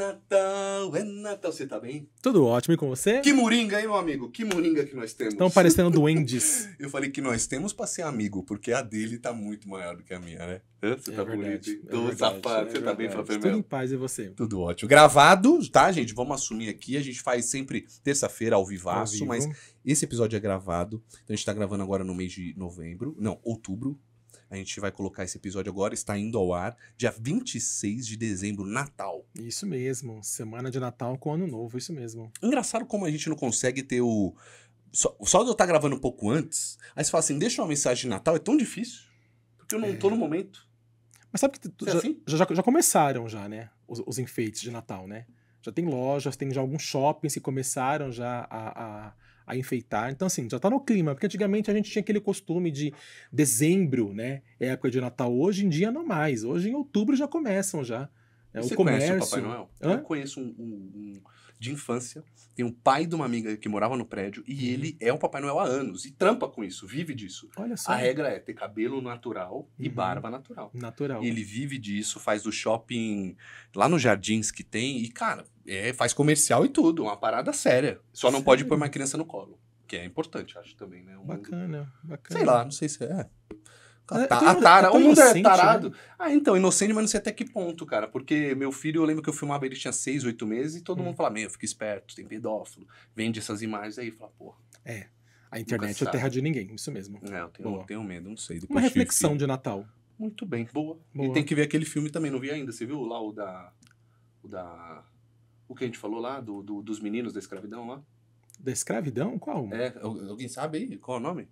Natal, é Natal. Você tá bem? Tudo ótimo, e com você? Que moringa, hein, meu amigo? Que moringa que nós temos. Estão parecendo duendes. eu falei que nós temos pra ser amigo, porque a dele tá muito maior do que a minha, né? Você é tá verdade, bonito. É Tô é safado, é você tá bem, Flávio Tudo em paz, e você? Tudo ótimo. Gravado, tá, gente? Vamos assumir aqui. A gente faz sempre terça-feira ao vivaço, ao mas esse episódio é gravado. Então a gente tá gravando agora no mês de novembro. Não, outubro. A gente vai colocar esse episódio agora, está indo ao ar, dia 26 de dezembro, Natal. Isso mesmo, semana de Natal com Ano Novo, isso mesmo. Engraçado como a gente não consegue ter o. Só, só de eu estar gravando um pouco antes, aí você fala assim: deixa uma mensagem de Natal, é tão difícil, porque eu não estou é... no momento. Mas sabe que é já, é assim? já, já, já, começaram já, né? Os, os enfeites de Natal, né? Já tem lojas, tem já alguns shoppings que começaram já a, a a enfeitar. Então, assim, já está no clima, porque antigamente a gente tinha aquele costume de dezembro, né? É época de Natal. Hoje em dia não mais. Hoje em outubro já começam já. É, Você o comércio. conhece o Papai Noel? Hã? Eu conheço um, um, de infância. Tem um pai de uma amiga que morava no prédio e uhum. ele é o Papai Noel há anos e trampa com isso, vive disso. Olha só. A regra é ter cabelo natural uhum. e barba natural. Natural. E ele vive disso, faz do shopping lá nos jardins que tem e, cara, é, faz comercial e tudo, é uma parada séria. Só não Sério? pode pôr uma criança no colo, que é importante, acho também, né? Um bacana, bacana. Sei lá, não sei se é. A, é, então é tara, é o mundo é tarado. Né? Ah, então, inocente, mas não sei até que ponto, cara. Porque meu filho, eu lembro que eu filmava, ele tinha seis, oito meses, e todo hum. mundo falava, meu, fica esperto, tem pedófilo, vende essas imagens aí. Fala, porra. É, a internet é a terra de ninguém, isso mesmo. É, eu tenho, tenho medo, não sei. Depois Uma reflexão de Natal. Muito bem. Boa. Boa. E tem que ver aquele filme também, não vi ainda. Você viu lá o da. O da. O que a gente falou lá, do, do dos meninos da escravidão lá? Da escravidão? Qual? É, alguém sabe aí? Qual o nome?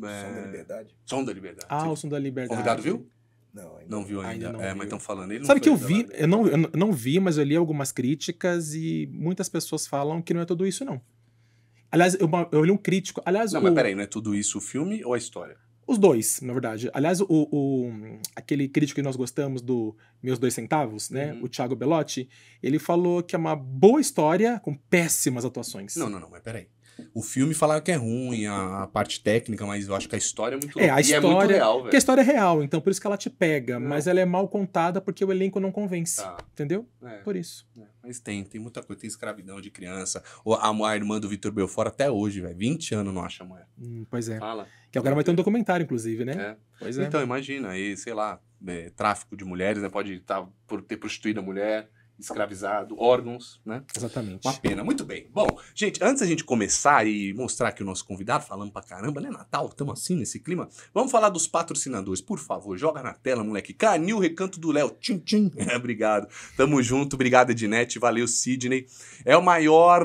É... Som da Liberdade. Som da Liberdade. Ah, sim. o Som da Liberdade. Convidado viu? Não, ainda não viu ainda. ainda não é, viu. mas estão falando. Ele Sabe que eu vi, eu não, eu não vi, mas eu li algumas críticas e muitas pessoas falam que não é tudo isso, não. Aliás, eu, eu li um crítico. Aliás, não, o... mas peraí, não é tudo isso o filme ou a história? Os dois, na verdade. Aliás, o, o, aquele crítico que nós gostamos do Meus Dois Centavos, né? Uhum. O Thiago Belotti, ele falou que é uma boa história com péssimas atuações. Não, não, não, mas peraí. O filme falaram que é ruim, a, a parte técnica, mas eu acho que a história é muito É, a história. é muito real, velho. a história é real, então por isso que ela te pega, é. mas ela é mal contada porque o elenco não convence. Tá. Entendeu? É. Por isso. É. Mas tem, tem muita coisa. Tem escravidão de criança. A, a irmã do Vitor Belfort até hoje, velho. 20 anos não acha a mulher. Hum, pois é. Fala. Que agora vai ter um documentário, inclusive, né? É. Pois é. Então, imagina, aí, sei lá, é, tráfico de mulheres, né? Pode estar tá, por ter prostituído a mulher escravizado, órgãos, né? Exatamente. Uma pena. Muito bem. Bom, gente, antes a gente começar e mostrar aqui o nosso convidado, falando pra caramba, né? Natal, estamos assim nesse clima. Vamos falar dos patrocinadores. Por favor, joga na tela, moleque. Canil Recanto do Léo. Tchim, tchim. É, obrigado. Tamo junto. Obrigado, Ednet. Valeu, Sidney. É o maior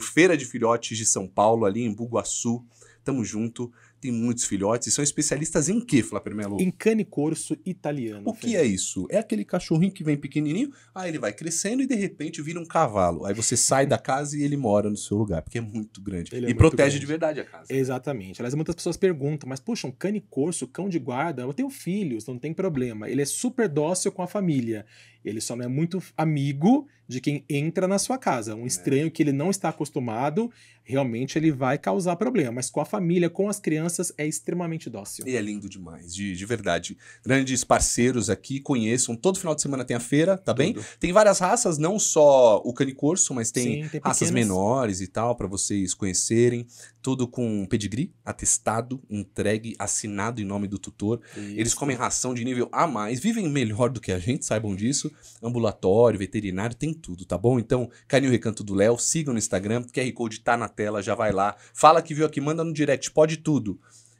feira de filhotes de São Paulo, ali em Bugaçu. Tamo junto tem muitos filhotes e são especialistas em quê, Flávio Melo? Em cane corso italiano. O que é isso? É aquele cachorrinho que vem pequenininho, aí ele vai crescendo e de repente vira um cavalo. Aí você sai da casa e ele mora no seu lugar, porque é muito grande. Ele é e é protege grande. de verdade a casa. Exatamente. Aliás, muitas pessoas perguntam, mas poxa, um cane corso, cão de guarda, eu tenho filhos, não tem problema. Ele é super dócil com a família. Ele só não é muito amigo de quem entra na sua casa. Um é. estranho é. que ele não está acostumado, realmente ele vai causar problema. Mas com a família, com as crianças, é extremamente dócil. E é lindo demais, de, de verdade. Grandes parceiros aqui, conheçam. Todo final de semana tem a feira, tá Tudo. bem? Tem várias raças, não só o canicorso, mas tem, Sim, tem raças menores e tal, para vocês conhecerem. Tudo com pedigree, atestado, entregue, assinado em nome do tutor. Isso. Eles comem ração de nível a mais, vivem melhor do que a gente, saibam disso. Ambulatório, veterinário, tem tudo, tá bom? Então, Canil Recanto do Léo, siga no Instagram, QR Code tá na tela, já vai lá. Fala que viu aqui, manda no direct, pode tudo.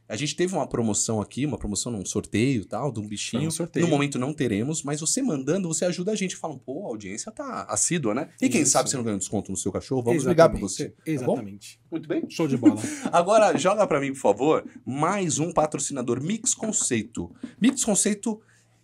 A gente teve uma promoção aqui, uma promoção, num sorteio tal, de um bichinho. Um no momento não teremos, mas você mandando, você ajuda a gente. Fala, pô, a audiência tá assídua, né? E Isso. quem sabe você não ganha desconto no seu cachorro? Vamos Exatamente. ligar para você. Tá Exatamente. Tá Muito bem? Show de bola. Agora, joga para mim, por favor, mais um patrocinador Mix Conceito. Mix Conceito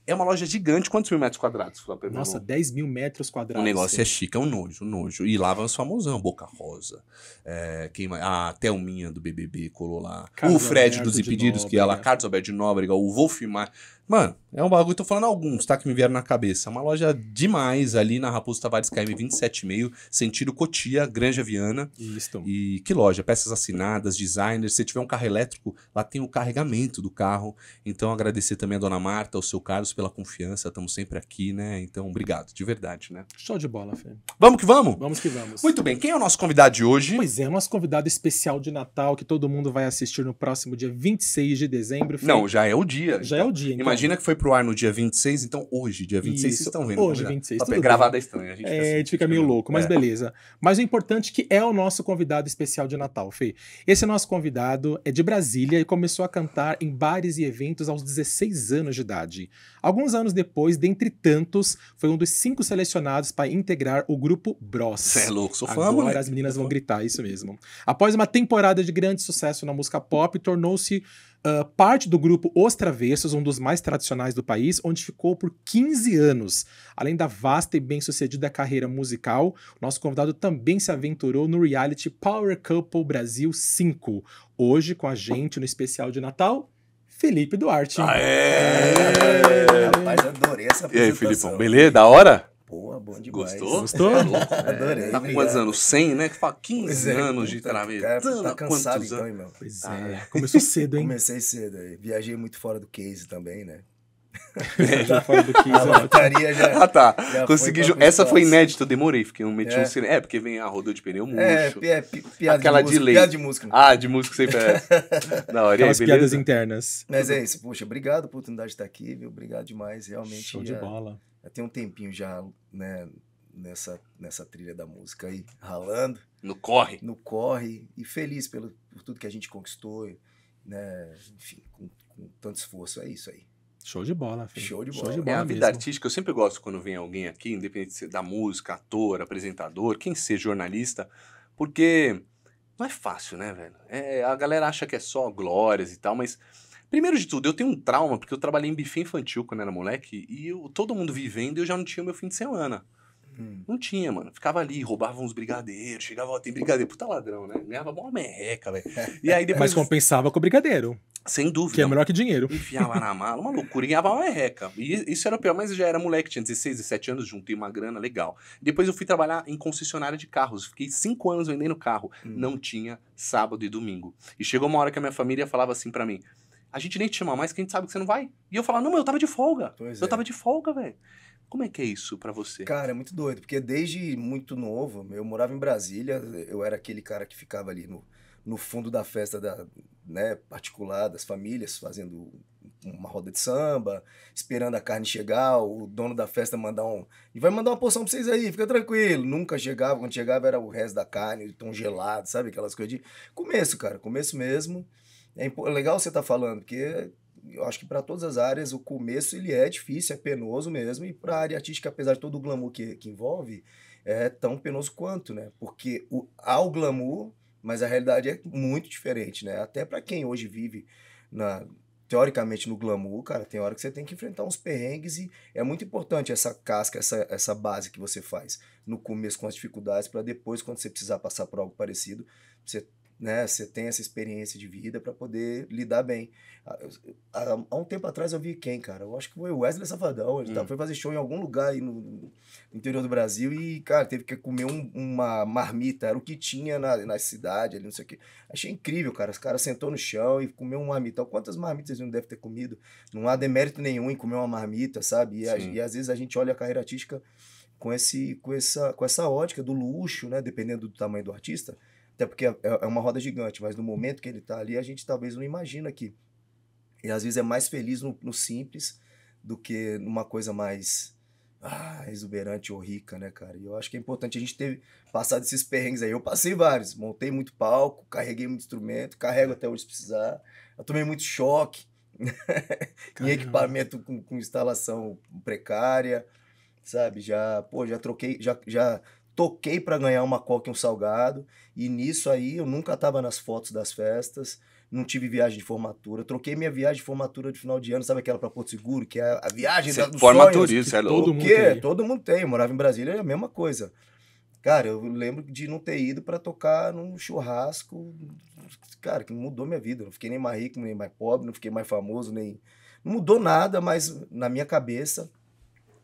é uma loja gigante. Quantos mil metros quadrados? Nossa, 10 mil metros quadrados. O negócio sim. é chique, é um nojo, um nojo. E lá vai os famosão, Boca Rosa. É, quem, a Thelminha do BBB colou lá. Carlos o Fred Alberto dos Impedidos, que é lá. Carlos Alberto de Nóbrega. O Wolfmar. Mano, é um bagulho, tô falando alguns, tá? Que me vieram na cabeça. É uma loja demais ali na Raposo Tavares KM 27,5, sentido Cotia, Granja Viana. Isso. E que loja? Peças assinadas, designers. Se tiver um carro elétrico, lá tem o carregamento do carro. Então, agradecer também a dona Marta, ao seu Carlos, pela confiança. Estamos sempre aqui, né? Então, obrigado, de verdade, né? Show de bola, Fê. Vamos que vamos? Vamos que vamos. Muito bem, quem é o nosso convidado de hoje? Pois é, o nosso convidado especial de Natal, que todo mundo vai assistir no próximo dia 26 de dezembro. Fê. Não, já é o dia. Já é então. é o dia, então. Imagina Imagina que foi pro ar no dia 26, então hoje, dia 26, Isso. vocês estão vendo. Hoje, 26. Né? Tá gravada estranha. A gente, é, assim, a gente fica meio louco, mas é. beleza. Mas o importante é que é o nosso convidado especial de Natal, Fê. Esse nosso convidado é de Brasília e começou a cantar em bares e eventos aos 16 anos de idade. Alguns anos depois, dentre tantos, foi um dos cinco selecionados para integrar o grupo Bros. Cê é louco, sou fã, Agora moleque. as meninas tá vão gritar, isso mesmo. Após uma temporada de grande sucesso na música pop, tornou-se ah, parte do grupo Os Travessos, um dos mais tradicionais do país, onde ficou por 15 anos. Além da vasta e bem-sucedida carreira musical, nosso convidado também se aventurou no reality Power Couple Brasil 5. Hoje, com a gente no especial de Natal, Felipe Duarte. Aê! Aê! Rapaz, adorei essa apresentação. E aí, Filipão, beleza? Da hora? Boa, bom demais. Gostou? Gostou? É, adorei. Tá com quantos anos? 100, né? Que fala 15 é, anos de travesti. Tá, cansado então, anos? Pois ah, é. é. Começou cedo, hein? Comecei cedo. Aí. É. Viajei muito fora do case também, né? É. já fora do case. a né? já. Ah, tá. Já Consegui. Foi essa foi inédita, eu demorei, fiquei um meti é. É, porque vem a rodou de pneu murcho. É, é pi, piada Aquela de, música, delay. piada de música. Ah, de música sempre é. Na hora, Aquelas aí, piadas internas. Mas é isso, poxa, obrigado por oportunidade de estar aqui, viu? Obrigado demais, realmente. Show de bola tem um tempinho já, né, nessa, nessa trilha da música aí, ralando. No corre. No corre e feliz pelo, por tudo que a gente conquistou, né? Enfim, com, com tanto esforço, é isso aí. Show de bola, filho. Show de bola. Show de é bola é a vida mesmo. artística. Eu sempre gosto quando vem alguém aqui, independente é da música, ator, apresentador, quem ser jornalista, porque não é fácil, né, velho? É, a galera acha que é só glórias e tal, mas Primeiro de tudo, eu tenho um trauma, porque eu trabalhei em buffet infantil quando era moleque, e eu, todo mundo vivendo eu já não tinha meu fim de semana. Hum. Não tinha, mano. Ficava ali, roubava uns brigadeiros, chegava, ó, tem brigadeiro. Puta ladrão, né? Ganhava uma merreca, velho. E aí depois. Mas compensava com o brigadeiro. Sem dúvida. Que é melhor que dinheiro. Enfiava na mala, uma loucura, ganhava uma merreca. E isso era o pior, mas eu já era moleque, tinha 16, 17 anos, juntei uma grana legal. Depois eu fui trabalhar em concessionária de carros. Fiquei cinco anos vendendo carro. Hum. Não tinha sábado e domingo. E chegou uma hora que a minha família falava assim para mim: a gente nem te chama mais, que a gente sabe que você não vai. E eu falar, não, mas eu tava de folga. Pois eu é. tava de folga, velho. Como é que é isso para você? Cara, é muito doido, porque desde muito novo, eu morava em Brasília, eu era aquele cara que ficava ali no, no fundo da festa da, né, particular das famílias, fazendo uma roda de samba, esperando a carne chegar, o dono da festa mandar um. E vai mandar uma porção pra vocês aí, fica tranquilo. Nunca chegava, quando chegava era o resto da carne, tão gelado, sabe? Aquelas coisas de. Começo, cara, começo mesmo. É, é legal você estar tá falando, porque eu acho que para todas as áreas o começo ele é difícil, é penoso mesmo, e para a área artística, apesar de todo o glamour que, que envolve, é tão penoso quanto, né? Porque o, há o glamour, mas a realidade é muito diferente, né? Até para quem hoje vive na teoricamente no glamour, cara, tem hora que você tem que enfrentar uns perrengues e é muito importante essa casca, essa, essa base que você faz no começo com as dificuldades para depois quando você precisar passar por algo parecido, você né? Você tem essa experiência de vida para poder lidar bem. Há, há, um tempo atrás eu vi quem, cara? Eu acho que foi o Wesley Safadão. Ele tá, hum. foi fazer show em algum lugar aí no, no, interior do Brasil e, cara, teve que comer um, uma marmita. Era o que tinha na, na cidade ali, não sei o quê. Achei incrível, cara. Os caras sentou no chão e comeu uma marmita. Quantas marmitas não deve ter comido? Não há demérito nenhum em comer uma marmita, sabe? E, a, e às vezes a gente olha a carreira artística com, esse, com, essa, com essa ótica do luxo, né? Dependendo do tamanho do artista até porque é, é, é, uma roda gigante, mas no momento que ele está ali, a gente talvez não imagina que. E às vezes é mais feliz no, no simples do que numa coisa mais ah, exuberante ou rica, né, cara? E eu acho que é importante a gente ter passado esses perrengues aí. Eu passei vários, montei muito palco, carreguei muito instrumento, carrego até hoje se precisar. Eu tomei muito choque né? em equipamento com, com instalação precária, sabe? Já, pô, já troquei, já, já toquei para ganhar uma coca e um salgado, e nisso aí eu nunca estava nas fotos das festas, não tive viagem de formatura, troquei minha viagem de formatura de final de ano, sabe aquela para Porto Seguro, que é a viagem Você da, dos formaturista, é louco. Todo mundo, é, tem. todo mundo tem, eu morava em Brasília, é a mesma coisa. Cara, eu lembro de não ter ido para tocar num churrasco, cara, que mudou minha vida. não fiquei nem mais rico, nem mais pobre, não fiquei mais famoso, nem. Não mudou nada, mas na minha cabeça,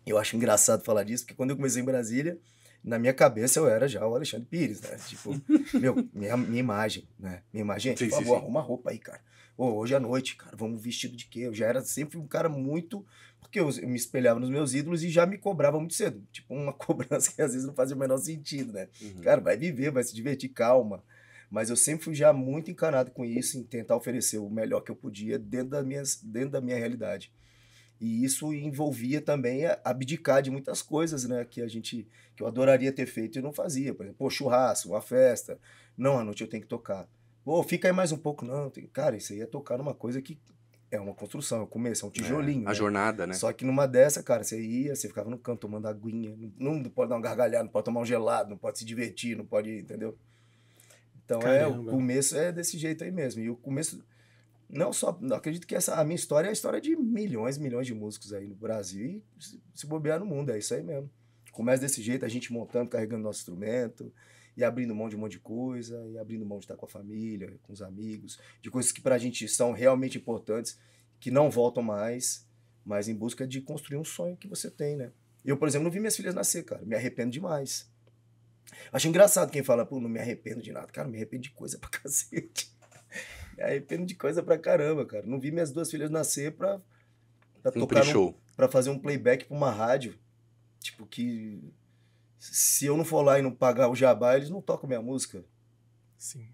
eu acho engraçado falar disso, porque quando eu comecei em Brasília, na minha cabeça eu era já o Alexandre Pires, né? Tipo, meu, minha, minha imagem, né? Minha imagem, gente, é, sim, por tipo, favor, sim, arruma roupa aí, cara. ou hoje à noite, cara, vamos vestido de quê? Eu já era sempre um cara muito. Porque eu, eu me espelhava nos meus ídolos e já me cobrava muito cedo. Tipo, uma cobrança que às vezes não fazia o menor sentido, né? Uhum. Cara, vai viver, vai se divertir, calma. Mas eu sempre fui já muito encanado com isso, em tentar oferecer o melhor que eu podia dentro da minha, dentro da minha realidade. E isso envolvia também abdicar de muitas coisas, né? Que a gente, que eu adoraria ter feito e não fazia. Por exemplo, pô, churrasco, uma festa. Não, à noite eu tenho que tocar. Pô, fica aí mais um pouco. Não, tem... cara, isso aí é tocar numa coisa que é uma construção, é um começo, é um é, tijolinho. É, a né? jornada, né? Só que numa dessa, cara, você ia, você ficava no canto tomando aguinha. Não, não pode dar um gargalhado, não pode tomar um gelado, não pode se divertir, não pode, entendeu? Então Caramba. é, o começo é desse jeito aí mesmo. E o começo não só. Acredito que essa, a minha história é a história de milhões, milhões de músicos aí no Brasil e se, se bobear no mundo, é isso aí mesmo. Começa desse jeito, a gente montando, carregando nosso instrumento e abrindo mão de um monte de coisa, e abrindo mão de estar com a família, com os amigos, de coisas que pra gente são realmente importantes, que não voltam mais, mas em busca de construir um sonho que você tem, né? Eu, por exemplo, não vi minhas filhas nascer, cara. Me arrependo demais. Acho engraçado quem fala, pô, não me arrependo de nada. Cara, me arrependo de coisa pra cacete aí pena de coisa pra caramba, cara. Não vi minhas duas filhas nascer pra, pra um tocar. Um, pra fazer um playback pra uma rádio. Tipo, que. Se eu não for lá e não pagar o jabá, eles não tocam minha música. Sim.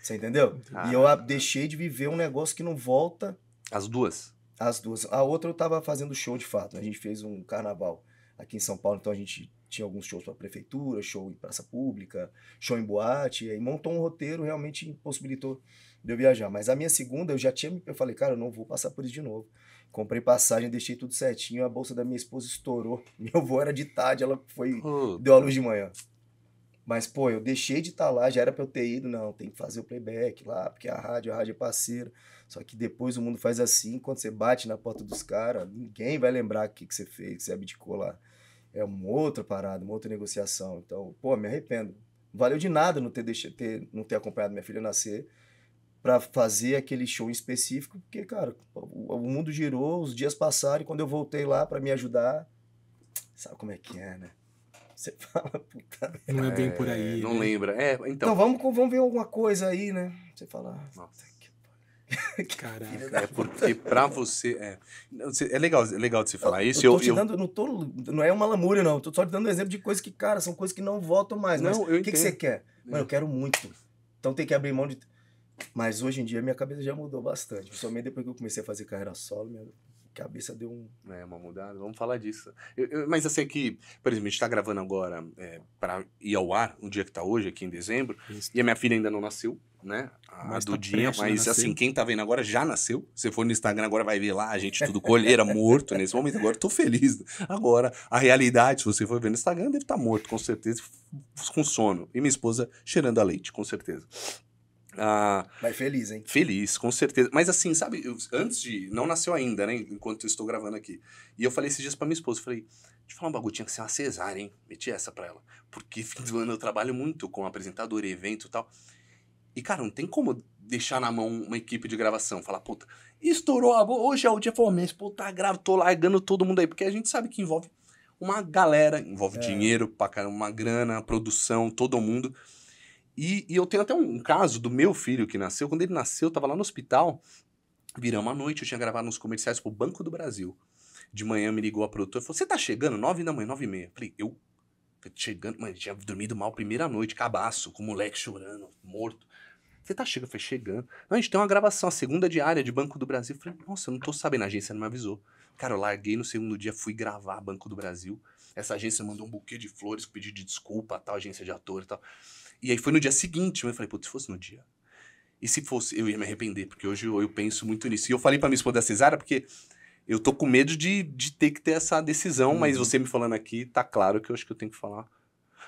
Você entendeu? Ah, e eu deixei de viver um negócio que não volta. As duas? As duas. A outra eu tava fazendo show de fato. Né? A gente fez um carnaval aqui em São Paulo, então a gente tinha alguns shows para prefeitura, show em praça pública, show em boate, e montou um roteiro, realmente impossibilitou de eu viajar. Mas a minha segunda, eu já tinha. Eu falei, cara, eu não vou passar por isso de novo. Comprei passagem, deixei tudo certinho. A bolsa da minha esposa estourou. Meu voo era de tarde, ela foi. Deu a luz de manhã. Mas, pô, eu deixei de estar tá lá, já era pra eu ter ido. Não, tem que fazer o playback lá, porque a rádio, a rádio é parceira. Só que depois o mundo faz assim, quando você bate na porta dos caras, ninguém vai lembrar o que, que você fez, que você abdicou lá. É uma outra parada, uma outra negociação. Então, pô, me arrependo. Valeu de nada não ter, deixado, ter, não ter acompanhado minha filha nascer para fazer aquele show em específico, porque, cara, o, o mundo girou, os dias passaram e quando eu voltei lá para me ajudar, sabe como é que é, né? Você fala, puta. Não é bem por aí. É, não né? lembra. É, então. então vamos, vamos ver alguma coisa aí, né? Você fala. Ah, Nossa. Caraca. É porque pra você. É, é, legal, é legal de você falar eu, isso. Eu, eu, eu... Dando, não, tô, não é uma lamúria, não. tô só te dando um exemplo de coisas que, cara, são coisas que não voltam mais. Não, mas o que, que, você quer? Mano, eu quero muito. Então tem que abrir mão de. Mas hoje em dia minha cabeça já mudou bastante. Principalmente depois que eu comecei a fazer carreira solo, minha cabeça deu um. É, uma mudada. Vamos falar disso. Eu, eu, mas assim, aqui, por exemplo, a gente está gravando agora é, para ir ao ar, um dia que tá hoje, aqui em dezembro. Isso. E a minha filha ainda não nasceu, né? A mas Dudinha. Tá né? mas assim, quem tá vendo agora já nasceu. Se for no Instagram agora vai ver lá, a gente tudo colheira morto nesse momento. Agora tô feliz. Agora, a realidade, se você for ver no Instagram, deve estar tá morto, com certeza, com sono. E minha esposa cheirando a leite, com certeza. Ah, Mas feliz, hein? Feliz, com certeza. Mas assim, sabe, eu, antes de. Não nasceu ainda, né? Enquanto eu estou gravando aqui. E eu falei esses dias pra minha esposa: falei, deixa eu falar uma bagulho, que que ser uma cesárea, hein? Meti essa pra ela. Porque fim do ano eu trabalho muito com apresentador, e evento e tal. E, cara, não tem como deixar na mão uma equipe de gravação. Falar, puta, estourou a boa, hoje é o dia mas, puta, tá gravo, tô largando todo mundo aí. Porque a gente sabe que envolve uma galera, envolve é. dinheiro pra caramba, uma grana, produção, todo mundo. E, e eu tenho até um caso do meu filho que nasceu. Quando ele nasceu, eu estava lá no hospital, viramos uma noite, eu tinha gravado uns comerciais pro Banco do Brasil. De manhã me ligou a produtora e falou: Você tá chegando? Nove da manhã, nove e meia. Falei: Eu tá chegando, mano, tinha dormido mal primeira noite, cabaço, com o moleque chorando, morto. Você tá chegando? Eu falei, chegando. Não, a gente tem uma gravação, a segunda diária de Banco do Brasil. Eu falei, nossa, eu não tô sabendo, a agência não me avisou. Cara, eu larguei no segundo dia, fui gravar Banco do Brasil. Essa agência mandou um buquê de flores, pedido de desculpa, tal, agência de ator e tal. E aí foi no dia seguinte, eu falei, putz, se fosse no dia. E se fosse, eu ia me arrepender, porque hoje eu, eu penso muito nisso. E eu falei para minha esposa da cesárea, porque eu tô com medo de, de ter que ter essa decisão, uhum. mas você me falando aqui, tá claro que eu acho que eu tenho que falar.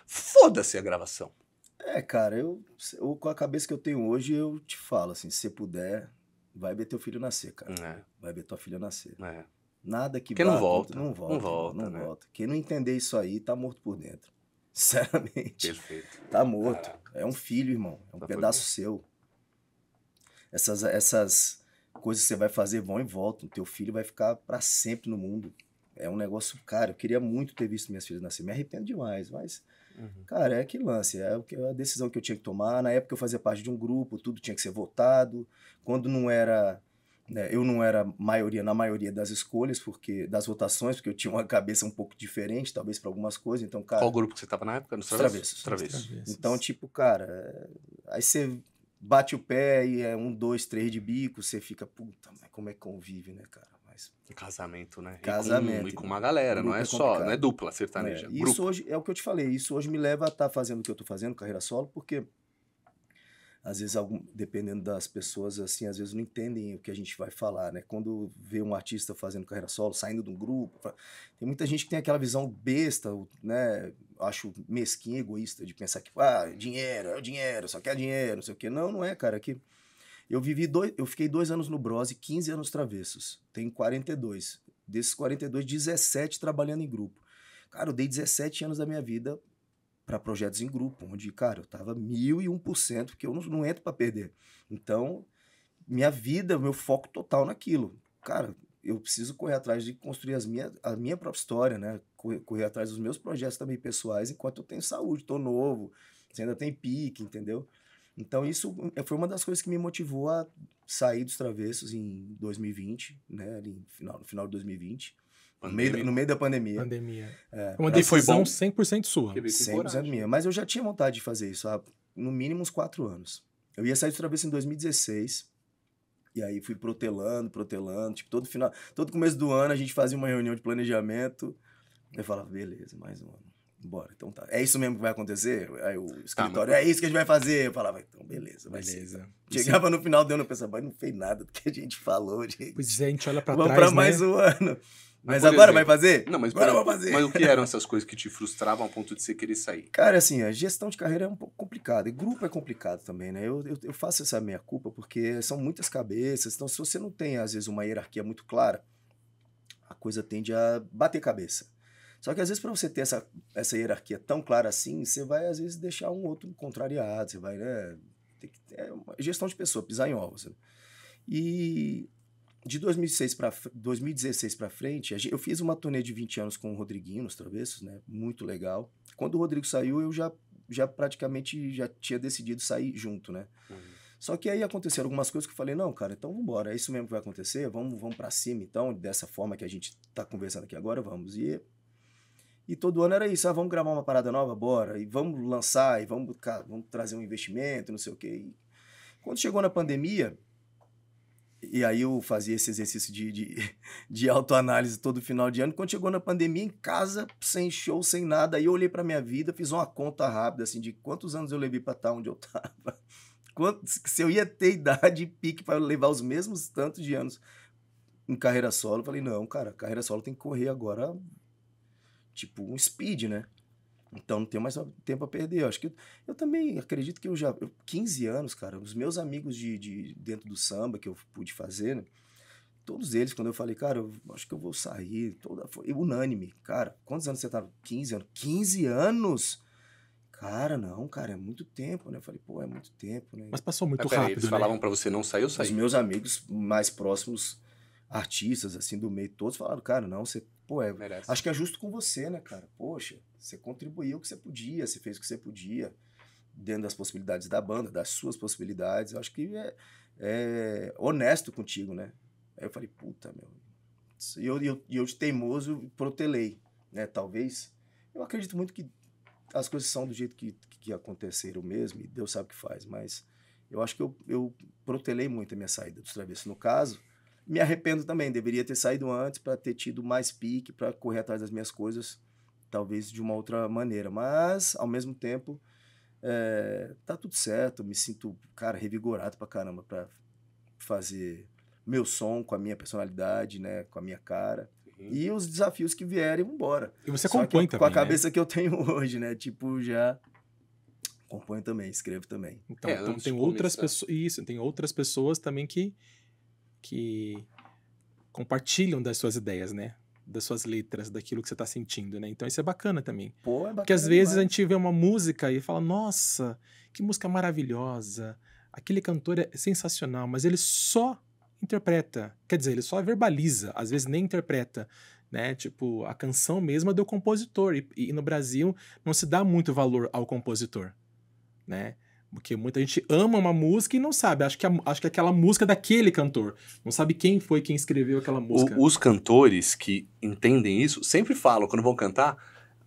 Foda-se a gravação. É, cara, eu, eu, com a cabeça que eu tenho hoje, eu te falo assim, se puder, vai ver teu filho nascer, cara. É. Vai ver tua filha nascer. É. Nada que, que bata, não, volta, não volta. Não volta. Não volta, não né? volta. Quem não entender isso aí tá morto por dentro. Sinceramente. Perfeito. Tá morto. Caraca. É um filho, irmão. É um tá pedaço seu. Essas, essas coisas que você vai fazer vão e voltam. Teu filho vai ficar para sempre no mundo. É um negócio caro. Eu queria muito ter visto minhas filhas nascer. Me arrependo demais, mas. Uhum. Cara, é que lance, é, é a decisão que eu tinha que tomar. Na época eu fazia parte de um grupo, tudo tinha que ser votado. Quando não era né, eu não era maioria na maioria das escolhas, porque das votações, porque eu tinha uma cabeça um pouco diferente, talvez para algumas coisas. Então, cara. Qual grupo que você estava na época? Nos travessos. Travessos. Então, tipo, cara, aí você bate o pé e é um, dois, três de bico, você fica, puta, mas como é que convive, né, cara? Mas... Casamento, né? Casamento. E com, e com uma galera, não é, é só, não é dupla sertaneja. É. Isso grupo. hoje, é o que eu te falei, isso hoje me leva a estar tá fazendo o que eu estou fazendo, carreira solo, porque às vezes algum, dependendo das pessoas assim às vezes não entendem o que a gente vai falar né quando vê um artista fazendo carreira solo saindo de um grupo tem muita gente que tem aquela visão besta né acho mesquinha egoísta de pensar que ah é dinheiro é o dinheiro só quer dinheiro não sei o que não não é cara é que eu vivi dois eu fiquei dois anos no Bros e 15 anos travessos tenho 42 desses 42 17 trabalhando em grupo cara eu dei 17 anos da minha vida para projetos em grupo, onde, cara, eu tava mil e um por cento, porque eu não, não entro para perder. Então, minha vida, meu foco total naquilo. Cara, eu preciso correr atrás de construir as minha, a minha própria história, né? Correr, correr atrás dos meus projetos também pessoais, enquanto eu tenho saúde, tô novo, você ainda tem pique, entendeu? Então, isso eh, foi uma das coisas que me motivou a sair dos travessos em 2020, né? Ali, final, no final de 2020. No meio, no meio da pandemia. Pandemia. É, é foi decisão 100% sua. 100% minha. Mas eu já tinha vontade de fazer isso há, no mínimo, uns quatro anos. Eu ia sair de travessa em 2016. E aí fui protelando, protelando. Tipo, todo final, todo começo do ano a gente fazia uma reunião de planejamento. Eu falava, beleza, mais um ano. Bora, então tá. É isso mesmo que vai acontecer? Aí o escritório, tá, mas... é isso que a gente vai fazer. Eu falava, então beleza, vai beleza. Ser. Chegava no final do ano, eu pensava, mas não fez nada do que a gente falou, gente. Pois é, a gente olha pra Vamos trás, Vamos pra né? mais um ano. Mas Por agora exemplo, vai fazer? Não, mas agora vai fazer. Mas o que eram essas coisas que te frustravam a ponto de você querer sair? Cara, assim, a gestão de carreira é um pouco complicada. E grupo é complicado também, né? Eu, eu, eu faço essa minha culpa porque são muitas cabeças. Então, se você não tem, às vezes, uma hierarquia muito clara, a coisa tende a bater cabeça. Só que às vezes, para você ter essa, essa hierarquia tão clara assim, você vai, às vezes, deixar um outro contrariado, você vai, né? é que, gestão de pessoa, pisar em ovos. Né? E de 2006 para 2016 para frente, eu fiz uma turnê de 20 anos com o Rodriguinho nos Travessos, né? Muito legal. Quando o Rodrigo saiu, eu já, já praticamente já tinha decidido sair junto, né? Uhum. Só que aí aconteceram algumas coisas que eu falei, não, cara, então vamos embora, é isso mesmo que vai acontecer, vamos, vamos para cima então, dessa forma que a gente tá conversando aqui agora, vamos. E e todo ano era isso, ah, vamos gravar uma parada nova, bora, e vamos lançar, e vamos, cara, vamos trazer um investimento, não sei o quê. E quando chegou na pandemia, e aí eu fazia esse exercício de, de, de autoanálise todo final de ano. Quando chegou na pandemia, em casa, sem show, sem nada, aí eu olhei para minha vida, fiz uma conta rápida, assim, de quantos anos eu levei para estar tá onde eu estava. Se eu ia ter idade e pique para levar os mesmos tantos de anos em carreira solo, eu falei, não, cara, carreira solo tem que correr agora, tipo, um speed, né? Então não tenho mais tempo a perder. Eu acho que eu, eu, também acredito que eu já. Eu, 15 anos, cara, os meus amigos de, de dentro do samba que eu pude fazer, né, todos eles, quando eu falei, cara, eu acho que eu vou sair, toda, foi unânime. Cara, quantos anos você tava tá? 15 anos. 15 anos? Cara, não, cara, é muito tempo, né? Eu falei, pô, é muito tempo, né? Mas passou muito rápido. eles né? falavam para você não sair ou sair? Os meus amigos mais próximos artistas assim do meio, todos falaram, cara, não, você, pô, é, acho que é justo com você, né, cara? Poxa, você contribuiu o que você podia, você fez o que você podia dentro das possibilidades da banda, das suas possibilidades. Eu acho que é, é honesto contigo, né? Aí eu falei, puta, meu. E eu, eu, eu de teimoso protelei, né? Talvez. Eu acredito muito que as coisas são do jeito que, que aconteceram mesmo, e Deus sabe o que faz, mas eu acho que eu, eu protelei muito a minha saída dos travessos. No caso, me arrependo também, deveria ter saído antes para ter tido mais pique, para correr atrás das minhas coisas, talvez de uma outra maneira. Mas, ao mesmo tempo, é, tá tudo certo, me sinto, cara, revigorado pra caramba pra fazer meu som com a minha personalidade, né, com a minha cara. Uhum. E os desafios que vierem, embora. E você Só compõe que, também, Com a né? cabeça né? que eu tenho hoje, né, tipo, já compõe também, escrevo também. Então, é, então tem outras pessoas. Isso, tem outras pessoas também que que compartilham das suas ideias, né? Das suas letras, daquilo que você está sentindo, né? Então isso é bacana também. Pô, é bacana Porque às demais. vezes a gente vê uma música e fala, nossa, que música maravilhosa. Aquele cantor é sensacional, mas ele só interpreta. Quer dizer, ele só verbaliza, às vezes nem interpreta. Né? Tipo, a canção mesma é do compositor. E, e, no Brasil não se dá muito valor ao compositor, né? Porque muita gente ama uma música e não sabe. Acho que, a, acho que aquela música é daquele cantor. Não sabe quem foi quem escreveu aquela música. O, os cantores que entendem isso sempre falam, quando vão cantar,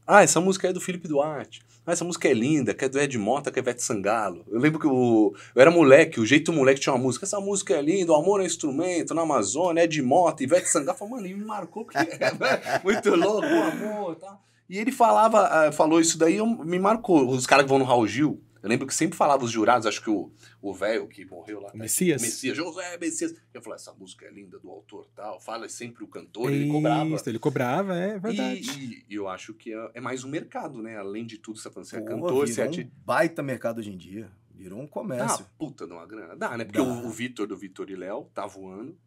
ah, essa música é do Felipe Duarte. Ah, essa música é linda, que é do Ed Mota, que é Vete Sangalo. Eu lembro que o, eu era moleque, o jeito moleque tinha uma música. Essa música é linda, o amor é instrumento, na Amazônia, Ed Mota, Ivete Sangalo. Falei, mano, ele me marcou, porque é né, muito louco o amor e tá? tal. E ele falava, ah, falou isso daí, me marcou. Os caras que vão no Raul Gil, eu lembro que sempre falava os jurados, acho que o velho que morreu lá. Tá Messias. Messias, José Messias. Eu falava, essa música é linda, do autor tal. Fala sempre o cantor, Isso, ele cobrava. Ele cobrava, é verdade. E, e eu acho que é, é, mais um mercado, né? Além de tudo, você tá falando, você é cantor, você é. Um baita mercado hoje em dia. Virou um comércio. Dá ah, uma puta de uma grana. Dá, né? Porque Dá. o, o Vitor do Vitor e Léo tá voando.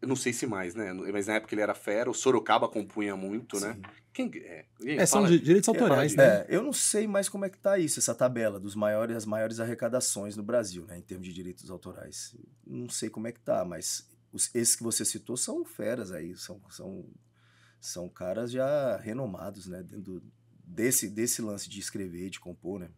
Eu não sei se mais, né? Mas na época ele era fera, o Sorocaba compunha muito, né? Sim. né? Quem, é, quem é, são de, direitos é, autorais, né? É, eu não sei mais como é que tá isso, essa tabela dos maiores, as maiores arrecadações no Brasil, né? Em termos de direitos autorais. Não sei como é que tá, mas os, esses que você citou são feras aí, são, são, são caras já renomados, né? Dentro desse, desse lance de escrever, de compor, né?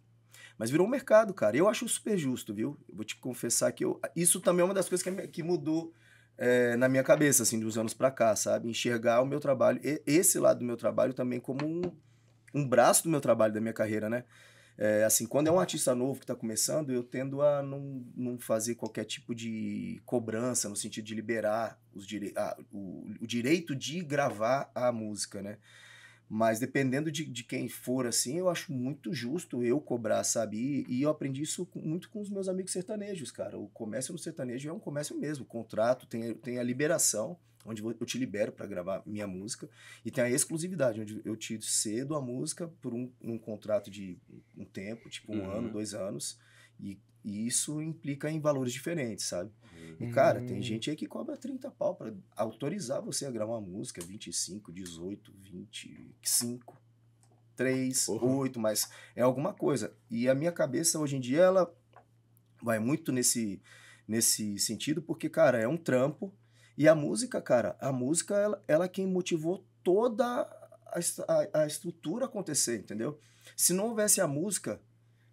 Mas virou um mercado, cara. Eu acho super justo, viu? Eu vou te confessar que eu, isso também é uma das coisas que, que mudou é, na minha cabeça, assim, dos anos para cá, sabe? Enxergar o meu trabalho, esse lado do meu trabalho também como um, um braço do meu trabalho, da minha carreira, né? É, assim, quando é um artista novo que está começando, eu tendo a não, não fazer qualquer tipo de cobrança no sentido de liberar os dire... o, o direito de gravar a música, né? Mas dependendo de, de quem for, assim, eu acho muito justo eu cobrar, sabe? E, e eu aprendi isso com, muito com os meus amigos sertanejos, cara. O comércio no sertanejo é um comércio mesmo. O contrato tem, tem a liberação, onde eu te libero para gravar minha música, e tem a exclusividade, onde eu te cedo a música por um, um contrato de um tempo, tipo um uhum. ano, dois anos, e e isso implica em valores diferentes, sabe? Uhum. E, cara, tem hum. gente aí que cobra 30 pau para autorizar você a gravar uma música, 25, 18, 25, 3, uhum. 8, mas é alguma coisa. E a minha cabeça hoje em dia, ela vai muito nesse, nesse sentido, porque, cara, é um trampo. E a música, cara, a música, ela, ela é quem motivou toda a, a, a estrutura acontecer, entendeu? Se não houvesse a música,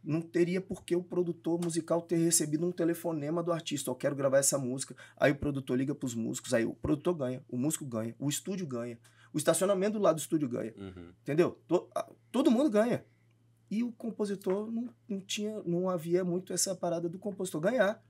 não teria por que o produtor musical ter recebido um telefonema do artista, eu quero gravar essa música. Aí o produtor liga para os músicos, aí o produtor ganha, o músico ganha, o estúdio ganha, o estacionamento do lado do estúdio ganha. Uhum. Entendeu? Todo, todo mundo ganha. E o compositor não, não tinha, não havia muito essa parada do compositor ganhar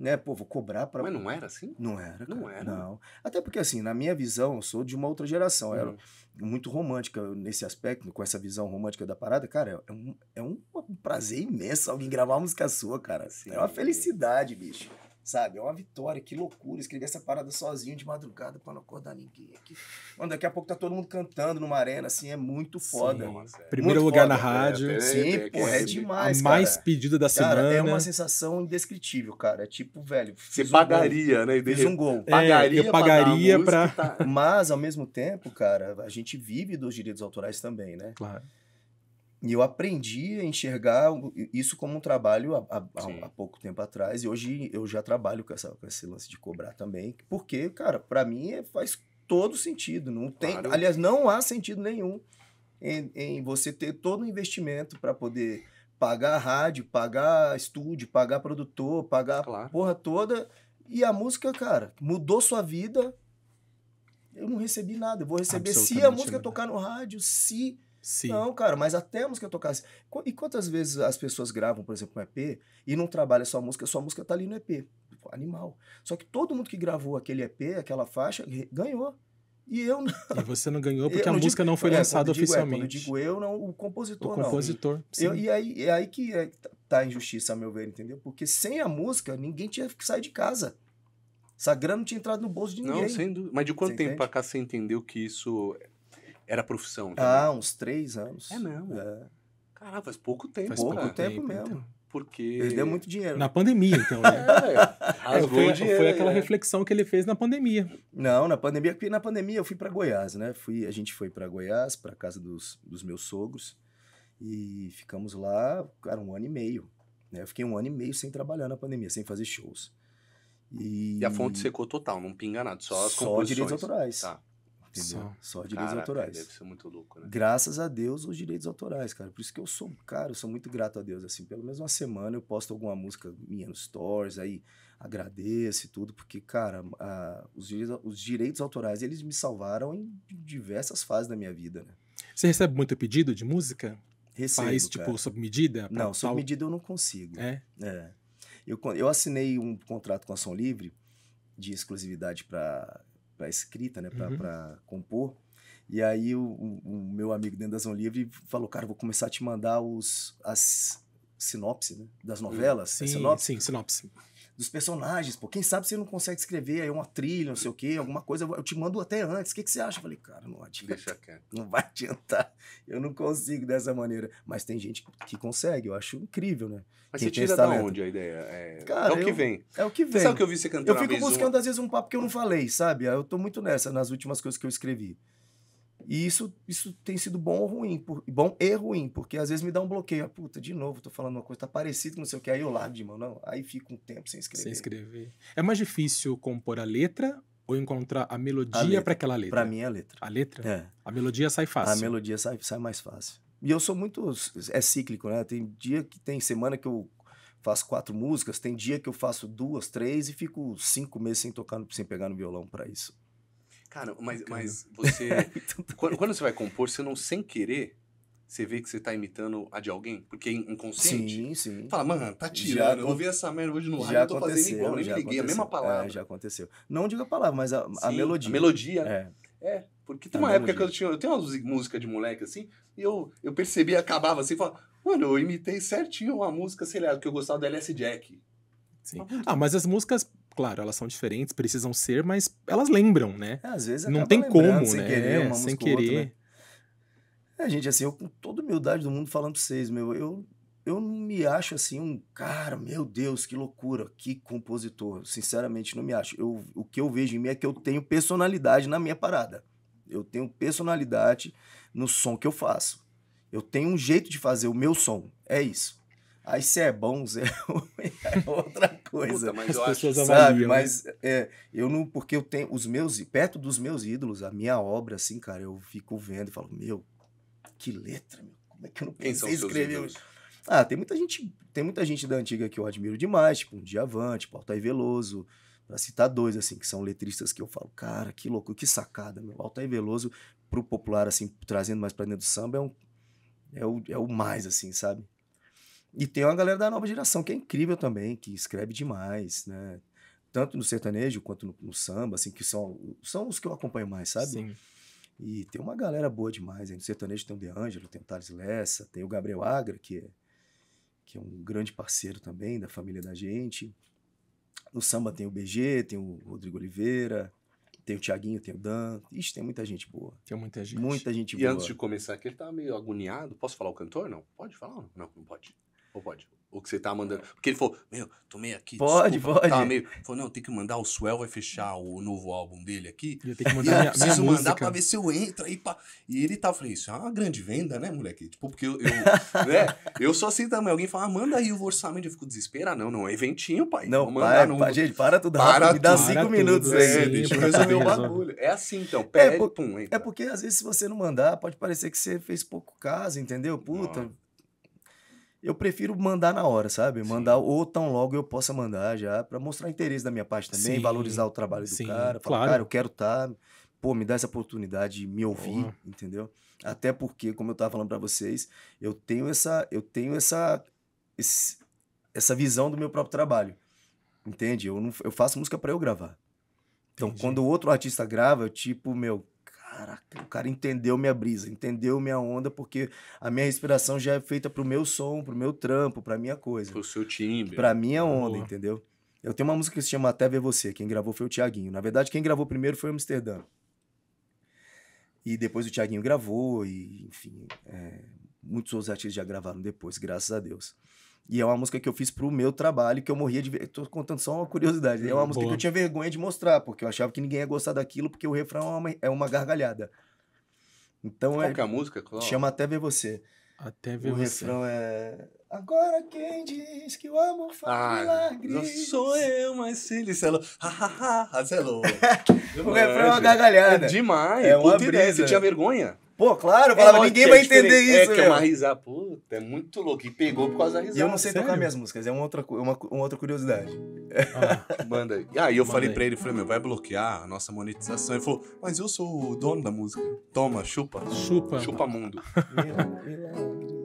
né? Pô, vou cobrar para. Mas não era assim? Não era. Cara. Não era. Não. Até porque, assim, na minha visão, eu sou de uma outra geração. Hum. Era muito romântica nesse aspecto, com essa visão romântica da parada. Cara, é um, é um prazer imenso alguém gravar uma música sua, cara. Sim. É uma felicidade, bicho sabe? É uma vitória, que loucura, escrever essa parada sozinho de madrugada pra não acordar ninguém aqui. Mano, daqui a pouco tá todo mundo cantando numa arena, assim, é muito foda. Sim, mano. Primeiro muito lugar foda, na rádio. É, Sim, é, porra, é demais, A mais cara. pedida da cara, é semana. é uma sensação indescritível, cara. É tipo, velho... Você pagaria, né? Fiz um gol. É, pagaria eu pagaria pra... pra... Tá- Mas, ao mesmo tempo, cara, a gente vive dos direitos autorais também, né? Claro. E eu aprendi a enxergar isso como um trabalho há, há, há, pouco tempo atrás. E hoje eu já trabalho com, essa, com esse lance de cobrar também. Porque, cara, para mim é, faz todo sentido. Não tem, claro. Aliás, não há sentido nenhum em, em você ter todo o investimento para poder pagar rádio, pagar estúdio, pagar produtor, pagar claro. a porra toda. E a música, cara, mudou sua vida. Eu não recebi nada. Eu vou receber se a música tocar no rádio, se Sim. Não, cara, mas até a música tocasse. E quantas vezes as pessoas gravam, por exemplo, um EP e não trabalha só a música, só a música tá ali no EP. Animal. Só que todo mundo que gravou aquele EP, aquela faixa, ganhou. E eu não. E você não ganhou porque a música digo, não foi é, lançada digo, oficialmente. É, quando eu digo eu, não, o compositor. O compositor. Não. Sim. Eu, e aí, é aí que é, tá, tá a injustiça, a meu ver, entendeu? Porque sem a música, ninguém tinha que sair de casa. Essa grana não tinha entrado no bolso de ninguém. Não, sem dúvida. Mas de quanto você tempo entende? pra cá você entendeu que isso era profissão? Ah, também. Ah, uns três anos. É mesmo? É. Caralho, faz pouco tempo. Faz pouco, tempo, tempo, mesmo. Então porque. Ele deu muito dinheiro. Na pandemia, então. Né? é, é, foi, dinheiro, foi aquela é. reflexão que ele fez na pandemia. Não, na pandemia, porque na pandemia eu fui para Goiás, né? Fui, a gente foi para Goiás, para casa dos, dos meus sogros, e ficamos lá, cara, um ano e meio. Né? Eu fiquei um ano e meio sem trabalhar na pandemia, sem fazer shows. E, e a fonte secou total, não pinga nada, só as Só composições. direitos autorais. Tá. Só, Só direitos autorais. Deve ser muito louco, né? Graças a Deus, os direitos autorais, cara. Por isso que eu sou, cara, eu sou muito grato a Deus, assim. Pelo menos uma semana eu posto alguma música minha nos stories, aí agradeço e tudo, porque, cara, a, os, direitos, os direitos autorais, eles me salvaram em diversas fases da minha vida, né? Você recebe muito pedido de música? Recebo, Faz, tipo, cara. sob medida? Não, sob tal... medida eu não consigo. É? É. Eu, eu assinei um contrato com a Som Livre de exclusividade para para escrita, né, para uhum. compor. E aí o, o, meu amigo dentro da Zão Livre falou, cara, vou começar a te mandar os as sinopse né, das hum, novelas, sim, sinopse. Sim, sinopse dos personagens, pô. Quem sabe você não consegue escrever aí uma trilha, não sei o quê, alguma coisa. Eu te mando até antes. O que, que você acha? Eu falei, cara, não adianta. Deixa quieto. Não vai adiantar. Eu não consigo dessa maneira. Mas tem gente que consegue, eu acho incrível, né? Mas Quem você tira da onde a ideia? É, cara, é o eu, que vem. É o que vem. Você sabe que eu vi você cantando Eu fico buscando, uma... às vezes, um papo que eu não falei, sabe? Eu tô muito nessa, nas últimas coisas que eu escrevi. E isso, isso tem sido bom ou ruim, por, bom e ruim, porque às vezes me dá um bloqueio. puta, de novo, tô falando uma coisa, tá parecido com não sei o que, aí eu largo de mão, não. Aí fica um tempo sem escrever. Sem escrever. É mais difícil compor a letra ou encontrar a melodia para aquela letra? Para mim é a letra. A letra? É. A melodia sai fácil. A melodia sai, sai mais fácil. E eu sou muito. É cíclico, né? Tem dia que tem semana que eu faço quatro músicas, tem dia que eu faço duas, três e fico cinco meses sem tocar, sem pegar no violão para isso. Cara, mas, mas você. quando, quando, você vai compor, você não sem querer. Você vê que você tá imitando a de alguém? Porque é inconsciente. Sim, sim. Fala, mano, tá tirando. eu ouvi essa merda hoje no rádio, eu tô fazendo igual, nem me liguei, é a mesma palavra. É, já aconteceu. Não digo a palavra, mas a, sim, a melodia. A melodia. É. É, porque é tem uma não, época que eu tinha. Eu tenho umas músicas de moleque assim, e eu, eu percebia, acabava assim, falava, mano, eu imitei certinho uma música, sei lá, que eu gostava da LS Jack. Sim. Ah, mas as músicas claro, elas são diferentes, precisam ser, mas elas lembram, né? É, às vezes não tem como, sem né? Querer, é, sem né? querer. Outro, né? É, gente, assim, eu com toda humildade do mundo falando pra vocês, meu, eu eu não me acho assim um cara, meu Deus, que loucura, que compositor. Sinceramente, não me acho. Eu, o que eu vejo em mim é que eu tenho personalidade na minha parada. Eu tenho personalidade no som que eu faço. Eu tenho um jeito de fazer o meu som. É isso. Aí se é bom, Zé, é outra coisa. Puta, mas As eu pessoas acho, avaliam, sabe? Né? Mas é, eu não, porque eu tenho os meus, perto dos meus ídolos, a minha obra, assim, cara, eu fico vendo e falo, meu, que letra, meu, como é que eu não pensei escrever isso? Ah, tem muita gente, tem muita gente da antiga que eu admiro demais, tipo um Diavante, tipo Altair Veloso, para citar dois, assim, que são letristas que eu falo, cara, que louco, que sacada, meu. Altair Veloso, pro popular, assim, trazendo mais pra dentro do samba, é um é o, é o mais, assim, sabe? E tem uma galera da nova geração que é incrível também, que escreve demais, né? Tanto no sertanejo quanto no, no samba, assim, que são, são os que eu acompanho mais, sabe? Sim. E tem uma galera boa demais. Aí no sertanejo tem o De Ângelo, tem o Thales Lessa, tem o Gabriel Agra, que é, que é um grande parceiro também da família da gente. No samba tem o BG, tem o Rodrigo Oliveira, tem o Tiaguinho, tem o Dan. Ixi, tem muita gente boa. Tem muita gente. Muita gente e boa. E antes de começar aqui, ele tá meio agoniado. Posso falar o cantor? Não? Pode falar? Não, não pode. Ou pode? O que você tá mandando. É. Porque ele falou, meu, tomei aqui. Pode, desculpa, tá pode. Tava meio... Falou, não, tem que mandar, o Swell vai fechar o novo álbum dele aqui. eu tenho que mandar e minha, preciso minha mandar pra ver se eu entro aí. Pra... E ele tá, falando isso é uma grande venda, né, moleque? Tipo, porque eu. eu né? Eu sou assim também. Alguém fala, ah, manda aí o orçamento. Eu fico desesperado. Não, não, é eventinho, pai. Não, manda não. gente, para tudo para rápido. Me dá cinco minutos é, aí. É, deixa eu resolver o bagulho. É assim, então. É, pede, é, por, pum, entra. é porque às vezes se você não mandar, pode parecer que você fez pouco caso, entendeu? Puta eu prefiro mandar na hora, sabe? Mandar Sim. ou tão logo eu possa mandar já, para mostrar interesse da minha parte também, Sim. valorizar o trabalho do Sim, cara. Falar, claro. cara, eu quero estar. Tá, pô, me dá essa oportunidade de me ouvir, uhum. entendeu? Até porque, como eu estava falando para vocês, eu tenho essa. Eu tenho essa. Esse, essa visão do meu próprio trabalho. Entende? Eu, não, eu faço música para eu gravar. Então, Entendi. quando outro artista grava, eu tipo, meu, caraca, o cara entendeu minha brisa, entendeu minha onda, porque a minha respiração já é feita pro meu som, pro meu trampo, pra minha coisa. Pro seu timbre. Pra minha onda, Boa. entendeu? Eu tenho uma música que se chama Até Ver Você, quem gravou foi o Tiaguinho. Na verdade, quem gravou primeiro foi o Amsterdã. E depois o Tiaguinho gravou, e enfim, é, muitos outros artistas já gravaram depois, graças a Deus. E é uma música que eu fiz pro meu trabalho, que eu morria de. tô contando só uma curiosidade. Né? É uma Boa. música que eu tinha vergonha de mostrar, porque eu achava que ninguém ia gostar daquilo, porque o refrão é uma, é uma gargalhada. Então Qual é. é a música, Cláudio? Chama Até Ver Você. Até ver o você. O refrão é. Agora quem diz que o amor faz ah, milagres. Sou eu, mas se ele ha, Hahaha, selou. o refrão é uma é, gargalhada. É demais. É uma brisa. Você tinha vergonha? Pô, claro, eu falava, é, ninguém vai é entender isso. É que é uma risada, puta, é muito louco. E pegou por causa da risada. E eu não sei sério? tocar minhas músicas, é uma outra, é uma, uma outra curiosidade. Ah, manda aí. Ah, e eu manda falei aí. pra ele, falei, meu, vai bloquear a nossa monetização. Ele falou, mas eu sou o dono da música. Toma, chupa. Chupa. Chupa mundo. Meu, meu.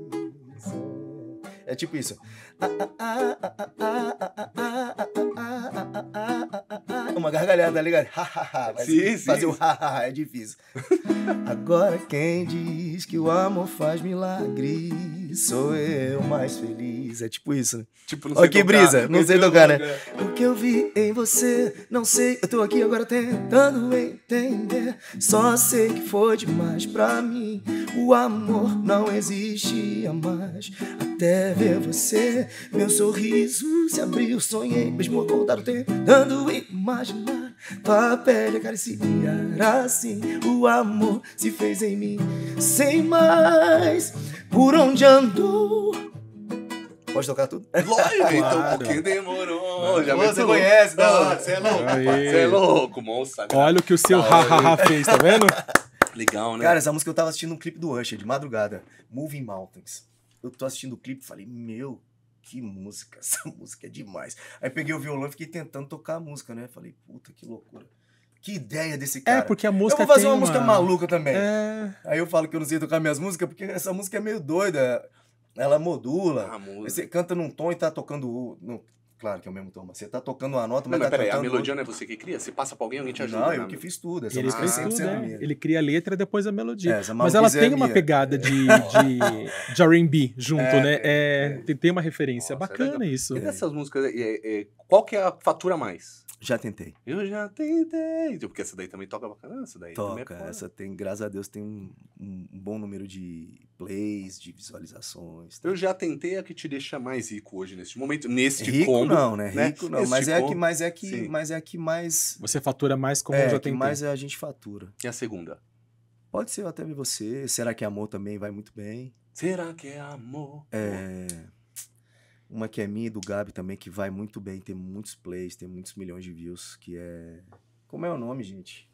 É tipo isso. Uma gargalhada, tá ligado? sim, sim. Fazer o um é difícil. Agora quem diz que o amor faz milagre sou eu mais feliz. É tipo isso, né? Tipo, não sei Olha que brisa, não sei tocar, né? O que eu vi em você, não sei. Eu tô aqui agora tentando entender. Só sei que foi demais pra mim. O amor não existia mais. Até ver você. Meu sorriso se abriu, sonhei, mesmo acordado tentando imaginar. Tua pele acariciar assim, o amor se fez em mim, sem mais por onde andou. Pode tocar tudo? É lógico, então um pouquinho demorou. Já você louco. conhece, da Você é louco, Você é louco, é moça. Olha o que o seu ha-ha-ha tá fez, tá vendo? Legal, né? Cara, essa música eu tava assistindo um clipe do Usher, de madrugada. Moving Mountains eu tô assistindo o clipe e falei, meu, que música, essa música é demais. Aí peguei o violão e fiquei tentando tocar a música, né? Falei, puta que loucura. Que ideia desse é, cara. É, porque a música. Eu vou fazer uma, uma, música maluca também. É... Aí eu falo que eu não sei tocar minhas músicas, porque essa música é meio doida. Ela modula. Ah, você canta num tom e tá tocando. No, Claro que é o mesmo tom, mas você tá tocando uma nota, mas. Não, tá peraí, a melodia não é você que cria? Você passa pra alguém, alguém te ajuda. Não, né, eu né? que fiz tudo. Essa ele é fez tudo, né? Ele cria a letra depois a melodia. É, mas ela é tem uma pegada de, de, de RB junto, é, né? É, Tem uma referência. Nossa, Bacana isso. E dessas músicas, qual que é a fatura mais? Já tentei. Eu já tentei. Porque essa daí também toca bacana. Essa daí toca. essa tem, graças a Deus, tem um, um bom número de plays, de visualizações. Tá? Eu já tentei a que te deixa mais rico hoje neste momento, neste rico combo, não, né? né? Rico não, mas é, que, mas é que, sim. mas é que mais Você fatura mais como é, eu já tentei. mais é a gente fatura. E a segunda? Pode ser até ver você. Será que amor também vai muito bem? Será que é amor? É. Uma que é minha e do Gabi também, que vai muito bem, tem muitos plays, tem muitos milhões de views, que é. Como é o nome, gente?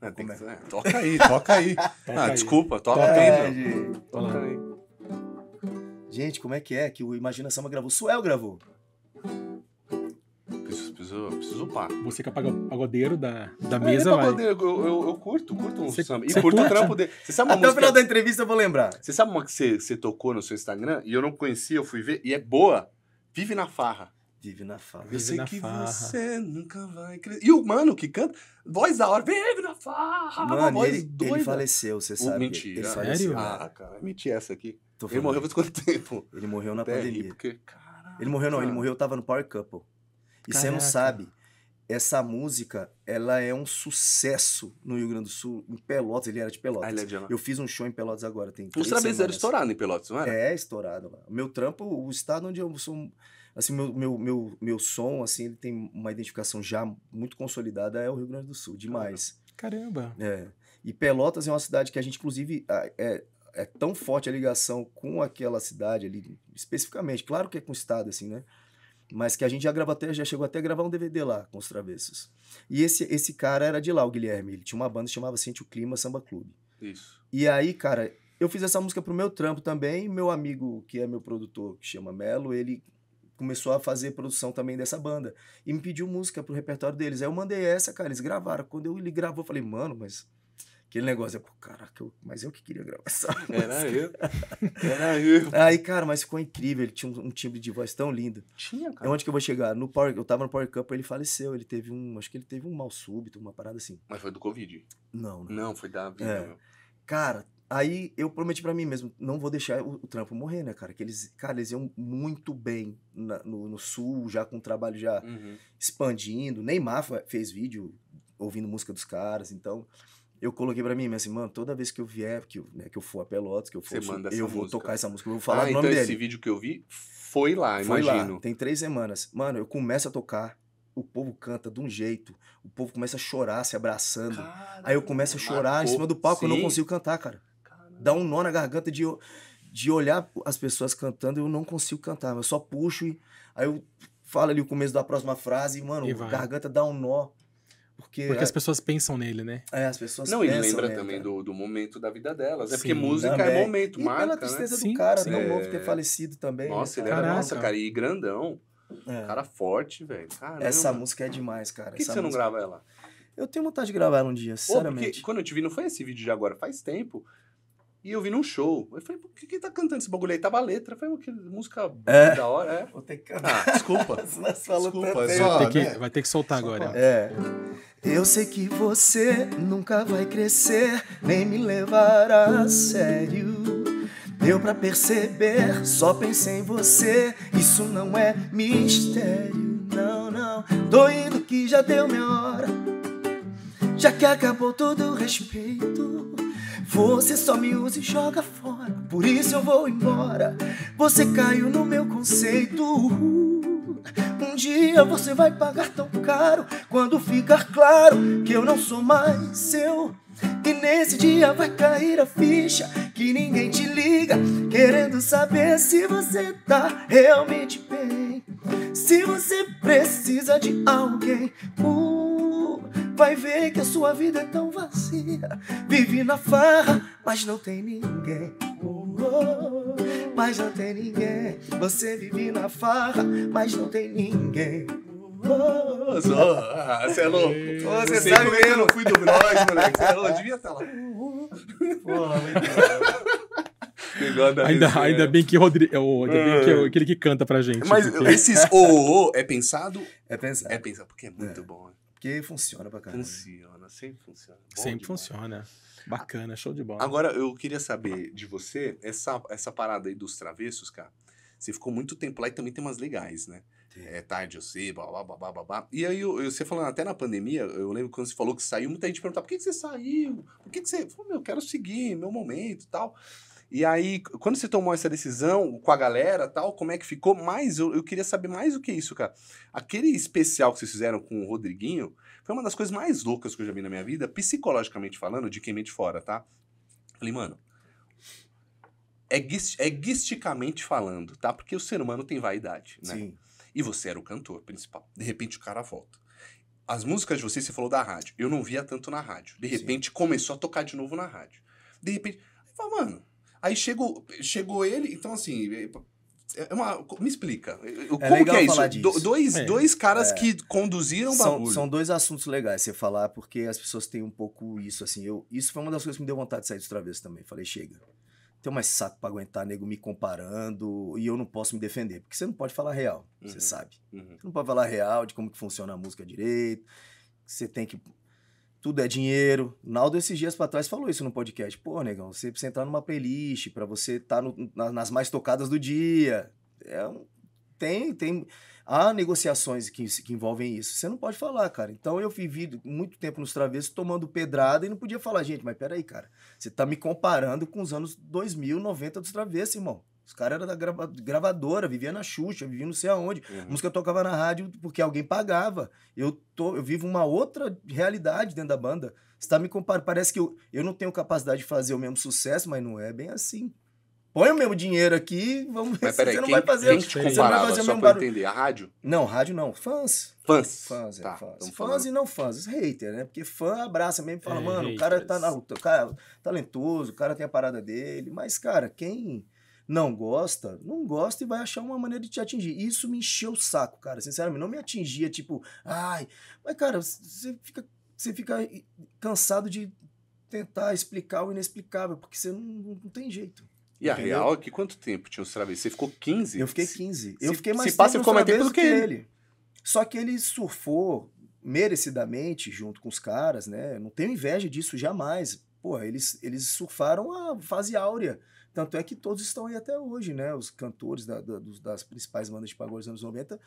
É, tem que... é? Toca aí, toca aí. Toca ah, aí. desculpa, toca é, aí. Gente. Toca aí. Gente, como é que é que o Imagina Samba gravou? Suel gravou. Preciso, preciso, preciso upar. Você que é pagodeiro da, da é, mesa, é, vai. Eu, eu, eu, curto, curto um cê, samba. E curto o trampo dele. Você sabe uma Até música... o final da entrevista eu vou lembrar. Você sabe uma que você tocou no seu Instagram e eu não conhecia, eu fui ver, e é boa. Vive na farra. Vive na farra. eu sei que farra. você nunca vai crescer. E o mano que canta, voz da hora, vive na farra. Mano, voz ele, doida. ele faleceu, você sabe. mentira. Ele faleceu. Sério? Ah, cara, menti essa aqui. Tô ele morreu faz quanto tempo? Ele morreu na pandemia. Rir, porque... Caraca. Ele morreu não, ele morreu, eu tava no Power Couple. E você não sabe, essa música, ela é um sucesso no Rio Grande do Sul, em Pelotas, ele era de Pelotas. Ah, é de Eu fiz um show em Pelotas agora, tem Os três era estourado em Pelotas, não era? É, estourado. Meu trampo, o estado onde eu sou assim, meu, meu, meu, meu som, assim, ele tem uma identificação já muito consolidada, é o Rio Grande do Sul, demais. Caramba! É. E Pelotas é uma cidade que a gente, inclusive, é, é tão forte a ligação com aquela cidade ali, especificamente, claro que é com o estado, assim, né? Mas que a gente já gravou até, já chegou até a gravar um DVD lá com os travessos. E esse, esse cara era de lá, o Guilherme. Ele tinha uma banda que chamava Sente o Clima Samba Clube. Isso. E aí, cara, eu fiz essa música pro meu trampo também. Meu amigo, que é meu produtor, que chama Melo, ele começou a fazer produção também dessa banda. E me pediu música pro repertório deles. Aí eu mandei essa, cara, eles gravaram. Quando eu, ele gravou, eu falei, mano, mas aquele negócio, é pô, caraca, eu, mas eu que queria gravar essa Era música. eu. Era eu. Aí, cara, mas ficou incrível, ele tinha um, um timbre de voz tão lindo. Tinha, cara. É onde que eu vou chegar? No Power, eu tava no Power Cup, ele faleceu, ele teve um, acho que ele teve um mal súbito, uma parada assim. Mas foi do Covid? Não. Não, não foi da vida, é. Cara, Aí eu prometi para mim mesmo, não vou deixar o, o, trampo morrer, né, cara? Que eles, cara, eles iam muito bem na, no, no, sul, já com o trabalho já uhum. expandindo. Neymar fez vídeo ouvindo música dos caras, então eu coloquei para mim, mas assim, mano, toda vez que eu vier, que eu, né, que eu for a Pelotas, que eu for, eu, eu vou música. tocar essa música, eu vou falar ah, o então nome então dele. esse vídeo que eu vi foi lá, foi imagino. Lá, tem três semanas. Mano, eu começo a tocar, o povo canta de um jeito, o povo começa a chorar, se abraçando. aí eu começo a chorar marcou. em cima do palco, Sim. eu não consigo cantar, cara dá um nó na garganta de, de olhar as pessoas cantando, eu não consigo cantar, eu só puxo e aí eu falo ali o começo da próxima frase e, mano, a garganta dá um nó. Porque, porque é, as pessoas pensam nele, né? É, as pessoas Não, pensam, e lembra né, também do, do momento da vida delas. É porque música também. é momento, e marca, pela né? tristeza né? do sim, cara, sim. não né? é... novo ter falecido também. Né? Nossa, ele era, nossa, cara, e grandão. É. Cara forte, velho. Essa música é demais, cara. Por que, que você música... não grava ela? Eu tenho vontade de gravar um dia, sinceramente. Oh, quando eu te vi, não foi esse vídeo de agora, faz tempo. E eu vi num show. Eu falei, por que, que tá cantando esse bagulho aí? Tava a letra. Eu falei, que música é. da hora, é. Vou ter que cantar. Ah, desculpa. desculpa, só, vai, ter que, né? vai ter que soltar só agora. Pode. É. Eu sei que você nunca vai crescer, nem me levar a sério. Deu pra perceber, só pensei em você. Isso não é mistério, não, não. Tô indo que já deu minha hora. Já que acabou todo o respeito. Você só me usa e joga fora, por isso eu vou embora. Você caiu no meu conceito. Um dia você vai pagar tão caro quando ficar claro que eu não sou mais seu. E nesse dia vai cair a ficha que ninguém te liga, querendo saber se você tá realmente bem. Se você precisa de alguém. Uh, Vai ver que a sua vida é tão vazia. Vive na farra, mas não tem ninguém. Oh, oh, mas não tem ninguém. Você vive na farra, mas não tem ninguém. Oh, você é louco. Você sabe sabe é que eu não fui do Bros, moleque. Eu é devia estar lá. Porra, muito Ainda, ainda bem que, o, ainda bem que é aquele que canta pra gente. Mas porque... esses o, é pensado? É pensado. É pensado, porque é muito é. bom. Né? Porque funciona pra caramba. Funciona, sempre funciona. Bom sempre demais. funciona. Bacana, show de bola. Agora, eu queria saber de você, essa, essa parada aí dos travessos, cara. Você ficou muito tempo lá e também tem umas legais, né? É tarde, eu sei, blá, blá, blá, blá, blá. E aí, eu, eu, você falando até na pandemia, eu lembro quando você falou que saiu, muita gente perguntava, por que, que você saiu? Por que, que você... Eu falei, meu, eu quero seguir meu momento e tal. E aí, quando você tomou essa decisão com a galera tal, como é que ficou? Mas eu, eu queria saber mais do que isso, cara. Aquele especial que vocês fizeram com o Rodriguinho foi uma das coisas mais loucas que eu já vi na minha vida, psicologicamente falando, de quem mente fora, tá? Falei, mano, eguisticamente é é falando, tá? Porque o ser humano tem vaidade, né? Sim. E você era o cantor principal. De repente o cara volta. As músicas de você, você falou da rádio. Eu não via tanto na rádio. De repente Sim. começou a tocar de novo na rádio. De repente, eu falo, mano, Aí chegou, chegou ele, então assim, é, é uma, me explica. É como é que é isso? Do, dois, é, dois caras é. que conduziram são, bagulho. São dois assuntos legais você falar, porque as pessoas têm um pouco isso, assim. Eu, isso foi uma das coisas que me deu vontade de sair dos travessos também. Falei, chega. Tem mais saco pra aguentar, nego, me comparando, e eu não posso me defender. Porque você não pode falar real, uhum, você sabe. Uhum. Você não pode falar real de como que funciona a música direito. Você tem que tudo é dinheiro. Naldo, esses dias para trás, falou isso no podcast. Pô, negão, você precisa entrar numa playlist para você estar tá na, nas mais tocadas do dia. É tem, tem. Há negociações que, que envolvem isso. Você não pode falar, cara. Então eu vivi muito tempo nos travessos tomando pedrada e não podia falar, gente, mas peraí, cara, você tá me comparando com os anos 2000, 90 dos travessos, irmão. Os caras eram da grava, gravadora, vivia na Xuxa, vivia não sei aonde. Uhum. Música tocava na rádio porque alguém pagava. Eu, tô, eu vivo uma outra realidade dentro da banda. Você tá me comparando. Parece que eu, eu não tenho capacidade de fazer o mesmo sucesso, mas não é bem assim. Põe o meu dinheiro aqui, vamos ver se você, quem, não vai fazer, quem te vai fazer o mesmo barulho. entender, a rádio? Não, rádio não, fãs. Fãs. Fãs, é, tá, fãs. Então fãs e não fãs, os hater, né? Porque fã abraça mesmo e fala, é, mano, haters. o cara tá na luta, o cara é talentoso, o cara tem a parada dele, mas, cara, quem não gosta, não gosta e vai achar uma maneira de te atingir. E isso me encheu o saco, cara. Sinceramente, não me atingia, tipo, ai. Mas, cara, você fica, você fica cansado de tentar explicar o inexplicável, porque você não, não tem jeito. E a real é que quanto tempo tinha os travessos? Você ficou 15? Eu fiquei 15. Se, eu fiquei mais se passa, tempo, mais tempo do que, que ele. ele. Só que ele surfou merecidamente junto com os caras, né? Não tenho inveja disso jamais. Porra, eles, eles surfaram a fase áurea tanto é que todos estão aí até hoje, né? Os cantores da, da, dos, das principais bandas de pagode dos anos 90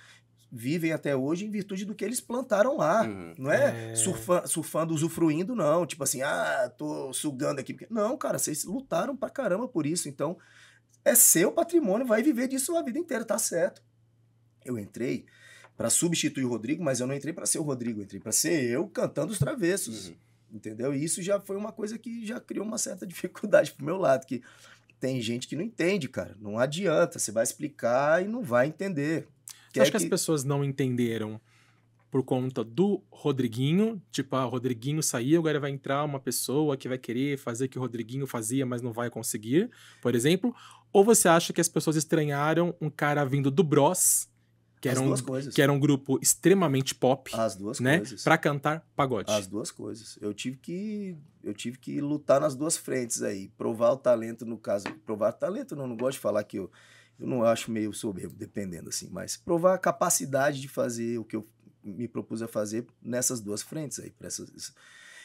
vivem até hoje em virtude do que eles plantaram lá. Uhum. Não é, é. Surfa, surfando, usufruindo, não. Tipo assim, ah, tô sugando aqui. Não, cara, vocês lutaram pra caramba por isso. Então, é seu patrimônio, vai viver disso a vida inteira, tá certo. Eu entrei para substituir o Rodrigo, mas eu não entrei para ser o Rodrigo, entrei para ser eu cantando os travessos. Uhum. Entendeu? E isso já foi uma coisa que já criou uma certa dificuldade pro meu lado, que tem gente que não entende, cara. Não adianta, você vai explicar e não vai entender. Você acha que, que as pessoas não entenderam por conta do Rodriguinho? Tipo, ah, o Rodriguinho saiu, agora vai entrar uma pessoa que vai querer fazer o que o Rodriguinho fazia, mas não vai conseguir, por exemplo? Ou você acha que as pessoas estranharam um cara vindo do Bros que era, um, que era um grupo extremamente pop. As duas né? coisas. Pra cantar pagode. As duas coisas. Eu tive que eu tive que lutar nas duas frentes aí. Provar o talento, no caso. Provar talento, não, não gosto de falar que eu, eu não acho meio soberbo, dependendo assim. Mas provar a capacidade de fazer o que eu me propus a fazer nessas duas frentes aí. para essas,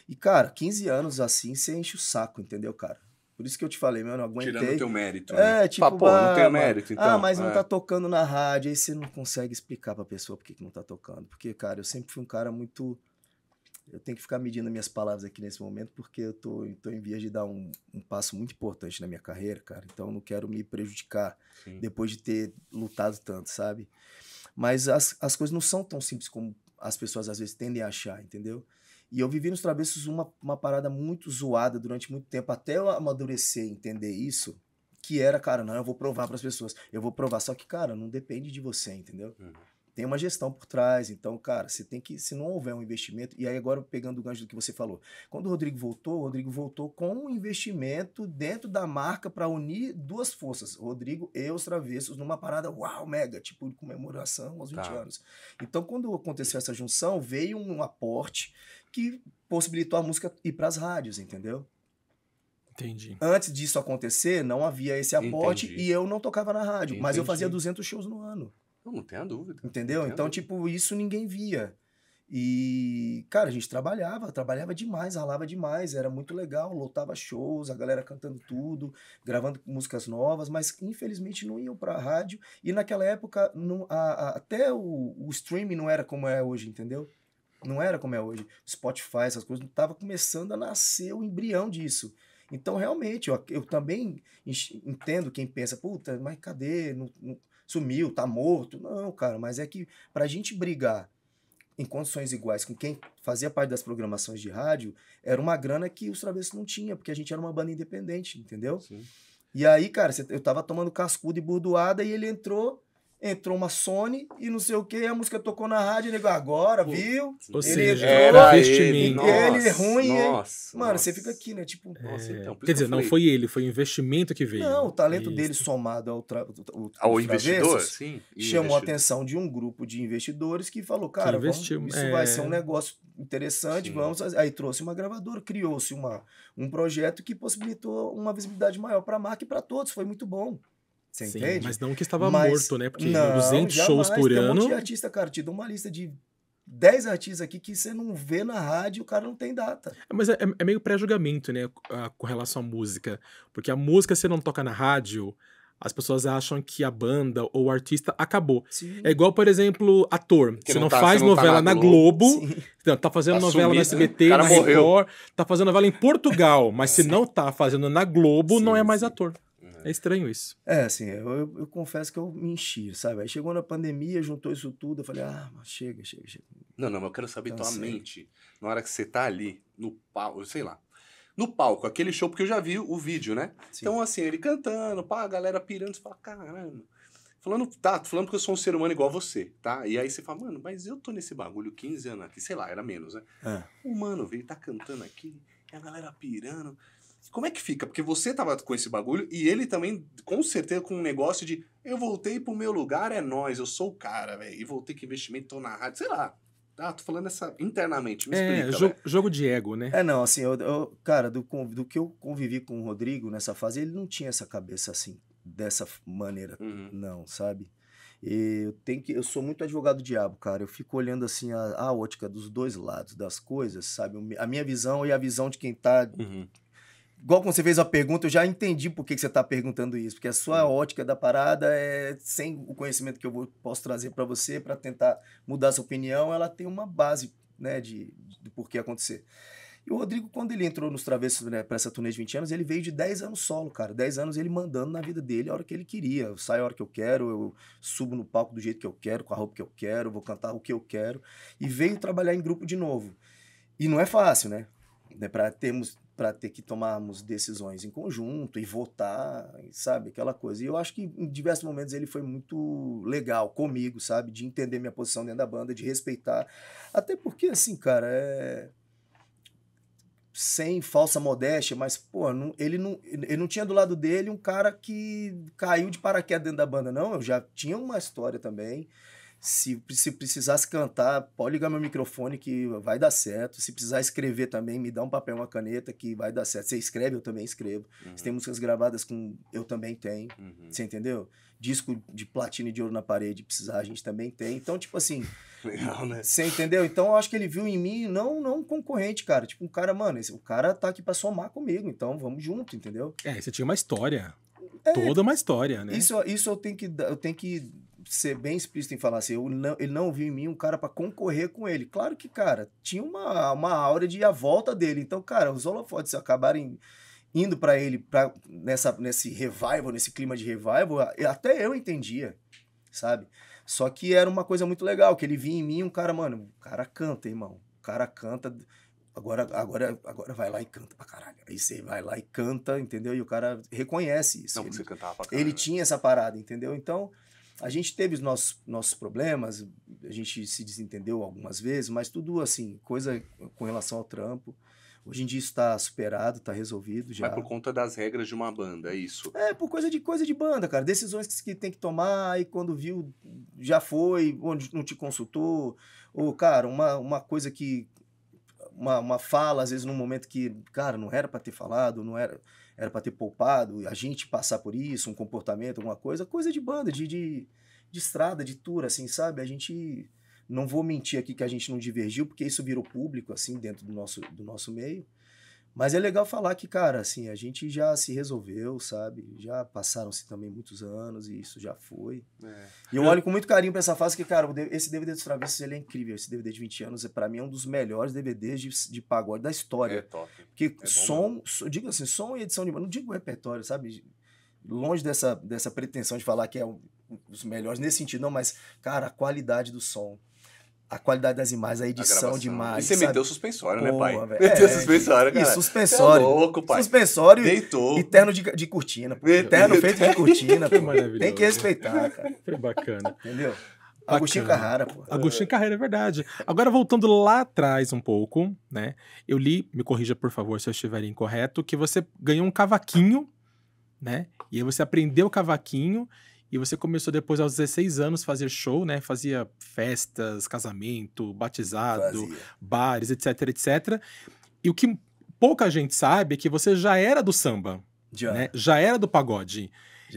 e, cara, 15 anos assim, você enche o saco, entendeu, cara? Por isso que eu te falei, meu, não aguentei. Tirando o teu mérito. É, né? É, tipo, ah, não tem mérito, então. Ah, mas é. não tá tocando na rádio. Aí você não consegue explicar pra pessoa por que, que não tá tocando. Porque, cara, eu sempre fui um cara muito. Eu tenho que ficar medindo minhas palavras aqui nesse momento, porque eu tô, tô em vias de dar um, um passo muito importante na minha carreira, cara. Então eu não quero me prejudicar Sim. depois de ter lutado tanto, sabe? Mas as, as coisas não são tão simples como as pessoas às vezes tendem a achar, entendeu? E eu vivi nos travessos uma, uma parada muito zoada durante muito tempo, até eu amadurecer, entender isso, que era, cara, não, eu vou provar para as pessoas, eu vou provar. Só que, cara, não depende de você, entendeu? Uhum tem uma gestão por trás. Então, cara, você tem que, se não houver um investimento, e aí agora pegando o gancho do que você falou, quando o Rodrigo voltou, o Rodrigo voltou com um investimento dentro da marca para unir duas forças, Rodrigo e os travessos, numa parada uau, mega, tipo comemoração aos 20 tá. anos. Então, quando aconteceu essa junção, veio um aporte que possibilitou a música ir para as rádios, entendeu? Entendi. Antes disso acontecer, não havia esse aporte Entendi. e eu não tocava na rádio, Entendi. mas eu fazia 200 shows no ano. Não, não a dúvida. Entendeu? Então, dúvida. tipo, isso ninguém via. E, cara, a gente trabalhava, trabalhava demais, ralava demais, era muito legal, lotava shows, a galera cantando tudo, gravando músicas novas, mas infelizmente não iam pra rádio. E naquela época, não, a, a, até o, o streaming não era como é hoje, entendeu? Não era como é hoje. Spotify, essas coisas, tava começando a nascer o embrião disso. Então, realmente, eu, eu também entendo quem pensa, puta, mas cadê? Não, não, sumiu, tá morto. Não, cara, mas é que para a gente brigar em condições iguais com quem fazia parte das programações de rádio, era uma grana que os travessos não tinha, porque a gente era uma banda independente, entendeu? Sim. E aí, cara, eu tava tomando cascudo e burdoada e ele entrou entrou uma Sony e não sei o que, a música tocou na rádio, nego, agora, viu? Ou ele seja, entrou, ele, nossa, ele é ruim. Nossa, mano, nossa. você fica aqui, né? Tipo, é... então, Quer dizer, não foi ele, foi o investimento que veio. Não, o talento isso. dele somado ao, tra... ao, ao investidor, sim. Chamou a atenção de um grupo de investidores que falou, cara, que vamos, isso é... vai ser um é. negócio interessante, sim. vamos. Aí trouxe uma gravadora, criou-se uma, um projeto que possibilitou uma visibilidade maior para a marca e para todos, foi muito bom. Você Sim, Mas não que estava mas, morto, né? Porque não, 200 jamais, shows por tem ano. Um monte de artista, cara, te dou uma lista de 10 artistas aqui que você não vê na rádio, o cara não tem data. É, mas é, é, é meio pré-julgamento, né, com relação à música. Porque a música você não toca na rádio, as pessoas acham que a banda ou o artista acabou. Sim. É igual, por exemplo, ator. Que você não, tá, faz você não tá novela tá na Globo, Globo não, tá fazendo tá novela sumido, na SBT, na morreu. Record, tá fazendo novela em Portugal, mas se não tá fazendo na Globo, sim, não é mais ator. É estranho isso. É, assim, eu, eu, eu, confesso que eu me enchi, sabe? Aí chegou na pandemia, juntou isso tudo, eu falei, ah, mas chega, chega, chega. Não, não, mas eu quero saber então, tua assim... mente. Na hora que você tá ali, no palco, sei lá, no palco, aquele show, porque eu já vi o vídeo, né? Sim. Então, assim, ele cantando, pá, a galera pirando, você fala, caramba. Falando, tá, falando que eu sou um ser humano igual você, tá? E aí você fala, mano, mas eu tô nesse bagulho 15 anos aqui, sei lá, era menos, né? É. O mano, velho, tá cantando aqui, e a galera pirando. Como é que fica? Porque você tava com esse bagulho e ele também, com certeza, com um negócio de eu voltei pro meu lugar, é nós, eu sou o cara, velho. E voltei que investimento, tô na rádio, sei lá. Ah, tô falando essa internamente, me é, explica. Jogo, jogo, de ego, né? É, não, assim, eu, eu, cara, do, do que eu convivi com o Rodrigo nessa fase, ele não tinha essa cabeça assim, dessa maneira, uhum. não, sabe? E eu tenho que, eu sou muito advogado diabo, cara. Eu fico olhando assim a, a ótica dos dois lados das coisas, sabe? A minha visão e a visão de quem tá uhum igual quando você fez a pergunta, eu já entendi por que, que você está perguntando isso, porque a sua ótica da parada é sem o conhecimento que eu vou, posso trazer para você para tentar mudar sua opinião, ela tem uma base, né, de, de por que acontecer. E o Rodrigo, quando ele entrou nos Travessos né, para essa turnê de 20 anos, ele veio de 10 anos solo, cara. 10 anos ele mandando na vida dele a hora que ele queria. Eu saio a hora que eu quero, eu subo no palco do jeito que eu quero, com a roupa que eu quero, vou cantar o que eu quero. E veio trabalhar em grupo de novo. E não é fácil, né? né para termos para ter que tomarmos decisões em conjunto e votar, sabe? Aquela coisa. E eu acho que em diversos momentos ele foi muito legal comigo, sabe? De entender minha posição dentro da banda, de respeitar. Até porque, assim, cara, é. Sem falsa modéstia, mas, pô, não, ele, não, ele não tinha do lado dele um cara que caiu de paraquedas dentro da banda, não. Eu já tinha uma história também. Se, se precisasse cantar, pode ligar meu microfone que vai dar certo. Se precisar escrever também, me dá um papel, uma caneta que vai dar certo. Você escreve, eu também escrevo. Uhum. Se tem músicas gravadas com. Eu também tenho. Uhum. Você entendeu? Disco de platina e de ouro na parede, precisar, a gente também tem. Então, tipo assim. Legal, né? Você entendeu? Então, eu acho que ele viu em mim, não, não um concorrente, cara. Tipo, um cara, mano, esse, o cara tá aqui pra somar comigo, então vamos junto, entendeu? É, você tinha uma história. É, toda uma história, né? Isso, isso eu tenho que. Eu tenho que ser bem explícito em falar assim, eu não, ele não viu em mim um cara para concorrer com ele. Claro que, cara, tinha uma, uma aura de a volta dele. Então, cara, os holofotes acabarem indo para ele pra, nessa, nesse revival, nesse clima de revival, até eu entendia, sabe? Só que era uma coisa muito legal, que ele vinha em mim um cara, mano, o cara canta, irmão. O cara canta, agora, agora, agora vai lá e canta pra caralho. Aí você vai lá e canta, entendeu? E o cara reconhece isso. Não, ele, você cantava pra caralho. Ele tinha essa parada, entendeu? Então, a gente teve os nossos, nossos problemas, a gente se desentendeu algumas vezes, mas tudo assim, coisa com relação ao trampo. Hoje em dia isso está superado, está resolvido já. Mas por conta das regras de uma banda, é isso? É, por coisa de coisa de banda, cara. Decisões que, que tem que tomar, e quando viu, já foi, onde não te consultou. Ou, cara, uma, uma coisa que. Uma, uma fala, às vezes, num momento que, cara, não era para ter falado, não era era para ter poupado, a gente passar por isso, um comportamento, alguma coisa, coisa de banda, de, de, de estrada, de tour, assim, sabe? A gente. Não vou mentir aqui que a gente não divergiu, porque isso virou público, assim, dentro do nosso, do nosso meio. Mas é legal falar que, cara, assim, a gente já se resolveu, sabe? Já passaram-se também muitos anos e isso já foi. É. E eu olho com muito carinho para essa fase que, cara, esse DVD dos Travessos, ele é incrível. Esse DVD de 20 anos, é, para mim, é um dos melhores DVDs de, de pagode da história. É top. Porque é som, so, digo assim, som e edição de... Não digo repertório, sabe? Longe dessa, dessa pretensão de falar que é um, um dos melhores nesse sentido, não. Mas, cara, a qualidade do som a qualidade das imagens, a edição a de imagens. E você sabe? Né, meteu suspensório, Porra, né, pai? Véio. Meteu é, suspensório, cara. E suspensório. Você tá é louco, pai. Suspensório Deitou. e terno de, de cortina. Meteu. Terno feito de cortina, pô. Tem que respeitar, cara. Foi bacana. Entendeu? Bacana. Agostinho Carrara, pô. Agostinho Carrara, é verdade. Agora, voltando lá atrás um pouco, né? Eu li, me corrija, por favor, se eu estiver incorreto, que você ganhou um cavaquinho, né? E aí você aprendeu o cavaquinho e você começou depois aos 16 anos fazer show, né? Fazia festas, casamento, batizado, Fazia. bares, etc, etc. E o que pouca gente sabe é que você já era do samba, já, né? já era do pagode.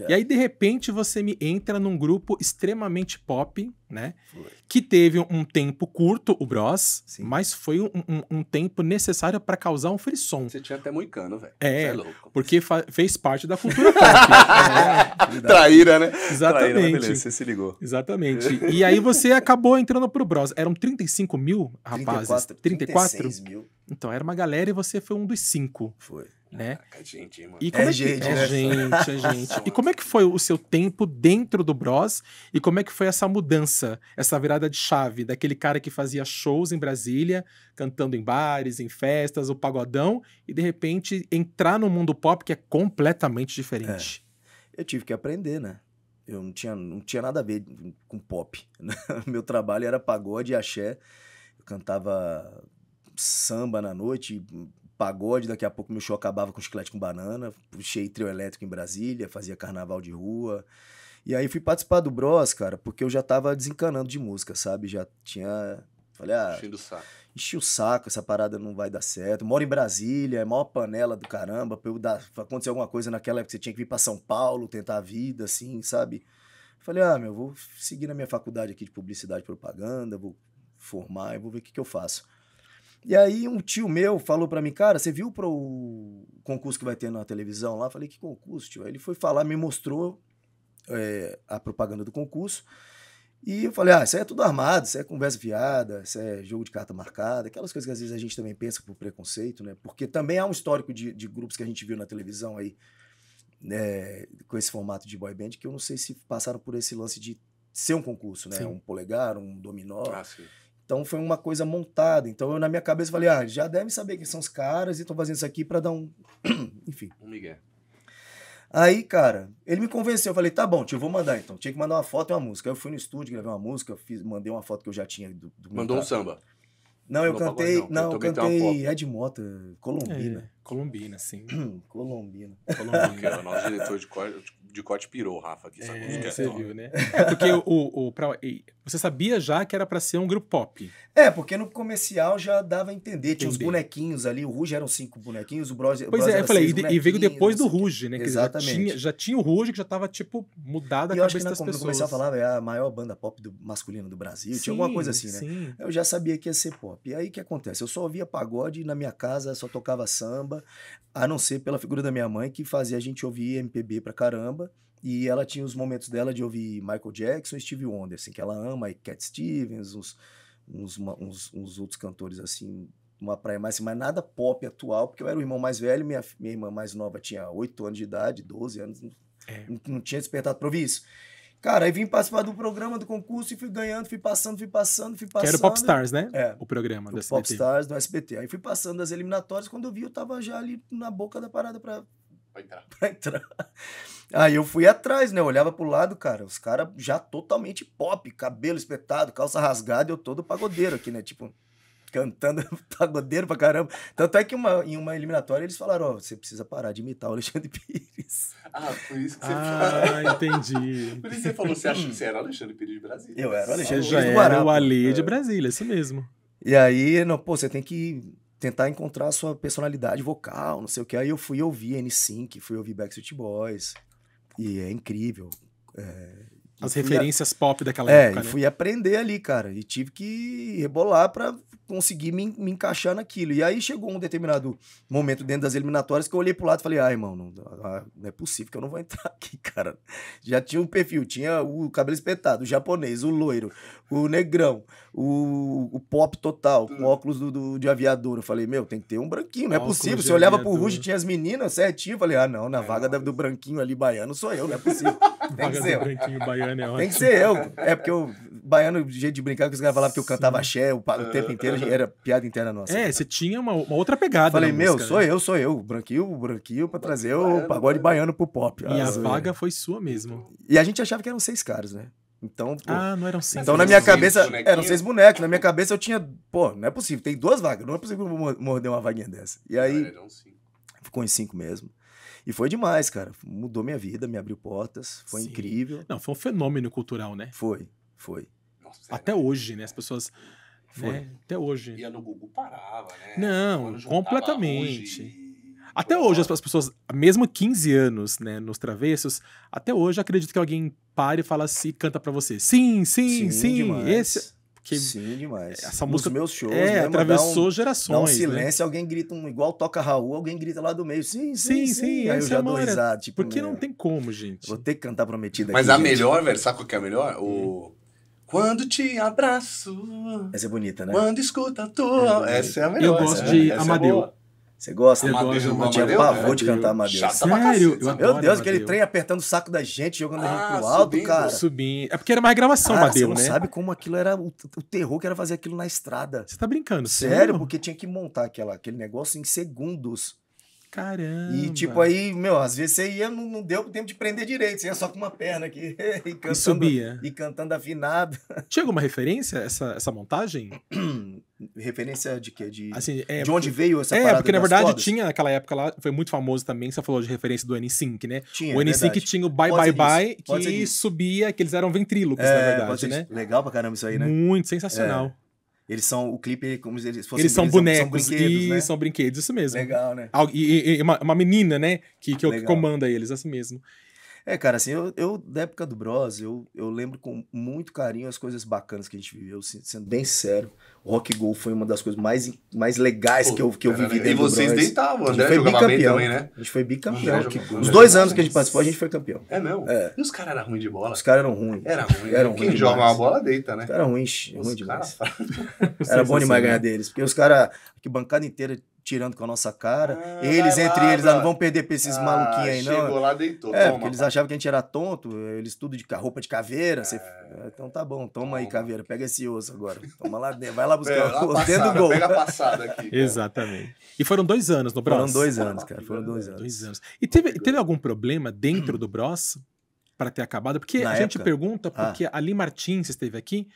E aí, de repente, você me entra num grupo extremamente pop, né? Foi. Que teve um tempo curto, o Bros, Sim. mas foi um, um, um tempo necessário para causar um frisson. Você tinha até moicano, velho. É, é porque fez parte da cultura pop. é. Traíra, né? Exatamente. Traíra, beleza, você se ligou. Exatamente. e aí você acabou entrando pro Bros. Eram 35 mil rapazes? 34? 34? mil. Então, era uma galera e você foi um dos cinco. Foi né? Caraca, gente, hein, mano. E é como é, é gente, que... é gente, é gente. E como é que foi o seu tempo dentro do Bros? E como é que foi essa mudança, essa virada de chave daquele cara que fazia shows em Brasília, cantando em bares, em festas, o pagodão, e de repente entrar no mundo pop que é completamente diferente? É. Eu tive que aprender, né? Eu não tinha, não tinha nada a ver com pop. Né? Meu trabalho era pagode e axé. Eu cantava samba na noite, pagode, daqui a pouco meu show acabava com chiclete com banana, puxei trio elétrico em Brasília, fazia carnaval de rua. E aí fui participar do Bros, cara, porque eu já tava desencanando de música, sabe? Já tinha. Falei, ah. Enchi, o saco. Enchi o saco, essa parada não vai dar certo. Moro em Brasília, é maior panela do caramba. Pra, eu dar, pra acontecer alguma coisa naquela época, você tinha que vir pra São Paulo, tentar a vida, assim, sabe? Falei, ah, meu, vou seguir na minha faculdade aqui de publicidade e propaganda, vou formar e vou ver o que, que eu faço. E aí um tio meu falou para mim, cara, você viu para o concurso que vai ter na televisão lá? falei, que concurso, tio? Aí ele foi falar, me mostrou é, a propaganda do concurso. E eu falei, ah, isso aí é tudo armado, isso é conversa viada isso é jogo de carta marcada, aquelas coisas que às vezes a gente também pensa por preconceito, né? Porque também há um histórico de, de grupos que a gente viu na televisão aí, né, com esse formato de boy band, que eu não sei se passaram por esse lance de ser um concurso, né? Sim. Um polegar, um dominó. Ah, sim. Então foi uma coisa montada. Então eu na minha cabeça falei, ah, já deve saber quem são os caras e estão fazendo isso aqui para dar um, enfim. Um migué. Aí, cara, ele me convenceu. Eu falei, tá bom, tio, vou mandar então. Tinha que mandar uma foto e uma música. Aí eu fui no estúdio, gravei uma música, fiz, mandei uma foto que eu já tinha do, do Mandou um samba. Não, eu não cantei. não, não eu, cantei Red Mota, Colombina. É, Colombina, sim. Colombina. Colombina. que era o nosso diretor de, de corte pirou, Rafa, aqui, sacou? É, você viu, né? É, porque o, o, pra, você sabia já que era para ser um grupo pop. É, porque no comercial já dava a entender. Tinha os bonequinhos ali, o Ruge eram cinco bonequinhos, o Bros. Pois Bros é, eu falei, e, veio depois do Ruge, né? Exatamente. Já tinha, já tinha, o Ruge que já tava, tipo, mudada a e cabeça eu acho que na, das comercial falava, ah, é a maior banda pop do, masculina do Brasil, sim, tinha alguma coisa assim, né? Sim. Eu já sabia que ia ser pop. E aí o que acontece? Eu só ouvia pagode na minha casa só tocava samba, a não ser pela figura da minha mãe que fazia a gente ouvir MPB pra caramba e ela tinha os momentos dela de ouvir Michael Jackson e Steve Wonder, assim, que ela ama, e Cat Stevens, uns, uns, uns, uns outros cantores, assim, uma praia mais, assim, mas nada pop atual, porque eu era o irmão mais velho, minha, minha irmã mais nova tinha 8 anos de idade, 12 anos, é. não, não, tinha despertado para ouvir isso. Cara, aí vim participar do programa, do concurso, e fui ganhando, fui passando, fui passando, fui passando. Que era o Popstars, né? É. O programa do SBT. Popstars do SBT. Aí fui passando as eliminatórias, quando eu vi, eu tava já ali na boca da parada para para entrar. Pra entrar. Aí eu fui atrás, né? Eu olhava pro lado, cara, os caras já totalmente pop, cabelo espetado, calça rasgada, eu todo pagodeiro aqui, né? Tipo, cantando pagodeiro pra caramba. Tanto é que uma, em uma eliminatória eles falaram: Ó, oh, você precisa parar de imitar o Alexandre Pires. Ah, por isso que você. Ah, entendi. por isso que você falou: você acha que você era o Alexandre Pires de Brasília? Eu era o Alexandre Pires. já era o Ali de Brasília, isso assim mesmo. E aí, não, pô, você tem que tentar encontrar a sua personalidade vocal, não sei o que. Aí eu fui ouvir N5, fui ouvir Backstreet Boys. E é incrível. É, as referências a... pop daquela é, época. É, né? fui aprender ali, cara. E tive que rebolar para conseguir me, me, encaixar naquilo. E aí chegou um determinado momento dentro das eliminatórias que eu olhei pro lado e falei: ai ah, irmão, não, ah, ah, não é possível que eu não vou entrar aqui, cara. Já tinha um perfil, tinha o cabelo espetado, o japonês, o loiro, o negrão, o, o pop total, com hum. óculos do, do, de aviador. Eu falei, meu, tem que ter um branquinho, não é óculos possível. Você olhava aviador. pro Ruge, tinha as meninas certinho. Eu falei, ah, não, na é, vaga do branquinho ali baiano sou eu, não é possível. Tem que ser. branquinho baiano é ótimo. Tem que ser eu. É porque o baiano, de jeito de brincar, que os caras falavam que eu cantava axé o, o tempo inteiro, era piada interna nossa. É, você tinha uma, uma outra pegada. Falei, meu, música, né? sou né? eu, sou eu. Branquinho, branquinho, pra trazer baiano, o pagode né? baiano pro pop. E a vaga foi sua mesmo. E a gente achava que eram seis caras, né? Então, pô, Ah, não eram seis. Então, na minha cabeça, eram seis bonecos. Na minha cabeça, eu tinha, pô, não é possível, tem duas vagas, não é possível morder uma vaguinha dessa. E aí, não, eram cinco. ficou em cinco mesmo. E foi demais, cara. Mudou minha vida, me abriu portas, foi Sim. incrível. Não, foi um fenômeno cultural, né? Foi, foi. Nossa, Até é. hoje, né? As pessoas. Foi. Né? Até hoje. Ia no Google parava, né? Não, completamente. Até hoje as pessoas, mesmo 15 anos, né, nos travessos, até hoje acredito que alguém pare e fala assim, canta para você. Sim, sim, sim, sim demais. esse é que Sim, demais. Essa música Nos meus shows, é, né, atravessou um, gerações. Dá um né? silêncio, né? alguém grita um igual toca Raul, alguém grita lá do meio. Sim, sim, sim. sim aí eu é já dou risada, tipo, porque não né, tem como, gente. Vou ter que cantar prometida Mas aqui, a gente. melhor, velho, sabe qual que é a melhor? O quando te abraço. Essa é bonita, né? Quando escuta a tua. É, essa é a melhor. Eu gosto essa, de Amadeu. É você gosta? Amadeus, eu, eu tinha pavor de cantar Amadeus. Sério? Eu Meu Deus, aquele trem apertando o saco da gente, jogando ah, a gente pro alto, subindo. cara. Subindo. É porque era mais gravação, cara, né? você não né? sabe como aquilo era, o, o, terror que era fazer aquilo na estrada. Você tá brincando? Sério, sério? porque tinha que montar aquela, aquele negócio em segundos. Caramba. E tipo aí, meu, às vezes você ia, não, não deu tempo de prender direito, você ia só com uma perna aqui. e, cantando, e subia. E cantando afinado. Tinha alguma referência essa, essa montagem? Referência de quê? De, assim, é, de onde veio essa É, porque na verdade tinha naquela época lá, foi muito famoso também, você falou de referência do N5, né? Tinha, o N5 tinha o Bye pode Bye Bye, que subia, que eles eram ventrílocos, é, na verdade, né? Legal pra caramba isso aí, né? Muito sensacional. É. Eles são o clipe é como se eles fossem Eles são eles é bonecos, são brinquedos, né? são brinquedos, isso mesmo. Legal, né? E, e, e uma, uma, menina, né, que, que, que comanda eles, assim mesmo. É, cara, assim, eu, eu da época do Bros, eu, eu lembro com muito carinho as coisas bacanas que a gente viveu, sendo bem sério. O Rock Go foi uma das coisas mais, mais legais Pô, que eu, que eu vivi dentro do Bros. E vocês deitavam, né? Foi bicampeão. Também, né? A gente foi bicampeão. Rock Go. Os dois anos que a gente participou, a gente foi campeão. É mesmo? É. E os caras eram ruins de bola? Os caras eram ruins. Era ruim. Era né? ruim Quem demais. joga uma bola deita, né? Os caras eram ruins, ruim demais. Cara... Era bom demais ganhar deles, porque os caras, que bancada inteira tirando com a nossa cara. Ah, eles, entre eles, ah, não vão perder pra esses ah, maluquinhos aí, não. Chegou lá, deitou. É, toma, porque eles achavam que a gente era tonto, eles tudo de roupa de caveira. Você... É. É, então tá bom, toma, toma, aí, caveira, pega esse osso agora. Toma lá dentro, vai lá buscar o lá passada, dentro do gol. Pega a passada aqui. Exatamente. E foram dois anos no Bros. Foram dois anos, cara, foram dois anos. Dois anos. E teve, teve algum problema dentro do Bros? para ter acabado? Porque Na a época? gente pergunta, ah. porque ah. a Ali Martins esteve aqui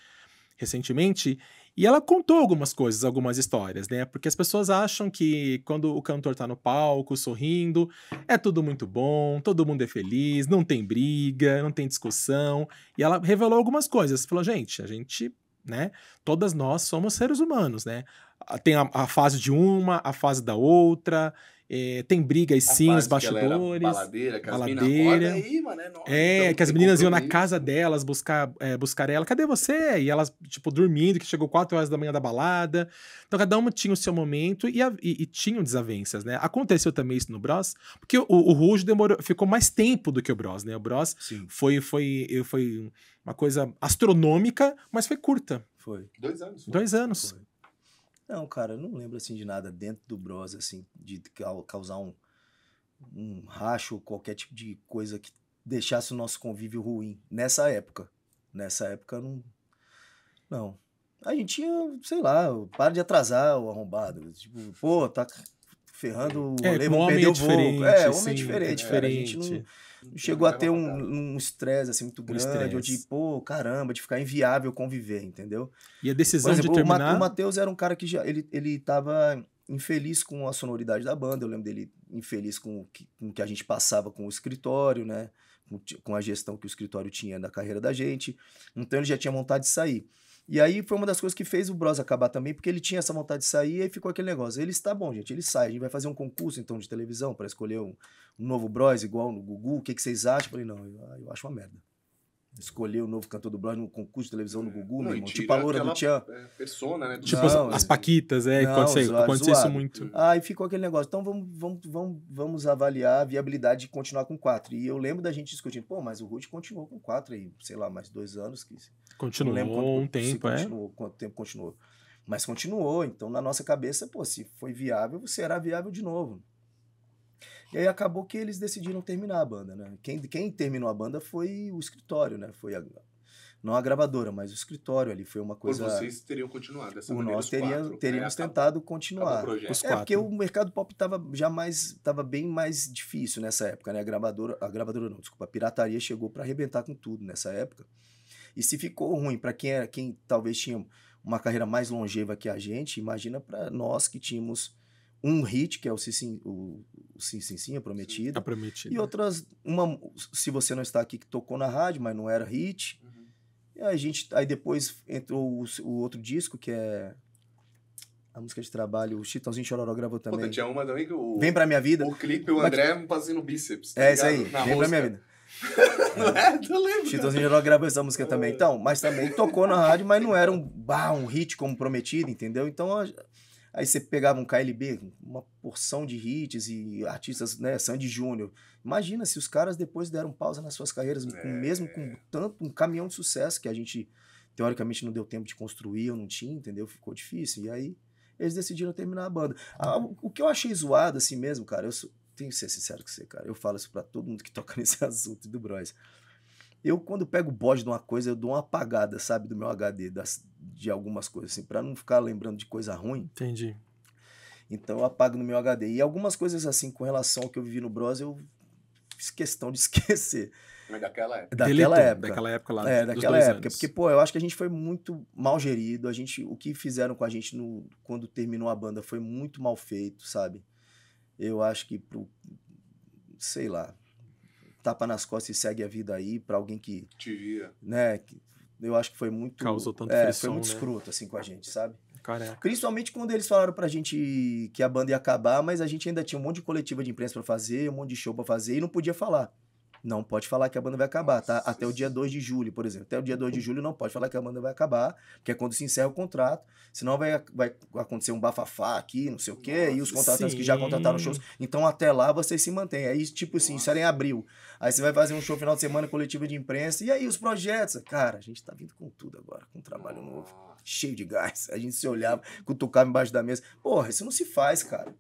recentemente e ela contou algumas coisas, algumas histórias, né? Porque as pessoas acham que quando o cantor tá no palco, sorrindo, é tudo muito bom, todo mundo é feliz, não tem briga, não tem discussão. E ela revelou algumas coisas. Falou, gente, a gente, né? Todas nós somos seres humanos, né? Tem a, a fase de uma, a fase da outra. É, tem brigas sim nos bastidores. Baladeira, que baladeira. É aí, mano, é, é então, que as meninas iam na casa delas buscar, é, buscar ela. Cadê você? E elas, tipo, dormindo, que chegou 4 horas da manhã da balada. Então, cada uma tinha o seu momento e, a, e, e tinham desavenças, né? Aconteceu também isso no Bros, porque o, o Rujo demorou, ficou mais tempo do que o Bros, né? O Bros sim. foi, foi, foi uma coisa astronômica, mas foi curta. Foi. Dois anos. Foi. Dois anos. Foi. Não, cara, eu não lembro assim de nada dentro do Bros, assim, de causar um, um racho ou qualquer tipo de coisa que deixasse o nosso convívio ruim nessa época. Nessa época não. Não. A gente tinha, sei lá, para de atrasar o arrombado. Tipo, pô, tá ferrando o é, rolê, vão perder é o voo. É, homem é diferente, é diferente. Cara, a gente não Chegou a ter um estresse assim muito um grande, ou de, pô, caramba, de ficar inviável conviver, entendeu? E a decisão exemplo, de terminar... O Matheus era um cara que já, ele, ele tava infeliz com a sonoridade da banda, eu lembro dele infeliz com o que, com o que a gente passava com o escritório, né? Com, com a gestão que o escritório tinha da carreira da gente. Então ele já tinha vontade de sair. E aí foi uma das coisas que fez o Bros acabar também, porque ele tinha essa vontade de sair e ficou aquele negócio. Ele está bom, gente, ele sai. A gente vai fazer um concurso então de televisão para escolher um, um, novo Bros igual no Gugu. O que, que vocês acham? Eu falei, não, eu, eu acho uma merda escolher o novo cantor do Brasil no concurso de televisão do é. Gugu, não, meu irmão. Tipo a loura do Tchan. É, persona, né? tipo não, as, as, paquitas, é, não, aconteceu, zoado, aconteceu isso muito. Aí ficou aquele negócio. Então vamos, vamos, vamos, vamos avaliar a viabilidade de continuar com quatro. E eu lembro da gente discutindo, pô, mas o Ruth continuou com quatro aí, sei lá, mais dois anos. que Continuou não quanto, um tempo, é? Continuou, quanto tempo continuou. Mas continuou, então na nossa cabeça, pô, se foi viável, será viável de novo. E aí acabou que eles decidiram terminar a banda, né? Quem, quem terminou a banda foi o escritório, né? Foi a, não a gravadora, mas o escritório ali foi uma coisa. Por vocês teriam continuado dessa o Nós teria, quatro, teríamos né? tentado continuar. É porque o mercado pop estava já mais, estava bem mais difícil nessa época, né? A gravadora, a gravadora não, desculpa, a pirataria chegou para arrebentar com tudo nessa época. E se ficou ruim para quem era, quem talvez tinha uma carreira mais longeva que a gente, imagina para nós que tínhamos um hit, que é o Sim, o, o Sim, Sim, Sim, Prometida. É prometido. É E é. outras, uma, se você não está aqui, que tocou na rádio, mas não era hit. Uhum. E a gente, aí depois entrou o, o, outro disco, que é a música de trabalho, o Chitãozinho Chororó gravou também. Puta, tinha uma também que o... Vem Pra Minha Vida. O clipe, o André é mas, fazendo bíceps, tá É, isso aí, na Vem música. Pra Minha Vida. não é? Eu lembro. Chororó gravou essa música também. Então, mas também tocou na rádio, mas não era um, bah, um hit como prometido, entendeu? Então, Aí você pegava um KLB, uma porção de hits e artistas, né, Sandy Júnior. Imagina se os caras depois deram pausa nas suas carreiras, é. mesmo com tanto um caminhão de sucesso que a gente teoricamente não deu tempo de construir, ou não tinha, entendeu? Ficou difícil. E aí eles decidiram terminar a banda. Ah, o que eu achei zoado assim mesmo, cara, eu sou, tenho que ser sincero com você, cara. Eu falo isso para todo mundo que toca nesse assunto do Bros. Eu, quando pego o bode de uma coisa, eu dou uma apagada, sabe, do meu HD, das, de algumas coisas, assim, pra não ficar lembrando de coisa ruim. Entendi. Então eu apago no meu HD. E algumas coisas assim, com relação ao que eu vivi no Bros, eu fiz questão de esquecer. Mas daquela época. Daquela Deletou, época. Daquela época lá. É, daquela época. Anos. Porque, pô, eu acho que a gente foi muito mal gerido. A gente, o que fizeram com a gente no, quando terminou a banda foi muito mal feito, sabe? Eu acho que pro. Sei lá tapa nas costas e segue a vida aí para alguém que. Te via. Né? Que, eu acho que foi muito. Causou tanto é, frição, Foi muito né? escroto, assim, com a gente, sabe? Caraca. Principalmente quando eles falaram pra gente que a banda ia acabar, mas a gente ainda tinha um monte de coletiva de imprensa para fazer, um monte de show para fazer e não podia falar não pode falar que a banda vai acabar, tá? Até o dia 2 de julho, por exemplo. Até o dia 2 de uhum. julho não pode falar que a banda vai acabar, porque é quando se encerra o contrato, senão vai, vai acontecer um bafafá aqui, não sei o quê, Nossa, e os contratantes sim. que já contrataram shows. Então até lá vocês se mantêm. Aí, tipo assim, Nossa. isso era em abril. Aí você vai fazer um show final de semana coletivo de imprensa, e aí os projetos? Cara, a gente tá vindo com tudo agora, com trabalho novo, cheio de gás. A gente se olhava, cutucava embaixo da mesa. Porra, isso não se faz, cara.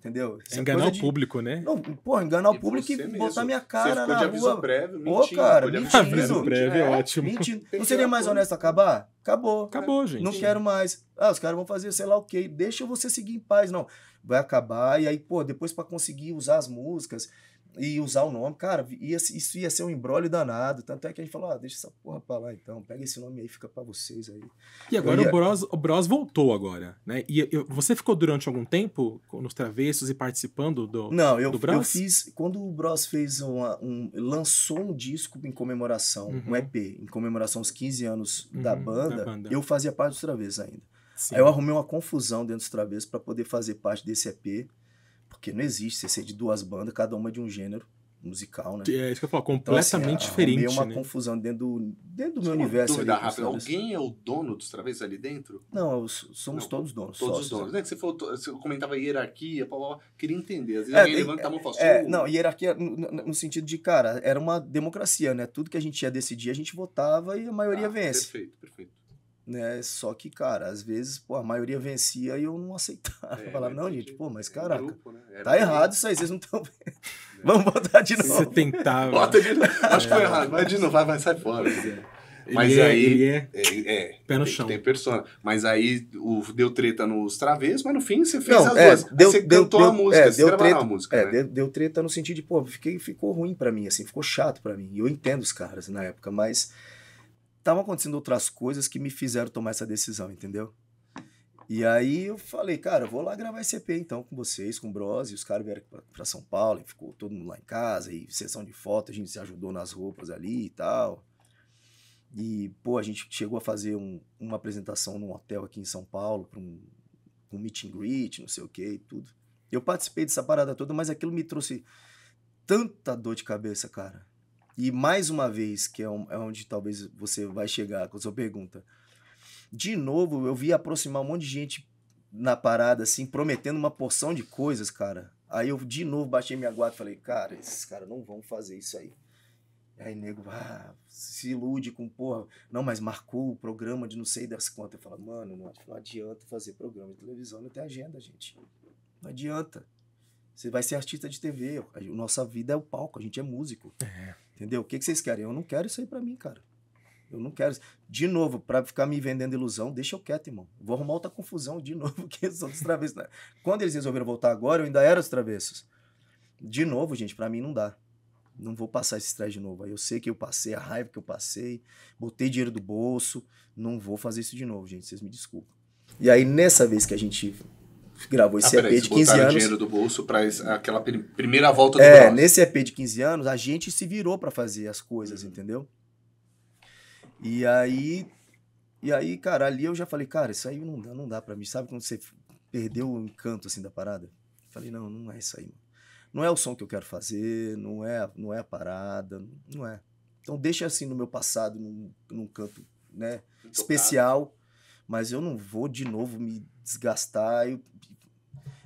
Entendeu? É enganar o de... público, né? Não, pô, enganar o público e mesmo. botar minha cara você ficou na de aviso rua. prévio, mentindo. Pô, cara, mentindo. Aviso breve é, é, ótimo. Mentindo. Não seria mais honesto acabar? Acabou. Acabou, gente. Não quero mais. Ah, os caras vão fazer sei lá o quê. Deixa você seguir em paz. Não, vai acabar. E aí, pô, depois para conseguir usar as músicas e usar o nome, cara, ia, isso ia ser um embrólio danado. Tanto é que a gente falou, ah, deixa essa porra pra lá então, pega esse nome aí, fica pra vocês aí. E agora ia... o, Bros, o Bros voltou agora, né? E eu, você ficou durante algum tempo nos travessos e participando do Não, eu, do Bros? eu fiz, quando o Bros fez uma, um, lançou um disco em comemoração, uhum. um EP, em comemoração aos 15 anos uhum, da, banda, da, banda, eu fazia parte dos travessos ainda. Sim. Aí eu arrumei uma confusão dentro dos travessos para poder fazer parte desse EP porque não existe você ser de duas bandas, cada uma é de um gênero musical, né? É isso que eu falo, completamente então, assim, é, diferente. Meio uma né? confusão dentro do, dentro do meu universo. ali, rápida. Assim. Alguém é o dono dos travessos ali dentro? Não, somos não, todos donos. Todos sócios, donos. Né? É que você, falou, você comentava hierarquia, blá, blá, blá. queria entender. Às vezes é, alguém é, levanta é, a mão e fala é, Não, hierarquia no, no, sentido de, cara, era uma democracia, né? Tudo que a gente ia decidir, a gente votava e a maioria ah, vence. Perfeito, perfeito né? Só que, cara, às vezes, pô, a maioria vencia e eu não aceitava. É, falava, não, gente, pô, mas é caraca, grupo, né? É tá errado isso aí, vocês não estão vendo. É. Vamos botar de novo. Você tentava. Bota de novo. Acho que foi é. errado, mas de novo, vai, vai sai fora. Mas ele aí. É, ele é, é, pé no tem, chão. Tem persona. Mas aí o, deu treta nos travês, mas no fim você fez não, as é, duas. Deu, você deu, cantou deu, a música, é, deu treta, a música. É, né? deu, deu, treta no sentido de, pô, fiquei, ficou ruim para mim, assim, ficou chato para mim. E eu entendo os caras na época, mas estavam acontecendo outras coisas que me fizeram tomar essa decisão, entendeu? E aí eu falei, cara, vou lá gravar esse EP então com vocês, com o Bros, e os caras vieram para São Paulo, e ficou todo mundo lá em casa, e sessão de foto, a gente se ajudou nas roupas ali e tal. E, pô, a gente chegou a fazer um, uma apresentação num hotel aqui em São Paulo, para um, um meet and greet, não sei o que e tudo. Eu participei dessa parada toda, mas aquilo me trouxe tanta dor de cabeça, cara. E mais uma vez, que é, é, onde talvez você vai chegar com a sua pergunta. De novo, eu vi aproximar um monte de gente na parada, assim, prometendo uma porção de coisas, cara. Aí eu, de novo, baixei minha guarda e falei, cara, esses caras não vão fazer isso aí. Aí nego ah, se ilude com porra. Não, mas marcou o programa de não sei das quantas. Eu falo, mano, não, não adianta fazer programa de televisão, não tem agenda, gente. Não adianta. Você vai ser artista de TV. A nossa vida é o palco, a gente é músico. É. Entendeu? O que, que vocês querem? Eu não quero isso aí pra mim, cara. Eu não quero. De novo, para ficar me vendendo ilusão, deixa eu quieto, irmão. Vou arrumar outra confusão de novo, que são os travessos. Né? Quando eles resolveram voltar agora, eu ainda era os travessos. De novo, gente, para mim não dá. Não vou passar esse estresse de novo. Eu sei que eu passei, a raiva que eu passei, botei dinheiro do bolso. Não vou fazer isso de novo, gente. Vocês me desculpem E aí, nessa vez que a gente gravou ah, esse ah, EP aí, de 15 anos. dinheiro do bolso para aquela primeira volta do É, nesse EP de 15 anos, a gente se virou para fazer as coisas, uhum. entendeu? E aí e aí, cara, ali eu já falei, cara, isso aí não dá, não dá para mim. Sabe quando você perdeu o encanto assim da parada? Eu falei, não, não é isso aí. Mano. Não é o som que eu quero fazer, não é, não é a parada, não é. Então deixa assim no meu passado, num, num canto, né, especial, mas eu não vou de novo me desgastar. Eu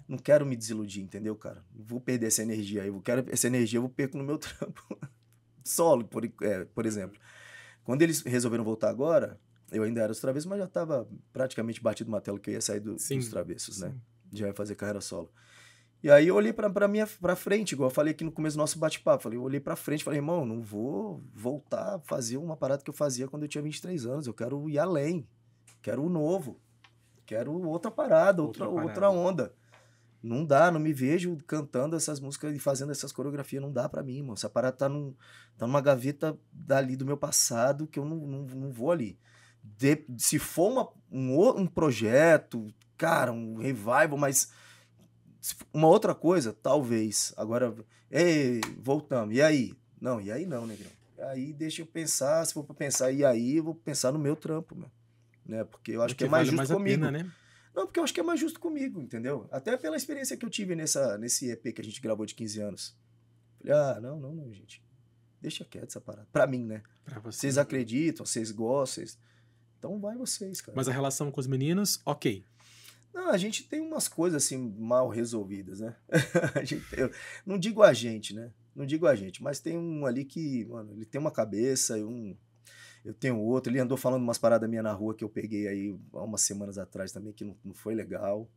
não quero me desiludir, entendeu, cara? Vou perder essa energia aí. Eu quero essa energia, eu vou perco no meu trampo solo, por, é, por exemplo. Quando eles resolveram voltar agora, eu ainda era os travessos, mas já estava praticamente batido o martelo que eu ia sair do, dos travessos, né? Sim. Já ia fazer carreira solo. E aí eu olhei para minha para frente, igual eu falei aqui no começo do nosso bate-papo, falei, eu olhei para frente, falei, irmão, não vou voltar a fazer uma parada que eu fazia quando eu tinha 23 anos, eu quero ir além, quero o novo, quero outra parada, outra, outra, parada. outra onda. Não dá, não me vejo cantando essas músicas e fazendo essas coreografias, não dá para mim, mano. Essa parada tá, num, tá numa gaveta dali do meu passado que eu não, não, não vou ali. De, se for uma, um, um projeto, cara, um revival, mas uma outra coisa, talvez. Agora, é voltamos. E aí? Não, e aí não, negrão. Aí deixa eu pensar, se for pra pensar, e aí eu vou pensar no meu trampo, mano né? Porque eu acho é que é mais vale justo mais comigo. Pena, né? Não, porque eu acho que é mais justo comigo, entendeu? Até pela experiência que eu tive nessa, nesse EP que a gente gravou de 15 anos. Falei, ah, não, não, não, gente. Deixa quieto essa parada. Pra mim, né? Pra você. Vocês acreditam, vocês gostam. Vocês... Então vai vocês, cara. Mas a relação com os meninos, ok. Não, a gente tem umas coisas assim mal resolvidas, né? gente, eu, não digo a gente, né? Não digo a gente, mas tem um ali que, mano, ele tem uma cabeça e um, eu tenho outro. Ele andou falando umas paradas minha na rua que eu peguei aí há umas semanas atrás também, que não, não foi legal.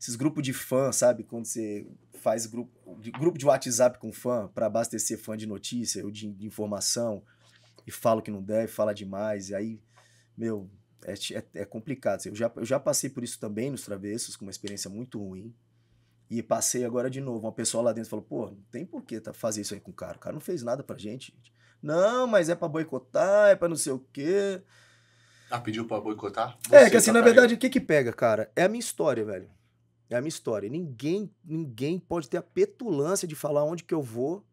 Esses grupos de fã, sabe? Quando você faz grupo, grupo de WhatsApp com fã para abastecer fã de notícia ou de, de, informação e fala o que não deve, fala demais. E aí, meu, é, é, é complicado. Eu já, eu já passei por isso também nos travessos, com uma experiência muito ruim. E passei agora de novo. Uma pessoa lá dentro falou: pô, não tem por que tá, fazer isso aí com o cara. O cara não fez nada pra gente. gente. Não, mas é para boicotar, é para não sei o quê. Ah, pediu pra boicotar? É, Você é, que assim, tá na caindo. verdade, o que que pega, cara? É a minha história, velho. É a minha história. Ninguém, ninguém pode ter a petulância de falar onde que eu vou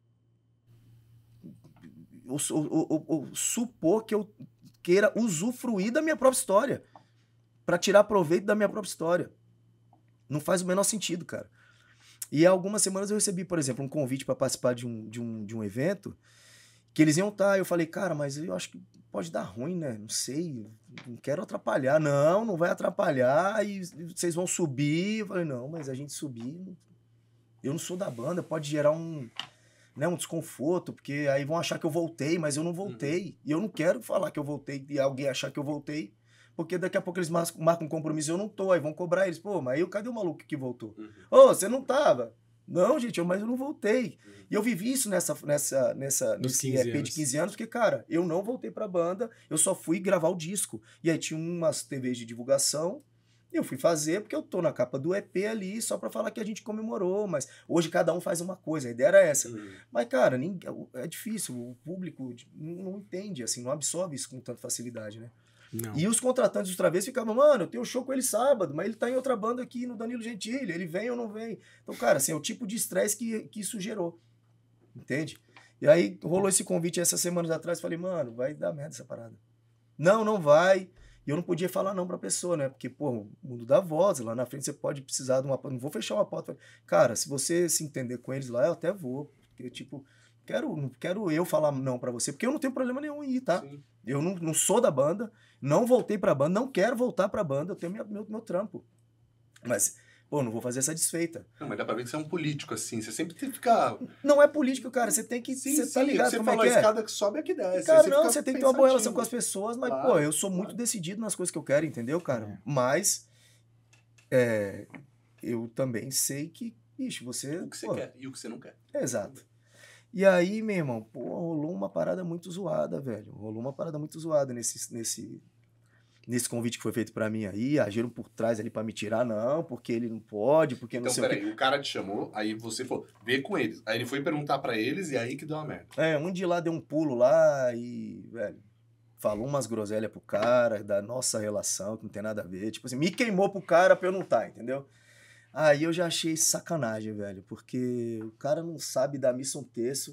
ou, supor que eu queira usufruir da minha própria história para tirar proveito da minha própria história. Não faz o menor sentido, cara. E algumas semanas eu recebi, por exemplo, um convite para participar de um, de, um, de um evento que eles iam estar. Tá, eu falei, cara, mas eu acho que pode dar ruim, né? Não sei, não quero atrapalhar. Não, não vai atrapalhar e vocês vão subir. Eu falei, não, mas a gente subir, eu não sou da banda, pode gerar um, né, um desconforto, porque aí vão achar que eu voltei, mas eu não uhum. voltei. Uhum. E eu não quero falar que eu voltei e alguém achar que eu voltei, porque daqui a pouco eles marcam um compromisso e eu não tô, aí vão cobrar eles. Pô, mas aí cadê o maluco que voltou? Uhum. Ô, uhum. oh, você não tava. Não, gente, eu, mas eu não voltei. Uhum. E eu vivi isso nessa, nessa, nessa nesse EP anos. de 15 anos, porque, cara, eu não voltei pra banda, eu só fui gravar o disco. E aí tinha umas TVs de divulgação, e eu fui fazer porque eu tô na capa do EP ali só para falar que a gente comemorou, mas hoje cada um faz uma coisa, a ideia era essa. Uhum. Mas cara, ninguém é difícil, o público não entende assim, não absorve isso com tanta facilidade, né? E os contratantes do Travesso ficavam, mano, eu tenho show com ele sábado, mas ele tá em outra banda aqui no Danilo Gentili, ele vem ou não vem. Então, cara, assim, é o tipo de estresse que, que isso gerou. Entende? E aí rolou esse convite essas semanas atrás, falei, mano, vai dar merda essa parada. Não, não vai. E eu não podia falar não pra pessoa, né? Porque, pô, o mundo da voz, lá na frente você pode precisar de uma. Não vou fechar uma porta. Cara, se você se entender com eles lá, eu até vou. Porque, tipo, quero, não quero eu falar não para você, porque eu não tenho problema nenhum em ir, tá? Sim. Eu não, não sou da banda, não voltei pra banda, não quero voltar pra banda, eu tenho minha, meu, meu trampo. Mas pô, não vou fazer essa desfeita. Não, mas dá pra ver que você é um político, assim. Você sempre tem que ficar. Não é político, cara. Você tem que. Sim, você tá sim, tá ligado? Você como é falou é que é? escada que sobe é que desce. Cara, você não, você tem que ter uma boa relação com as pessoas, mas, claro, pô, eu sou muito decidido nas coisas que eu quero, entendeu, cara? É. Mas. É, eu também sei que, ixi, você. O que você pô, quer e o que você não quer. Exato. E aí, meu irmão, pô, rolou uma parada muito zoada, velho. Rolou uma parada muito zoada nesse, nesse, nesse convite que foi feito para mim aí. Agiram por trás ali para me tirar, não, porque ele não pode, porque então, não sei peraí, o o cara te chamou, aí você falou, vê com eles. Aí ele foi perguntar para eles e aí que deu uma merda. É, um de lá deu um pulo lá e, velho, falou umas groselhas pro cara da nossa relação, que não tem nada a ver. Tipo assim, me queimou pro cara pra eu não estar, tá, entendeu? Aí eu já achei sacanagem, velho, porque o cara não sabe da missão terço.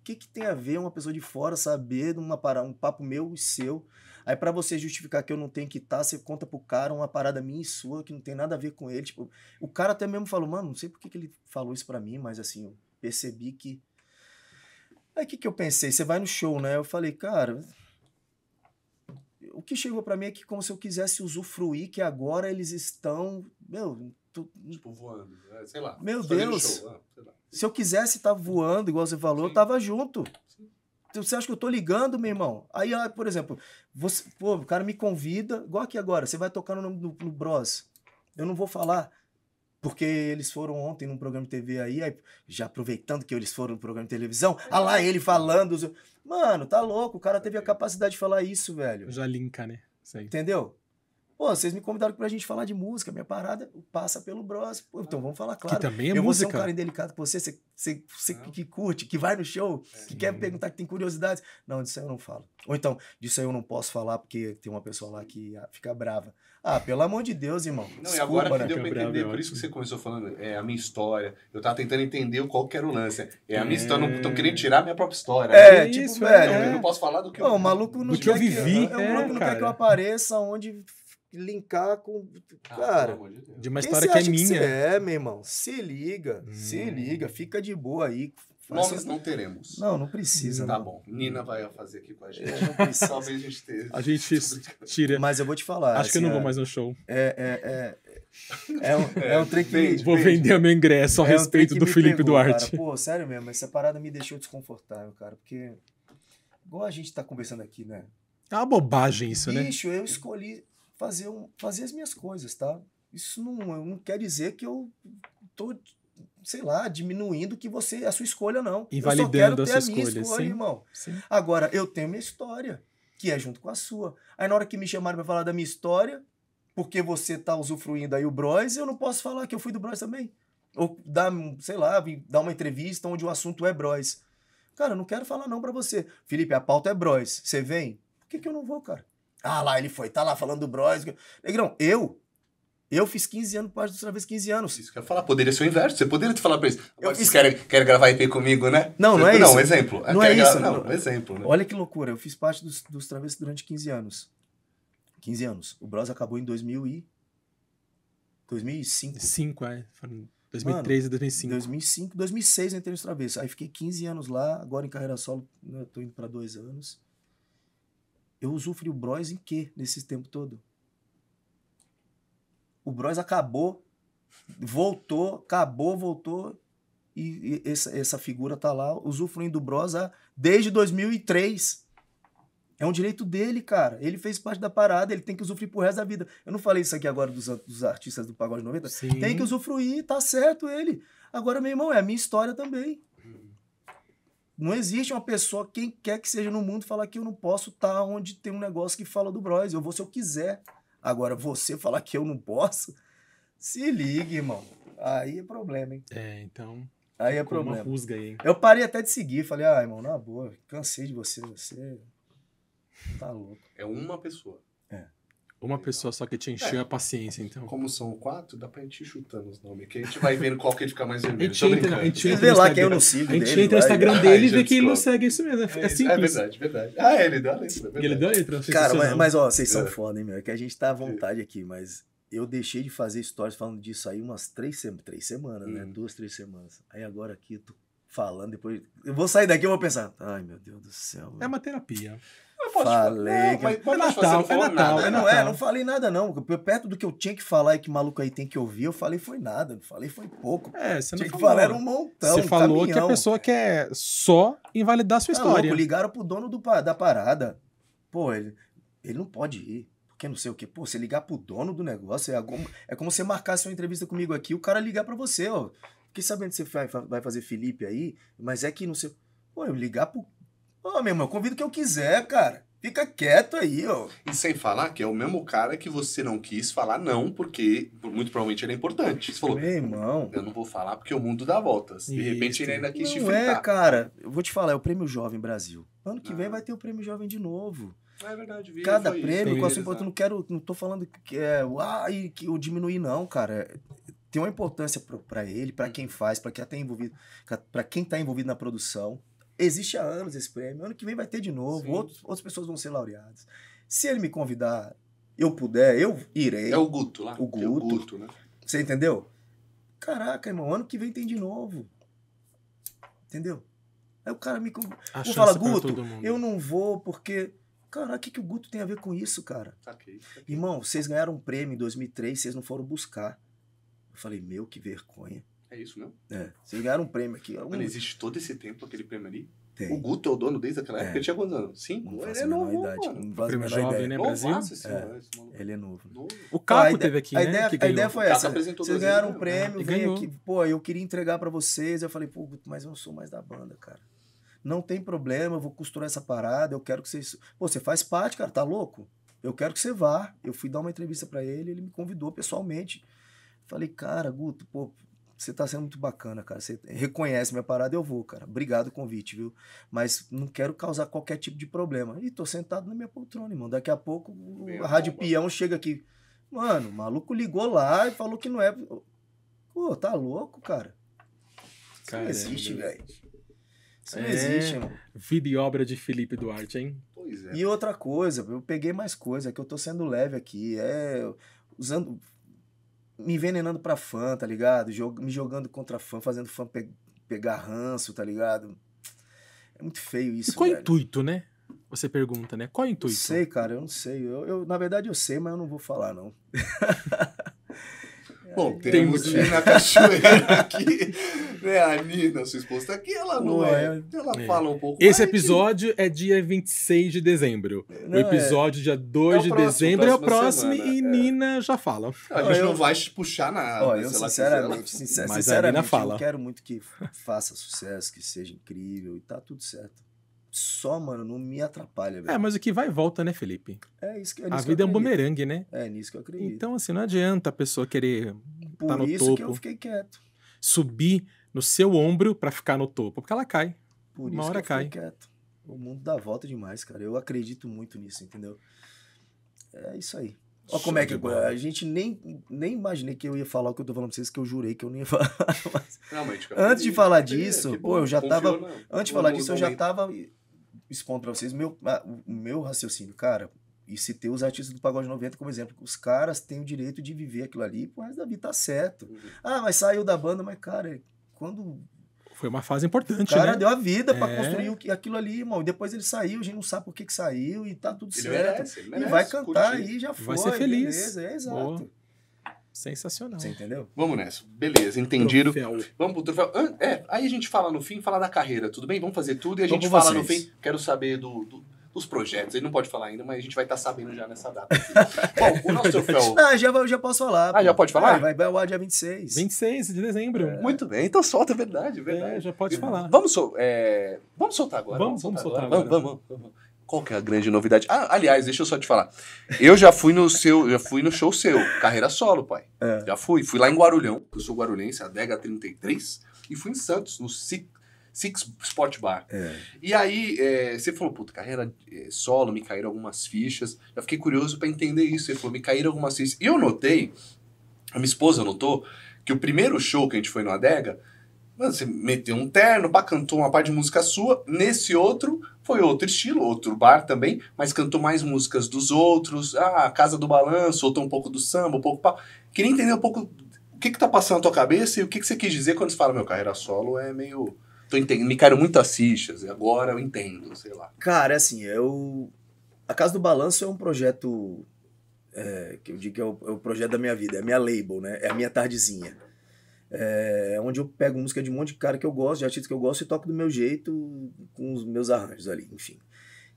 O que, que tem a ver uma pessoa de fora saber de uma parada, um papo meu e seu? Aí para você justificar que eu não tenho que estar, tá, você conta pro cara uma parada minha e sua que não tem nada a ver com ele. Tipo, o cara até mesmo falou, mano, não sei por que, que ele falou isso para mim, mas assim, eu percebi que. Aí o que, que eu pensei? Você vai no show, né? Eu falei, cara, o que chegou para mim é que como se eu quisesse usufruir que agora eles estão, meu, Tu... Tipo, voando, né? sei lá. Meu Deus! Show, né? Se eu quisesse estar tá voando, igual você falou, Sim. eu tava junto. Sim. Você acha que eu tô ligando, meu irmão? Aí, ah, por exemplo, você, pô, o cara me convida, igual aqui agora, você vai tocar no, no, no Bros. Eu não vou falar, porque eles foram ontem num programa de TV aí, aí, já aproveitando que eles foram no programa de televisão, é. ah lá ele falando. Mano, tá louco, o cara teve a capacidade de falar isso, velho. Já linka, né? Sei. Entendeu? Pô, vocês me convidaram pra gente falar de música, minha parada passa pelo bros. Pô, então vamos falar claro. Que também é eu música. vou ser um cara indelicado com você, você, você, você que curte, que vai no show, Sim. É. que quer perguntar, que tem curiosidade. Não, disso aí eu não falo. Ou então, disso aí eu não posso falar porque tem uma pessoa lá que ah, fica brava. Ah, pelo amor de Deus, irmão. Não, Desculpa, e agora que né? deu pra entender, por isso que né? você começou falando, é a minha história. Eu tava tentando entender qual que era o lance. É a minha é... história, não estão querendo tirar a minha própria história. É, né? tipo, isso, velho. É. Eu não posso falar do que eu. o maluco não do que eu vivi. Que, é, o maluco não cara. É, quer que eu apareça onde linkar com. Ah, cara. Ah, de, de uma história que é minha. é, meu irmão. Se liga, hum. se liga, fica de boa aí. Nós não teremos. Não, não precisa. Tá não. bom. Nina vai fazer aqui com a gente. É, Talvez a gente tenha. A gente tira. Mas eu vou te falar. Acho assim, que eu assim, não vou é- mais no show. É, é, é. É um, é, é um trem que. Vende, vou vende. vender meu ingresso a é respeito um do Felipe pegou, Duarte. Cara. Pô, sério mesmo, essa parada me deixou desconfortável, cara, porque. Igual a gente tá conversando aqui, né? É uma bobagem isso, Bicho, né? Bicho, eu escolhi fazer, um, fazer as minhas coisas, tá? Isso não, não quer dizer que eu tô, sei lá, diminuindo que você a sua escolha, não. Invalidando eu só quero ter a, sua a minha escolha, escolha sim, irmão. Sim. Agora, eu tenho minha história, que é junto com a sua. Aí na hora que me chamaram para falar da minha história, porque você tá usufruindo aí o Bros, eu não posso falar que eu fui do Bros também. Ou dar, sei lá, dar uma entrevista onde o assunto é Bros. Cara, eu não quero falar não para você. Felipe, a pauta é Bros. Você vem? Por que, que eu não vou, cara? Ah lá, ele foi, tá lá falando do Bros. Negrão, eu eu fiz 15 anos parte do Travês 15 anos. Isso que eu ia falar, poderia ser o inverso. Você poderia te falar pra isso. Agora vocês fiz... querem, querem gravar IP comigo, né? Não, não tipo, é isso. não, isso. Exemplo. Não, é isso. Não, não, exemplo. Né? Olha que loucura. Eu fiz parte dos, dos Travês durante 15 anos. 15 anos. O Bros acabou em 2000 e... 2005. 5, é. Foram 2003 2005. 2005, 2006 eu entrei nos Travessos. Aí fiquei 15 anos lá. Agora em carreira solo, eu né, tô indo pra dois anos eu usufruí o Bros em quê nesse tempo todo? O Bros acabou, voltou, acabou, voltou, e, e essa, essa, figura tá lá usufruindo do Bros há, desde 2003. É um direito dele, cara. Ele fez parte da parada, ele tem que usufruir pro resto da vida. Eu não falei isso aqui agora dos, dos artistas do Pagode 90. Sim. Tem que usufruir, tá certo ele. Agora, meu irmão, é a minha história também. Não existe uma pessoa, quem quer que seja no mundo, falar que eu não posso estar tá onde tem um negócio que fala do Bros. Eu vou se eu quiser. Agora, você falar que eu não posso, se ligue, irmão. Aí é problema, hein? É, então. Aí é problema. Uma fusga, aí. Eu parei até de seguir, falei, ah, irmão, na boa, cansei de você, você. Tá louco. É uma pessoa. É. Uma pessoa só que te encheu é. é. a paciência, então. Como são quatro, dá pra gente ir chutando os nomes, que a gente vai vendo qual que fica mais vermelho. A gente entra, a gente entra lá quem não é A gente dele, entra no Instagram vai, ah, dele e vê que ele não segue isso mesmo. É, é simples. É verdade, verdade. Ah, é, ele deu a letra. Ele deu a letra. Cara, mas, mas, ó, vocês são é. foda, hein, meu? É que a gente tá à vontade aqui, mas eu deixei de fazer stories falando disso aí umas três, sem... três semanas, né? hum. né? Duas, três semanas. Aí agora aqui eu tô falando, depois. Eu vou sair daqui e vou pensar. Ai, meu Deus do céu. É uma terapia. Falei. Não, mas, mas é Natal, é foi Natal. Nada, é não, é, não falei nada, não. Perto do que eu tinha que falar e que maluco aí tem que ouvir, eu falei foi nada. Eu falei foi pouco. É, você não tinha que falar, era um montão. Você um falou caminhão. que a pessoa quer só invalidar a sua tá história. Louco, ligaram pro dono do, da parada. Pô, ele, ele não pode ir porque não sei o que Pô, você ligar pro dono do negócio é como, é como você marcasse uma entrevista comigo aqui o cara ligar para você, ó. Fiquei sabendo que você vai, vai fazer Felipe aí, mas é que não sei. Pô, eu ligar pro. Pô, meu irmão, eu convido quem eu quiser, cara. Fica quieto aí, ó. E sem falar que é o mesmo cara que você não quis falar não, porque muito provavelmente ele é importante. Você falou, Meu irmão. Eu não vou falar porque o mundo dá voltas. De repente ele ainda quis não te Não é, cara. Eu vou te falar, é o Prêmio Jovem Brasil. Ano que ah. vem vai ter o Prêmio Jovem de novo. É verdade, vira, Cada prêmio, isso, com a sua importância, não é. quero, não tô falando que é, uai, que eu diminuir não, cara. Tem uma importância para ele, para hum. quem faz, para quem tá envolvido, para quem tá envolvido na produção. Existe há anos esse prêmio. Ano que vem vai ter de novo. Outros, outras pessoas vão ser laureadas. Se ele me convidar, eu puder, eu irei. É o Guto lá. O Guto. É o Guto né? Você entendeu? Caraca, irmão, ano que vem tem de novo. Entendeu? Aí o cara me. convida eu Guto, eu não vou porque. Cara, o que, que o Guto tem a ver com isso, cara? Aqui, Irmão, vocês ganharam um prêmio em 2003, vocês não foram buscar. Eu falei, meu, que vergonha. É isso mesmo? É. Vocês ganharam um prêmio aqui. Algum... existe todo esse tempo aquele prêmio ali? Tem. O Guto é o dono desde aquela é. época. Ele tinha quantos anos? Cinco? Não ele é novo, idade. mano. Não faço Prêmio jovem, né? Brasil? é. ele é novo. novo. O Caco teve aqui, a né? Ideia, é, a ideia foi essa. Vocês ganharam um né? prêmio, vem aqui. Pô, eu queria entregar pra vocês. Eu falei, pô, Guto, mas eu não sou mais da banda, cara. Não tem problema, eu vou costurar essa parada, eu quero que vocês... Pô, você faz parte, cara, tá louco? Eu quero que você vá. Eu fui dar uma entrevista para ele, ele me convidou pessoalmente. Falei, cara, Guto, pô, você tá sendo muito bacana, cara. Você reconhece minha parada, eu vou, cara. Obrigado o convite, viu? Mas não quero causar qualquer tipo de problema. E tô sentado na minha poltrona, irmão. Daqui a pouco Meu a Rádio bomba. Peão chega aqui. Mano, o maluco ligou lá e falou que não é. Pô, tá louco, cara? Isso Caramba. não existe, velho. Isso é... não existe, irmão. Vida e obra de Felipe Duarte, hein? Pois é. E outra coisa, eu peguei mais coisa, que eu tô sendo leve aqui. É. Usando me envenenando pra fã, tá ligado? Jog me jogando contra fã, fazendo fã pe pegar ranço, tá ligado? É muito feio isso. E qual velho. intuito, né? Você pergunta, né? Qual intuito? Sei, cara, eu não sei. Eu, eu, na verdade, eu sei, mas eu não vou falar, não. Bom, temos Tem Nina Cachoeira aqui, né? A Nina, sua esposa, está aqui, ela não é. é. Ela é. fala um pouco. Esse episódio é dia 26 de dezembro. Não, é. é o episódio, é... dia 2 é de próximo, dezembro, é o próximo semana, e Nina já fala. A gente não vai puxar nada. Ó, eu, sinceramente, sinceramente, Mas sinceramente, a Nina fala. eu quero muito que faça sucesso, que seja incrível e tá tudo certo só, mano, não me atrapalha, é, velho. É, mas o que vai e volta, né, Felipe? É isso que é A vida é um bumerangue, né? É nisso que eu acredito. Então, assim, não adianta a pessoa querer Por tá no isso topo, que eu fiquei quieto. Subir no seu ombro para ficar no topo, porque ela cai. Por Uma isso hora que eu cai. quieto. O mundo dá volta demais, cara. Eu acredito muito nisso, entendeu? É isso aí. Olha como é que eu, a gente nem, nem imaginei que eu ia falar o que eu tô falando pra vocês, que eu jurei que eu não ia falar. Mas... Não, mas, antes de falar disso, é pô, eu já tava. Antes de falar disso, eu já tava expondo pra vocês meu, ah, o meu raciocínio, cara. E citei os artistas do Pagode 90 como exemplo. Os caras têm o direito de viver aquilo ali, por resto da vida tá certo. Uhum. Ah, mas saiu da banda, mas, cara, quando foi uma fase importante. O cara né? deu a vida é. para construir aquilo ali, irmão. E depois ele saiu, a gente não sabe por que, que saiu e tá tudo ele certo. Merece, ele merece, e vai cantar curtir. aí, já foi. Vai ser feliz. Beleza, é exato. Boa. Sensacional. Você entendeu? Vamos nessa. Beleza, entendido. Troféu. Vamos pro troféu. É, aí a gente fala no fim, fala da carreira, tudo bem? Vamos fazer tudo e a gente fala vocês. no fim. Quero saber do, do projetos. Ele não pode falar ainda, mas a gente vai estar tá sabendo já nessa data. Bom, o nosso troféu. Ah, já, já posso falar. Ah, já pode falar? Ah, vai, vai ao ar dia 26. 26 de dezembro. É. Muito bem, então solta, verdade, é verdade. É, é já pode falar. Vamos, sol é... vamos soltar agora. Vamos, soltar, vamos soltar agora. agora. vamos, vamos. vamos. Qual que é a grande novidade? Ah, aliás, deixa eu só te falar. Eu já fui no seu, já fui no show seu, carreira solo, pai. É. Já fui, fui lá em Guarulhão. Eu sou guarulhense, adega 33, e fui em Santos, no Six, Six Sport Bar. É. E aí, é, você falou, puta, carreira é, solo, me caíram algumas fichas. Eu fiquei curioso para entender isso. Você falou, me caíram algumas fichas. E eu notei, a minha esposa notou, que o primeiro show que a gente foi no adega, mano, você meteu um terno, cantou uma parte de música sua, nesse outro foi outro estilo, outro bar também, mas cantou mais músicas dos outros. Ah, Casa do Balanço, soltou um pouco do samba, um pouco. Queria entender um pouco o que, que tá passando na tua cabeça e o que, que você quis dizer quando você fala, meu, carreira solo é meio. Tô entendendo, me caíram as fichas, e agora eu entendo, sei lá. Cara, é assim, eu. É a Casa do Balanço é um projeto. É, que eu digo que é o, é o projeto da minha vida, é a minha label, né? É a minha tardezinha é, onde eu pego música de um monte de cara que eu gosto, de artistas que eu gosto, e toco do meu jeito, com os meus arranjos ali, enfim.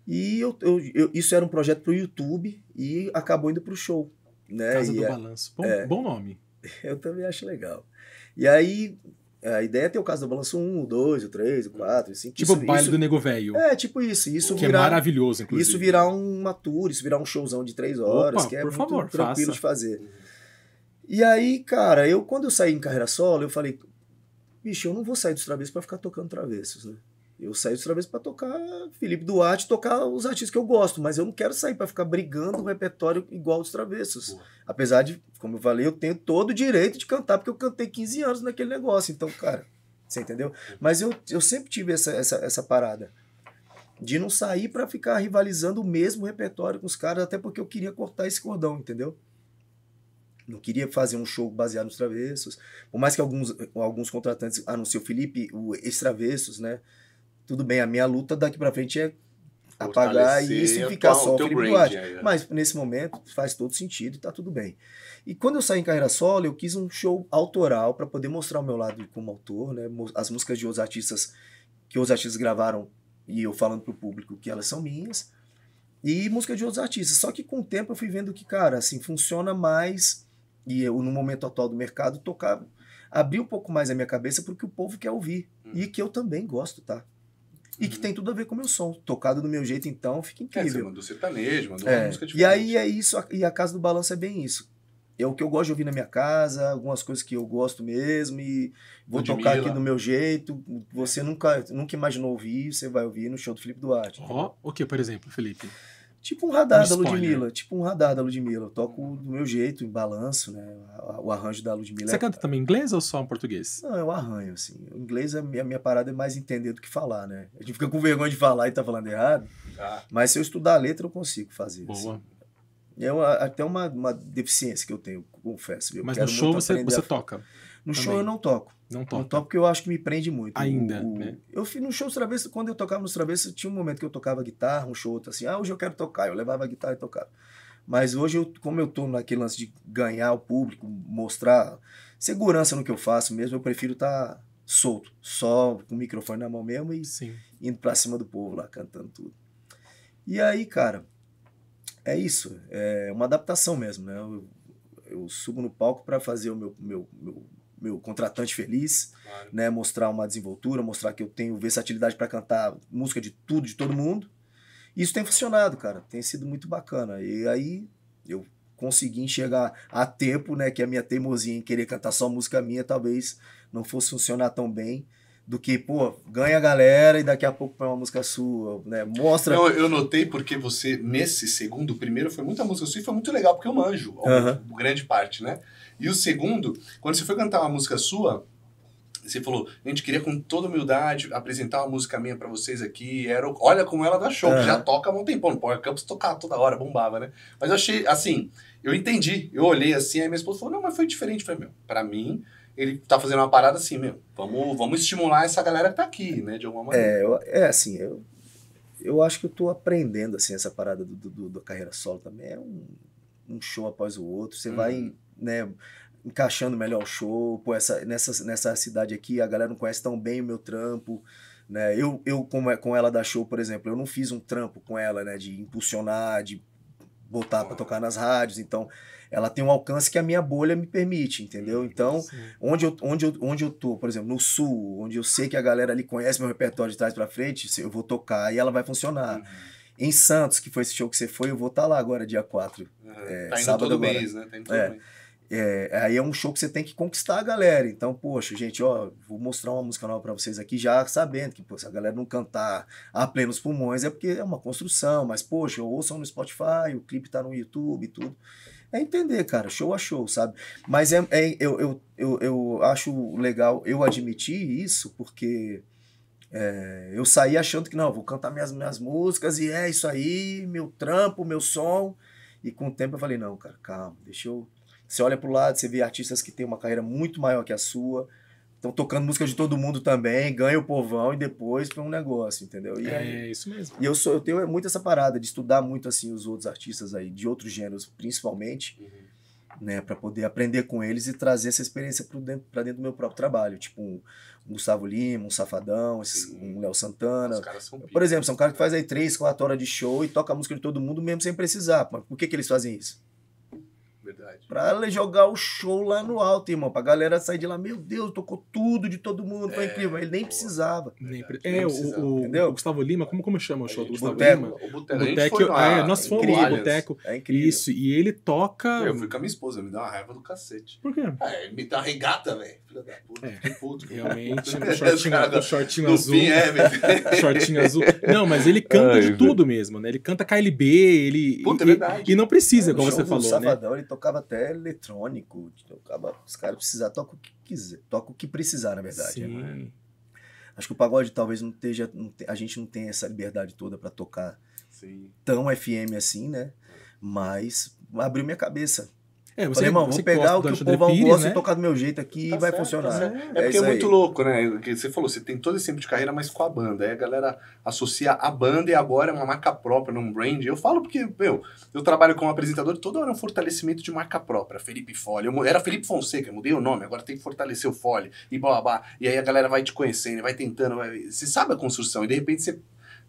E eu, eu, eu isso era um projeto para o YouTube e acabou indo para o show. Né? Casa e do é, Balanço. Bom, é, bom nome. Eu também acho legal. E aí, a ideia é ter o caso do balanço 1, o 2, o 3, hum. o 4, o 5. Tipo o baile isso, do nego velho. É, tipo isso. isso que é virar, é maravilhoso, inclusive. Isso virar uma tour, isso virar um showzão de 3 horas, Opa, que é por muito favor, tranquilo faça. de fazer. E aí, cara, eu quando eu saí em carreira solo, eu falei, bicho, eu não vou sair dos travessos para ficar tocando travessos, né? Eu saí dos travessos para tocar Felipe Duarte, tocar os artistas que eu gosto, mas eu não quero sair para ficar brigando um repertório igual dos travessos. Porra. Apesar de, como eu falei, eu tenho todo o direito de cantar, porque eu cantei 15 anos naquele negócio. Então, cara, você entendeu? Mas eu, eu sempre tive essa, essa, essa parada de não sair para ficar rivalizando o mesmo repertório com os caras, até porque eu queria cortar esse cordão, entendeu? não queria fazer um show baseado nos travessos. Por mais que alguns, alguns contratantes anunciam o Felipe, o Extravessos, né? Tudo bem, a minha luta daqui para frente é apagar isso e ficar só o Felipe brand, Duarte. É, é. Mas nesse momento faz todo sentido e tá tudo bem. E quando eu saí em carreira solo, eu quis um show autoral para poder mostrar o meu lado como autor, né? As músicas de outros artistas que os artistas gravaram e eu falando pro público que elas são minhas. E música de outros artistas. Só que com o tempo eu fui vendo que, cara, assim, funciona mais e eu, no momento atual do mercado, tocar, abrir um pouco mais a minha cabeça porque o povo quer ouvir. Uhum. E que eu também gosto, tá? E uhum. que hum. tem tudo a ver com o meu som. Tocado do meu jeito, então, fica incrível. É, você mandou sertanejo, mandou é. música diferente. E aí é isso, e a Casa do Balanço é bem isso. É o que eu gosto de ouvir na minha casa, algumas coisas que eu gosto mesmo, e vou tocar aqui do meu jeito. Você nunca, nunca imaginou ouvir, você vai ouvir no show do Felipe Duarte. Ó, oh, o que, por exemplo, Felipe? Tipo um radar da Ludmilla. Né? Tipo um radar da Ludmilla. Eu toco do meu jeito, em balanço, né? O arranjo da Ludmilla. Você é canta também em inglês ou só em português? Não, eu arranho, assim. O inglês, é a minha, a minha parada é mais entender do que falar, né? A gente fica com vergonha de falar e tá falando errado. Ah. Mas se eu estudar a letra, eu consigo fazer. Assim. Boa. Assim. É uma, até uma, uma deficiência que eu tenho, confesso. Eu Mas no show você, você a... toca? No Também. show eu não toco. Não toco. Não toco porque eu acho que me prende muito. Ainda, o, o... Né? Eu fiz no show dos travessos, quando eu tocava nos travessos, tinha um momento que eu tocava guitarra, um show outro assim, ah, hoje eu quero tocar, eu levava a guitarra e tocava. Mas hoje, eu, como eu tô naquele lance de ganhar o público, mostrar segurança no que eu faço mesmo, eu prefiro estar tá solto, só com o microfone na mão mesmo e Sim. indo pra cima do povo lá, cantando tudo. E aí, cara, é isso. É uma adaptação mesmo, né? Eu, eu subo no palco para fazer o meu, meu, meu, meu contratante feliz, claro. né? Mostrar uma desenvoltura, mostrar que eu tenho versatilidade para cantar música de tudo, de todo mundo. Isso tem funcionado, cara. Tem sido muito bacana. E aí eu consegui enxergar a tempo, né, que a minha teimosia em querer cantar só música minha talvez não fosse funcionar tão bem do que, pô, ganha a galera e daqui a pouco põe uma música sua, né? Mostra. Eu, eu notei porque você, nesse segundo, primeiro, foi muita música sua e foi muito legal, porque eu manjo, uh -huh. grande parte, né? E o segundo, quando você foi cantar uma música sua, você falou, a gente queria com toda humildade apresentar uma música minha para vocês aqui. Era, olha como ela dá show, é. já toca há um tempão. No Power Campus tocava toda hora, bombava, né? Mas eu achei, assim, eu entendi. Eu olhei assim, aí minha esposa falou, não, mas foi diferente. Eu falei, meu, pra mim, ele tá fazendo uma parada assim, meu, vamos, vamos estimular essa galera que tá aqui, né, de alguma maneira. É, eu, é assim, eu, eu acho que eu tô aprendendo, assim, essa parada do, do, do da carreira solo também. É um, um show após o outro, você hum. vai né, encaixando melhor o show, pô, essa, nessa, nessa cidade aqui a galera não conhece tão bem o meu trampo, né? Eu, eu com, com ela da show, por exemplo, eu não fiz um trampo com ela, né, de impulsionar, de botar para tocar nas rádios, então ela tem um alcance que a minha bolha me permite, entendeu? Hum, então, onde eu, onde, eu, onde eu tô, por exemplo, no sul, onde eu sei que a galera ali conhece meu repertório de trás para frente, eu vou tocar e ela vai funcionar. Uhum. Em Santos, que foi esse show que você foi, eu vou estar tá lá agora, dia 4. Uhum. É, tá indo sábado todo agora. mês, né? Tá indo é. todo é. mês. É, aí é um show que você tem que conquistar a galera. Então, poxa, gente, ó, vou mostrar uma música nova para vocês aqui, já sabendo que, pô, se a galera não cantar a plenos pulmões, é porque é uma construção, mas, poxa, ouçam no Spotify, o clipe tá no YouTube e tudo. É entender, cara, show a show, sabe? Mas é, é eu, eu, eu, eu, acho legal eu admitir isso, porque é, eu saí achando que, não, vou cantar minhas, minhas músicas e é isso aí, meu trampo, meu som. E com o tempo eu falei, não, cara, calma, deixa eu você olha para o lado, você vê artistas que têm uma carreira muito maior que a sua, estão tocando música de todo mundo também, ganha o povão e depois foi um negócio, entendeu? E é, é, isso mesmo. E eu sou, eu tenho muito essa parada de estudar muito assim os outros artistas aí, de outros gêneros principalmente, uhum. né, para poder aprender com eles e trazer essa experiência para dentro, dentro do meu próprio trabalho, tipo um, um Gustavo Lima, um Safadão, um Léo Santana. Os caras são Por exemplo, são caras que faz aí 3, 4 horas de show e toca a música de todo mundo mesmo sem precisar. Por que que eles fazem isso? Verdade. Pra jogar o show lá no alto, irmão. Pra galera sair de lá, meu Deus, tocou tudo de todo mundo, é, incrível. Ele nem precisava. Nem pre... É, nem precisava, o, entendeu? o Gustavo Lima, como, como chama o show do Gustavo Lima? O Boteco. O Boteco é, é, nós fomos lá, Boteco. É incrível. Isso, e ele toca... Eu fui com a minha esposa, me dá uma raiva do cacete. Por quê? Ah, me dá uma regata, velho filha da puta, é, que puto. Realmente, um shortinho, um shortinho azul. Fim, é, shortinho azul. Não, mas ele canta Ai, de tudo mesmo, né? Ele canta KLB, ele. Puta, é e, é e não precisa, é, como você falou. Sabadão, né? ele tocava até eletrônico. Tocava, os caras precisar toca o que quiser, toca o que precisar, na verdade. Sim. Né? Acho que o pagode talvez não esteja. Não, a gente não tem essa liberdade toda para tocar Sim. tão FM assim, né? Mas abriu minha cabeça é, você, Falei, irmão, vou pegar o que o povo Pires, gosta né? e tocar do meu jeito aqui tá e vai certo, funcionar. Tá é, é porque é muito louco, né? É que você falou, você tem todo esse tempo de carreira, mas com a banda. Aí a galera associa a banda e agora é uma marca própria, num brand. Eu falo porque, meu, eu trabalho como apresentador, toda hora é um fortalecimento de marca própria. Felipe Fole. Eu, era Felipe Fonseca, eu mudei o nome, agora tem que fortalecer o Fole e blá, blá, blá. E aí a galera vai te conhecendo, vai tentando. Vai... Você sabe a construção e de repente você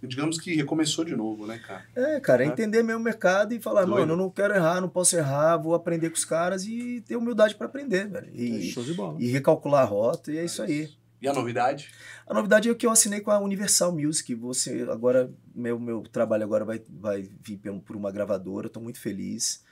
digamos que recomeçou de novo, né, cara? É, cara, é entender mesmo o mercado e falar, Doido. mano, eu não quero errar, não posso errar, vou aprender com os caras e ter humildade para aprender, velho. E, é, show de bola. E recalcular a rota, e é, é isso aí. E a novidade? A novidade é que eu assinei com a Universal Music. Você agora meu meu trabalho agora vai, vai vir por uma gravadora. Estou muito feliz.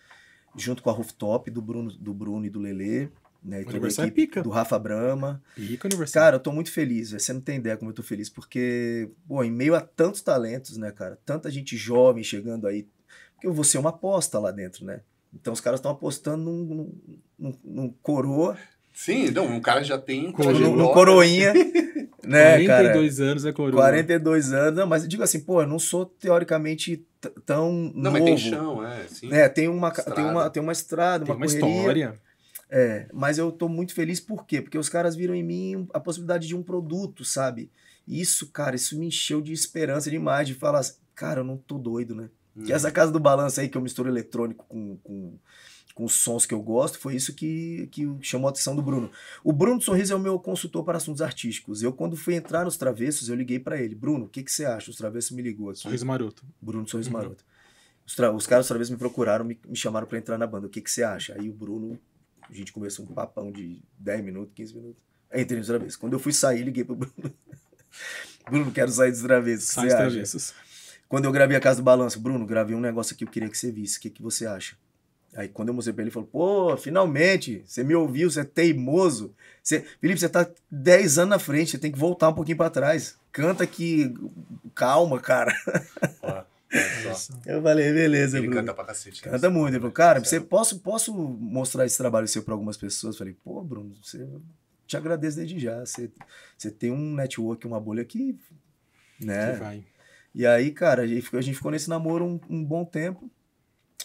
Junto com a Rooftop do Bruno do Bruno e do Lele. Né, é pica. Do Rafa Brama. Pica aniversário. Cara, eu tô muito feliz, você não tem ideia como eu tô feliz, porque, pô, em meio a tantos talentos, né, cara? Tanta gente jovem chegando aí, porque eu vou ser uma aposta lá dentro, né? Então os caras estão apostando num, num, num, coroa. Sim, não, um cara já tem tipo, coroa. Num, né? coroinha. né, 42 cara? anos é coroa. 42 anos, não, mas eu digo assim, pô, eu não sou teoricamente tão. Não, novo. mas tem chão, é. Sim. É, tem uma estrada. tem uma, tem uma estrada, tem uma, uma correria. história. É, mas eu tô muito feliz por quê? Porque os caras viram em mim a possibilidade de um produto, sabe? Isso, cara, isso me encheu de esperança demais, de falar, assim, cara, eu não tô doido, né? Hum. Que essa casa do balanço aí que eu misturo eletrônico com, com, com os sons que eu gosto, foi isso que, que chamou a atenção do Bruno. O Bruno Sorriso é o meu consultor para assuntos artísticos. Eu, quando fui entrar nos Travessos, eu liguei para ele. Bruno, o que, que você acha? Os Travessos me ligou. Assim. Sorriso Maroto. Bruno Sorriso uhum. Maroto. Os, os caras, outra vez, me procuraram, me, me chamaram para entrar na banda. O que, que você acha? Aí o Bruno a gente começou um papão de 10 minutos, 15 minutos. Aí entrei nos travessos. Quando eu fui sair, liguei pro Bruno. Bruno, quero sair dos travessos. Sai travessos. Quando eu gravei a Casa do Balanço, Bruno, gravei um negócio aqui, eu queria que você visse. O que, que você acha? Aí quando eu mostrei pra ele, ele falou, pô, finalmente, você me ouviu, você é teimoso. Você... Felipe, você tá 10 anos na frente, você tem que voltar um pouquinho para trás. Canta aqui, calma, cara. Ah. É eu falei, beleza, Ele Bruno. canta pra cacete. Né? Canta isso. muito. Ele falou, cara, você, posso, posso mostrar esse trabalho seu pra algumas pessoas? Eu falei, pô, Bruno, você te agradeço desde já. Você, você tem um network, uma bolha que. Né? Que vai. E aí, cara, a gente ficou, a gente ficou nesse namoro um, um bom tempo.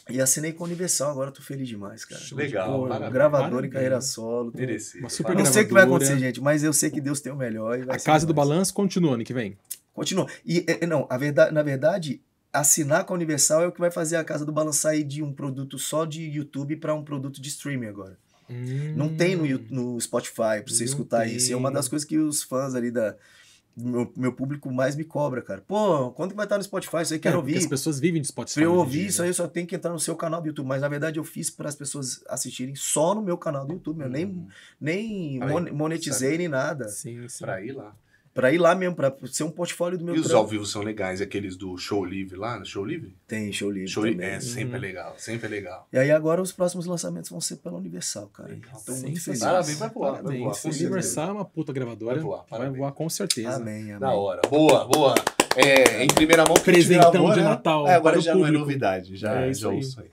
E assinei com a Universal, agora tô feliz demais, cara. Legal. gravador em carreira solo. Tô... Uma super eu não sei o que vai acontecer, gente, mas eu sei que Deus tem o melhor. a Casa do Balanço continua ano que vem? Continua. E, é, é, não, a verdade, na verdade, assinar com a Universal é o que vai fazer a Casa do balançar de um produto só de YouTube para um produto de streaming agora. Hum, não tem no, hum. no Spotify para você escutar tem. isso. É uma das coisas que os fãs ali da meu, meu público mais me cobra, cara. Pô, quando que vai estar no Spotify? Isso aí quero é, ouvir. As pessoas vivem de Spotify. Pra eu né, ouvir dia, isso né? aí, eu só tenho que entrar no seu canal do YouTube. Mas na verdade eu fiz para as pessoas assistirem só no meu canal do YouTube. Eu hum. nem, nem aí, monetizei sabe? nem nada. Sim, sim. Pra ir lá. Pra ir lá mesmo, pra ser um portfólio do meu E os ao vivo são legais, aqueles do Show Livre lá, no Show Livre? Tem, Show Livre Show também. É, sempre é uhum. legal, sempre é legal. E aí agora os próximos lançamentos vão ser pela Universal, cara. Legal. Tô então, muito feliz. Parabéns, vai voar, vai voar. Universal é uma puta gravadora. Vai voar, vai voar com certeza. Amém, amém. Da hora. Boa, boa. É, em primeira mão, Presentão de né? Natal É, agora já não é novidade, já, É isso já aí. ouço aí.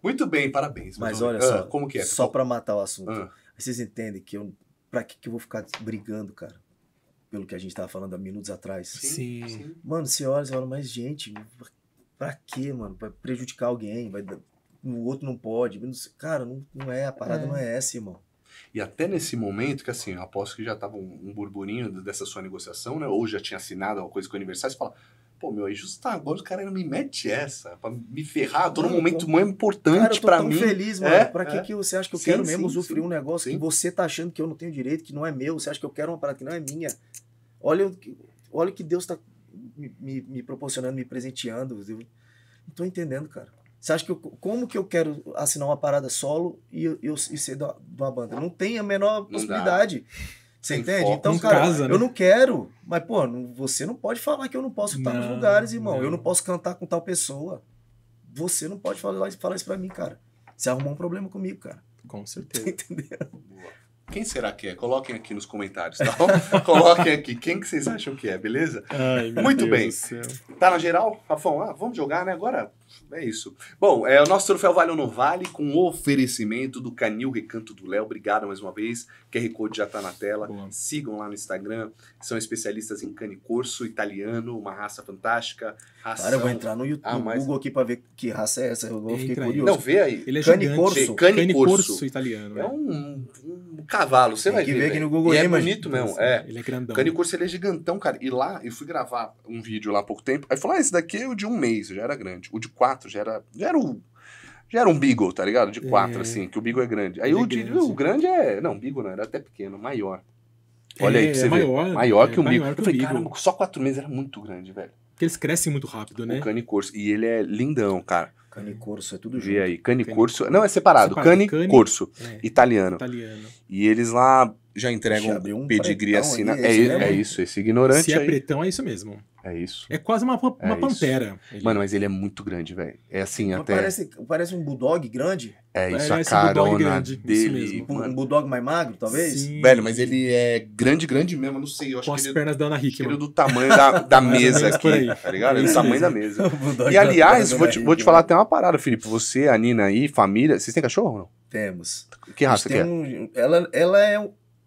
Muito bem, parabéns. Mas olha Ah, só, como que é? só pra matar o assunto. Ah. Vocês entendem que eu, pra que, que eu vou ficar brigando, cara? pelo que a gente tava falando há minutos atrás. Sim. Sim. Mano, você olha você olha, mas gente, pra quê, mano? Pra prejudicar alguém, vai... o outro não pode. Cara, não, não é, a parada é. não é essa, irmão. E até nesse momento, que assim, eu aposto que já tava um, burburinho dessa sua negociação, né? Ou já tinha assinado alguma coisa com o aniversário, você fala, pô, meu, é justo agora, os caras me mete essa, pra me ferrar, todo mano, momento mais importante cara, pra mim. feliz, mano. É, pra que, é. que você acha que eu sim, quero sim, mesmo usufruir um negócio sim. que você tá achando que eu não tenho direito, que não é meu? Você acha que eu quero uma parada que não é minha? Olha o olha que Deus tá me, me, me proporcionando, me presenteando. Eu não tô entendendo, cara. Você acha que eu, como que eu quero assinar uma parada solo e, eu, e ser da, da banda? Não tem a menor não possibilidade. Dá. Você entende? Então, cara, casa, né? eu não quero. Mas, pô, não, você não pode falar que eu não posso estar não, nos lugares, irmão. Não. Eu não posso cantar com tal pessoa. Você não pode falar, falar isso pra mim, cara. Você arrumou um problema comigo, cara. Com certeza. Entendeu? Boa. Quem será que é? Coloquem aqui nos comentários, tá bom? Coloquem aqui quem que vocês acham que é, beleza? Ai, Muito Deus bem. Tá na geral, Rafão? Ah, vamos jogar, né? Agora é isso. Bom, é, o nosso troféu Vale ou Não Vale com o oferecimento do Canil Recanto do Léo. Obrigado mais uma vez. QR Code já tá na tela. Boa. Sigam lá no Instagram. São especialistas em cane corso italiano, uma raça fantástica. Ração. Cara, eu vou entrar no, ah, YouTube, no Google aqui para ver que raça é essa. Eu Entra fiquei curioso. Aí. Não, vê aí. Ele é cane gigante. corso. Cane, cane corso. corso italiano. É, é um, um cavalo, você Tem vai que ver. ver aqui no Google e é bonito mesmo. é. Ele é grandão. Cane corso, ele é gigantão, cara. E lá, eu fui gravar um vídeo lá há pouco tempo. Aí falou, ah, esse daqui é o de um mês. Já era grande. O de quatro quatro, já era, já era um, já era um Beagle, tá ligado? De quatro, é. assim, que o Beagle é grande. Aí é o, grande. o grande é, não, Beagle não, era até pequeno, maior. Olha é, aí pra você maior, é ver. Maior é que um maior Beagle. Que eu falei, Beagle. caramba, só quatro meses era muito grande, velho. Porque eles crescem muito rápido, né? O Cane Corso. E ele é lindão, cara. Cane Corso, é tudo junto. Vê aí, Cane, Corso. Não, é separado. separado. Cane, cane Corso, é. italiano. Italiano. E eles lá já entregam já um pedigree assim. É, é, é, é, isso, esse ignorante. Se é aí. pretão, é isso mesmo. É isso. É quase uma, uma é pantera. Ele... Mano, mas ele é muito grande, velho. É assim mas até. Parece, parece um bulldog grande. É, é isso, parece a carona um grande, dele. Um, tipo um bulldog mais magro, talvez? Sim. Velho, mas ele é grande, grande mesmo, não sei. Eu acho Com que as ele é pernas é, da Ana rica Ele é do tamanho da, da mesa aqui, tá ligado? É do tamanho da mesa. E aliás, vou te, vou te falar até uma parada, Felipe. Você, a Nina aí, família. Vocês têm cachorro ou não? Temos. Que raça que é? Um, ela, ela é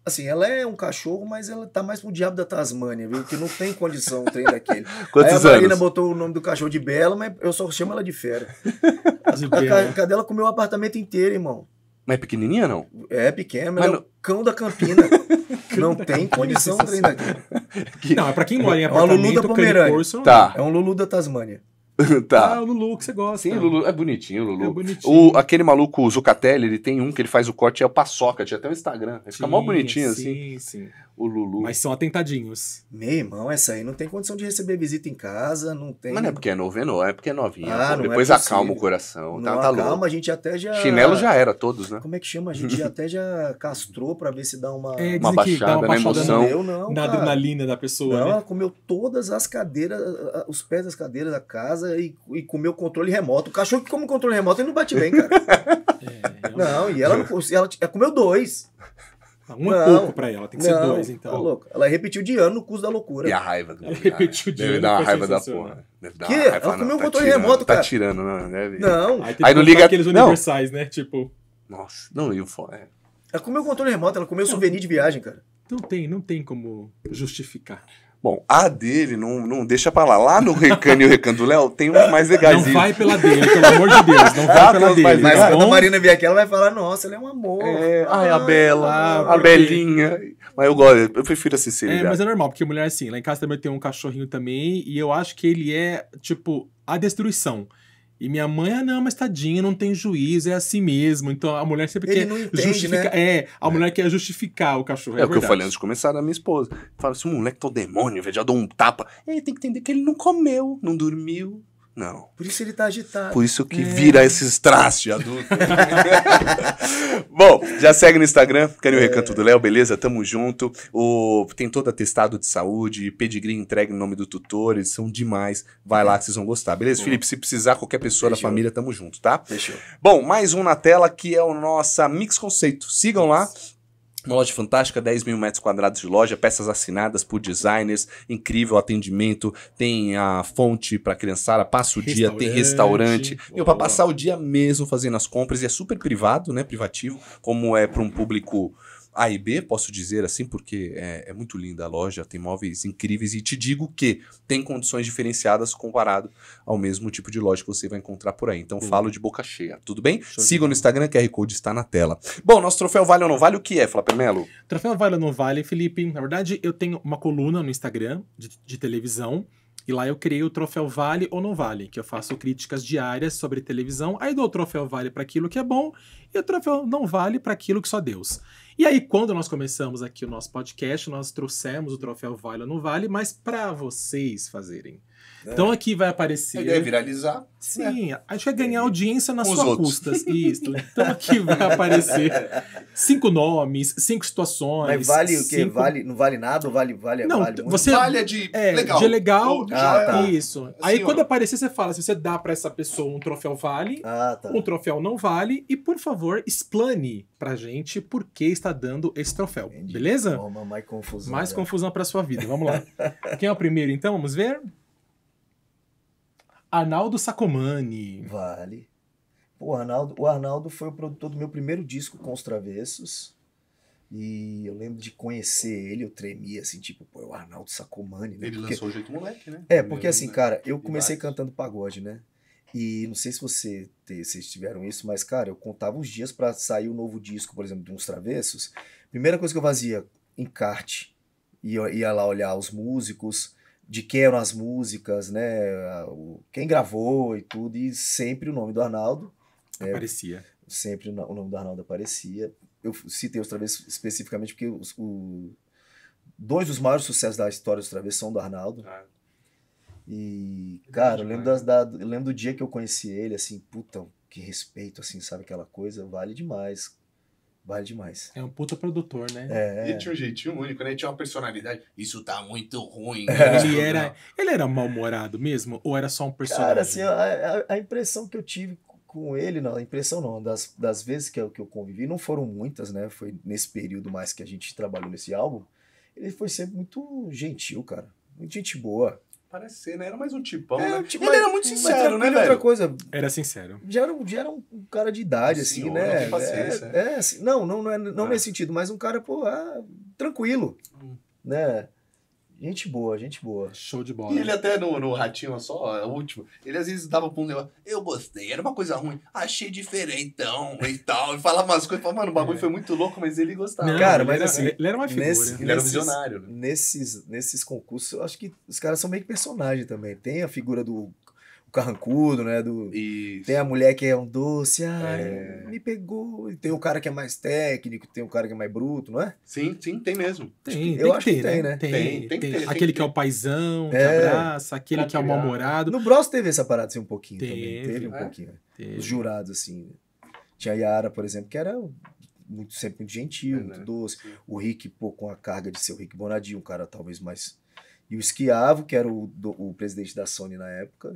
Assim, ela é um cachorro, mas ela tá mais pro diabo da Tasmânia, viu? Que não tem condição o trem daquele. Quantos anos? a Marina anos? botou o nome do cachorro de Bela, mas eu só chamo ela de Fera. a, a cadela comeu o apartamento inteiro, irmão. Mas é pequenininha, não? É pequena, mas, mas não... é o cão da Campina. não tem condição o trem aqui. Não, é pra quem mora em apartamento, é um Lulu da Pomerânia. tá. É um Lulu da Tasmânia. tá. Ah, o Lulu que você gosta. Sim, Lulu, é bonitinho, Lulu. É bonitinho. O, aquele maluco, o Zucatelli, ele tem um que ele faz o corte, é o Paçoca, tinha até o Instagram. Ele fica mó bonitinho, sim, assim. Sim, sim o Lulu. Mas são atentadinhos. Meu irmão, essa aí não tem condição de receber visita em casa, não tem. Mas não é porque é noveno, é porque é novinha. Ah, é Depois é acalma o coração. Tá, não tá, tá acalma, louco. a gente até já. Chinelo já era, todos, né? Como é que chama? A gente até já castrou pra ver se dá uma. É, uma baixada, dá uma na né, emoção. Não deu, não, na adrenalina da pessoa. Não, né? ela comeu todas as cadeiras, os pés das cadeiras da casa e, e comeu controle remoto. O cachorro que come controle remoto, ele não bate bem, cara. é, não, e ela, não, ela, ela comeu dois. Ah, um é não, é pouco pra ela, tem que não, ser dois, então. Tá louco. Ela repetiu de ano no curso da loucura. E a raiva do Ela né? repetiu de ano. Né? Deve dar uma raiva da porra. Deve dar que? Raiva, ela comeu um controle tá remoto, tá cara. Tá tirando, não. Né? Deve... Não. Aí, aí não liga. aqueles não. universais, né? Tipo. Nossa, não, e o fone. É. Ela comeu controle remoto, ela comeu não. souvenir de viagem, cara. Não tem, não tem como justificar. Bom, a dele, não, não deixa pra lá. Lá no Recanto e o Recanto do Léo tem um mais legais. Não vai pela dele, pelo amor de Deus. Não vai ah, pela dele. Mas, tá quando a Marina vier aqui, ela vai falar, nossa, ele é um amor. É, ai, a Bela, ah, ah a porque... Belinha. Mas eu gosto, eu prefiro a Cecília É, mas é normal, porque mulher assim, lá em casa também tem um cachorrinho também, e eu acho que ele é, tipo, a destruição. E minha mãe, ah, não, mas tadinha, não tem juízo é assim mesmo. Então a mulher sempre Ele quer justificar. Né? É, a é. mulher quer justificar o cachorro. É, é o que eu falei antes de começar da minha esposa. Fala, o assim, moleque tá o demônio, velho, já dou um tapa. Ele tem que entender que ele não comeu, não dormiu, não. Por isso ele tá agitado. Por isso que é. vira esses trastes adulto. Bom, já segue no Instagram, Canil é. Recanto do Léo, beleza? Tamo junto. O, tem todo atestado de saúde, pedigree entregue no nome do tutor, eles são demais. Vai lá que vocês vão gostar, beleza? Bom. Felipe, se precisar, qualquer pessoa Fechou. da família, tamo junto, tá? Fechou. Bom, mais um na tela que é o nosso Mix Conceito. Sigam lá, uma loja fantástica, 10 mil metros quadrados de loja, peças assinadas por designers, incrível atendimento, tem a fonte para criançada, passa o dia, tem restaurante. Meu, para passar o dia mesmo fazendo as compras e é super privado, né? Privativo, como é para um público a e B, posso dizer assim, porque é, é muito linda a loja, tem móveis incríveis e te digo que tem condições diferenciadas comparado ao mesmo tipo de loja que você vai encontrar por aí. Então, uhum. falo de boca cheia, tudo bem? Show Siga no Instagram, QR Code está na tela. Bom, nosso troféu Vale ou Não Vale, o que é, Flávio Melo? Troféu Vale ou Não Vale, Felipe, na verdade, eu tenho uma coluna no Instagram de, de televisão, e lá eu criei o Troféu Vale ou Não Vale, que eu faço críticas diárias sobre televisão, aí dou o Troféu Vale para aquilo que é bom e o Troféu Não Vale para aquilo que só Deus. E aí, quando nós começamos aqui o nosso podcast, nós trouxemos o troféu Vale ou Não Vale, mas para vocês fazerem né? Então aqui vai aparecer. Ele vai viralizar. Né? Sim, né? a gente vai ganhar audiência nas suas custas. Isso. Então aqui vai aparecer cinco nomes, cinco situações. Mas vale o quê? Vale, não vale nada ou vale, vale, não, vale muito? Você, vale é de é, legal. De legal. Ah, tá. É Isso. Assim, Aí quando aparecer, você fala se você dá para essa pessoa um troféu vale, ah, tá. um troféu não vale, e por favor, explane pra gente por que está dando esse troféu. Entendi. Beleza? Toma, mais confusão. Mais né? confusão pra sua vida. Vamos lá. Quem é o primeiro, então? Vamos ver? Arnaldo Sacomani. Vale. O Arnaldo, o Arnaldo foi o produtor do meu primeiro disco com os Travessos. E eu lembro de conhecer ele, eu tremia assim, tipo, pô, é o Arnaldo Sacomani, né? Ele porque... lançou o Jeito Moleque, né? É, porque assim, né? cara, eu comecei cantando pagode, né? E não sei se você te, vocês tiveram isso, mas, cara, eu contava os dias para sair o um novo disco, por exemplo, de uns travessos. Primeira coisa que eu fazia, encarte. eu ia lá olhar os músicos, de quem eram as músicas, né? O, quem gravou e tudo, e sempre o nome do Arnaldo. Né. Aparecia. Sempre o nome do Arnaldo aparecia. Eu citei os Travessos especificamente porque os, o, dois dos maiores sucessos da história dos Travessos são do Arnaldo. Ah. E, cara, eu lembro, das, da, eu lembro do dia que eu conheci ele, assim, puta, que respeito, assim, sabe aquela coisa? Vale demais. Vale demais. É um puta produtor, né? É. Ele tinha um jeitinho único, né? Ele tinha uma personalidade. Isso tá muito ruim. É. Ele, era, ele era mal-humorado mesmo? Ou era só um personagem? Cara, assim, a, a, a, impressão que eu tive com ele, não, a impressão não, das, das vezes que eu, que eu convivi, não foram muitas, né? Foi nesse período mais que a gente trabalhou nesse álbum. Ele foi sempre muito gentil, cara. Muito gente boa. Parece ser, né? Era mais um tipão, é, né? Tipo, ele mas, era muito sincero, né, velho? outra coisa. Era sincero. Já era, já era um cara de idade, assim, Senhor, né? Não É, né? é assim, não, não, não, é, não ah. nesse sentido, mas um cara, pô, ah, tranquilo, hum. né? Gente boa, gente boa. Show de bola. E ele até no, no ratinho só, é o último, ele às vezes dava pra um negócio. Eu gostei, era uma coisa ruim, achei diferentão e tal. E falava umas coisas, falava, mano, o bagulho é. foi muito louco, mas ele gostava. Não, cara, mas ele assim. Era, ele era uma figura. Nesse, ele nesses, era um visionário. Né? Nesses, nesses concursos, eu acho que os caras são meio que personagem também. Tem a figura do o carrancudo, né? Do... Tem a mulher que é um doce, ah, é... me pegou. E tem o cara que é mais técnico, tem o cara que é mais bruto, não é? Sim, sim, tem mesmo. Tem, eu tem acho que, ter, que tem, né? né? Tem, tem, tem, tem ter, Aquele que é o paizão, é. que abraça, aquele que é o mal-humorado. No Bros teve essa parada assim um pouquinho teve, também. Teve um né? pouquinho, Os jurados, assim. Tinha a Yara, por exemplo, que era muito, sempre muito gentil, é, muito né? doce. O Rick, pô, com a carga de ser o Rick Bonadinho, um cara talvez mais. E o Esquiavo, que era o, do, o presidente da Sony na época,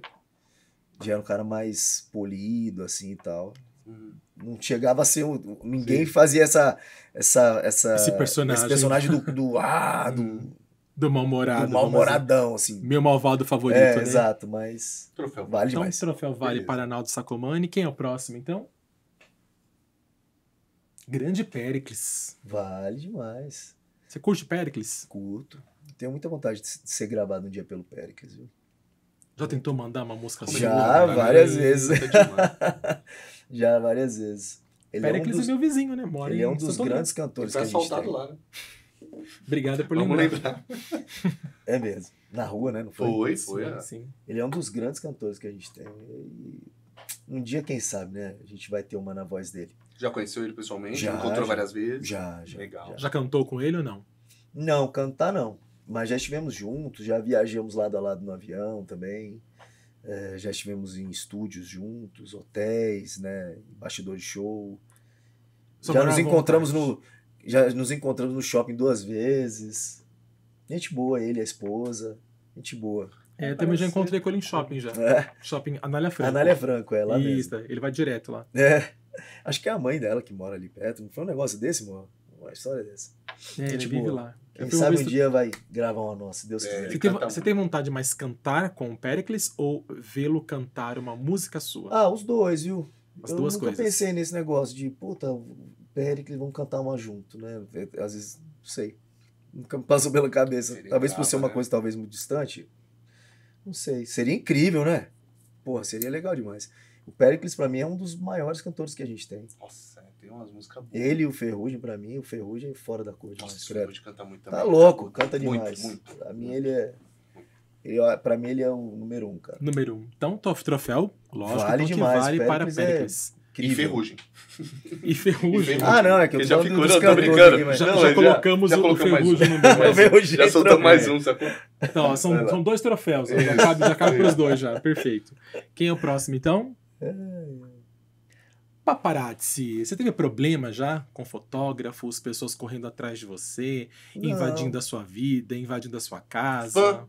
já era um cara mais polido, assim e tal. Uhum. Não chegava a ser. Um, ninguém Sim. fazia essa, essa, essa. Esse personagem. Esse personagem do. do ah, do. Hum. Do mal-humorado. Do mal-humoradão, assim. Meu malvado favorito, é, né? Exato, mas. Troféu vale então, demais. troféu vale Beleza. para Arnaldo Sacomani. Quem é o próximo, então? Grande Péricles. Vale demais. Você curte Péricles? Curto. Tenho muita vontade de ser gravado um dia pelo Péricles, viu? Já tentou mandar uma música assim? Já, várias vezes. Tá já, várias vezes. Ele Pericles é, um dos, é meu vizinho, né? Mora ele é um dos grandes cantores tá que a gente tem. lá, né? Obrigado por lembrar. lembrar. é mesmo. Na rua, né? Não foi? Foi, foi. Sim, é. sim. Ele é um dos grandes cantores que a gente tem. um dia, quem sabe, né? A gente vai ter uma na voz dele. Já conheceu ele pessoalmente? Já. Encontrou já, várias vezes? Já, já. Legal. Já. já cantou com ele ou não? Não, cantar não mas já estivemos juntos, já viajamos lado a lado no avião também, é, já estivemos em estúdios juntos, hotéis, né, bastidor de show. Só já nos encontramos vontade. no já nos encontramos no shopping duas vezes. Gente boa, ele, a esposa, gente boa. É, também já encontrei ser... com ele em shopping já. É. Shopping Anália Franco. Anália Franco, é lá Isso, mesmo. ele vai direto lá. É. Acho que é a mãe dela que mora ali perto. Não foi um negócio desse, mano? Uma história dessa. É, gente ele boa. vive lá. Quem sabe visto... um dia vai gravar uma nossa, Deus é, quiser. você, tem, você tem, vontade de mais cantar com o Pericles ou vê-lo cantar uma música sua? Ah, os dois, viu? As eu duas nunca coisas. pensei nesse negócio de, puta, Pericles, vamos cantar uma junto, né? É, às vezes, não sei. Nunca me passou pela cabeça. Seria talvez grava, por ser uma né? coisa talvez muito distante. Não sei. Seria incrível, né? Porra, seria legal demais. O Pericles, para mim, é um dos maiores cantores que a gente tem. Nossa. Tem umas músicas boas. Ele e o Ferrugem, pra mim, o Ferrugem é fora da cor é Nossa, o Ferrugem canta muito tá também. Tá louco, canta demais. Muito, muito. Pra mim, ele é... Ele, pra mim, ele é o número um, cara. Número um. Então, top Troféu, lógico, vale então demais. que vale para é Péricles. E ferrugem. e ferrugem. Ah, não, é que eu já ficou, não, tô brincando. Aqui, mas... Já, não, já, já colocamos já, já o ferrugem um. no número já soltamos mais um, sacou? Então, são, são dois troféus. já cabe, já cabe pros dois já, perfeito. Quem é o próximo, então? É... Paparazzi, você teve problema já com fotógrafos, pessoas correndo atrás de você, Não. invadindo a sua vida, invadindo a sua casa? Fã.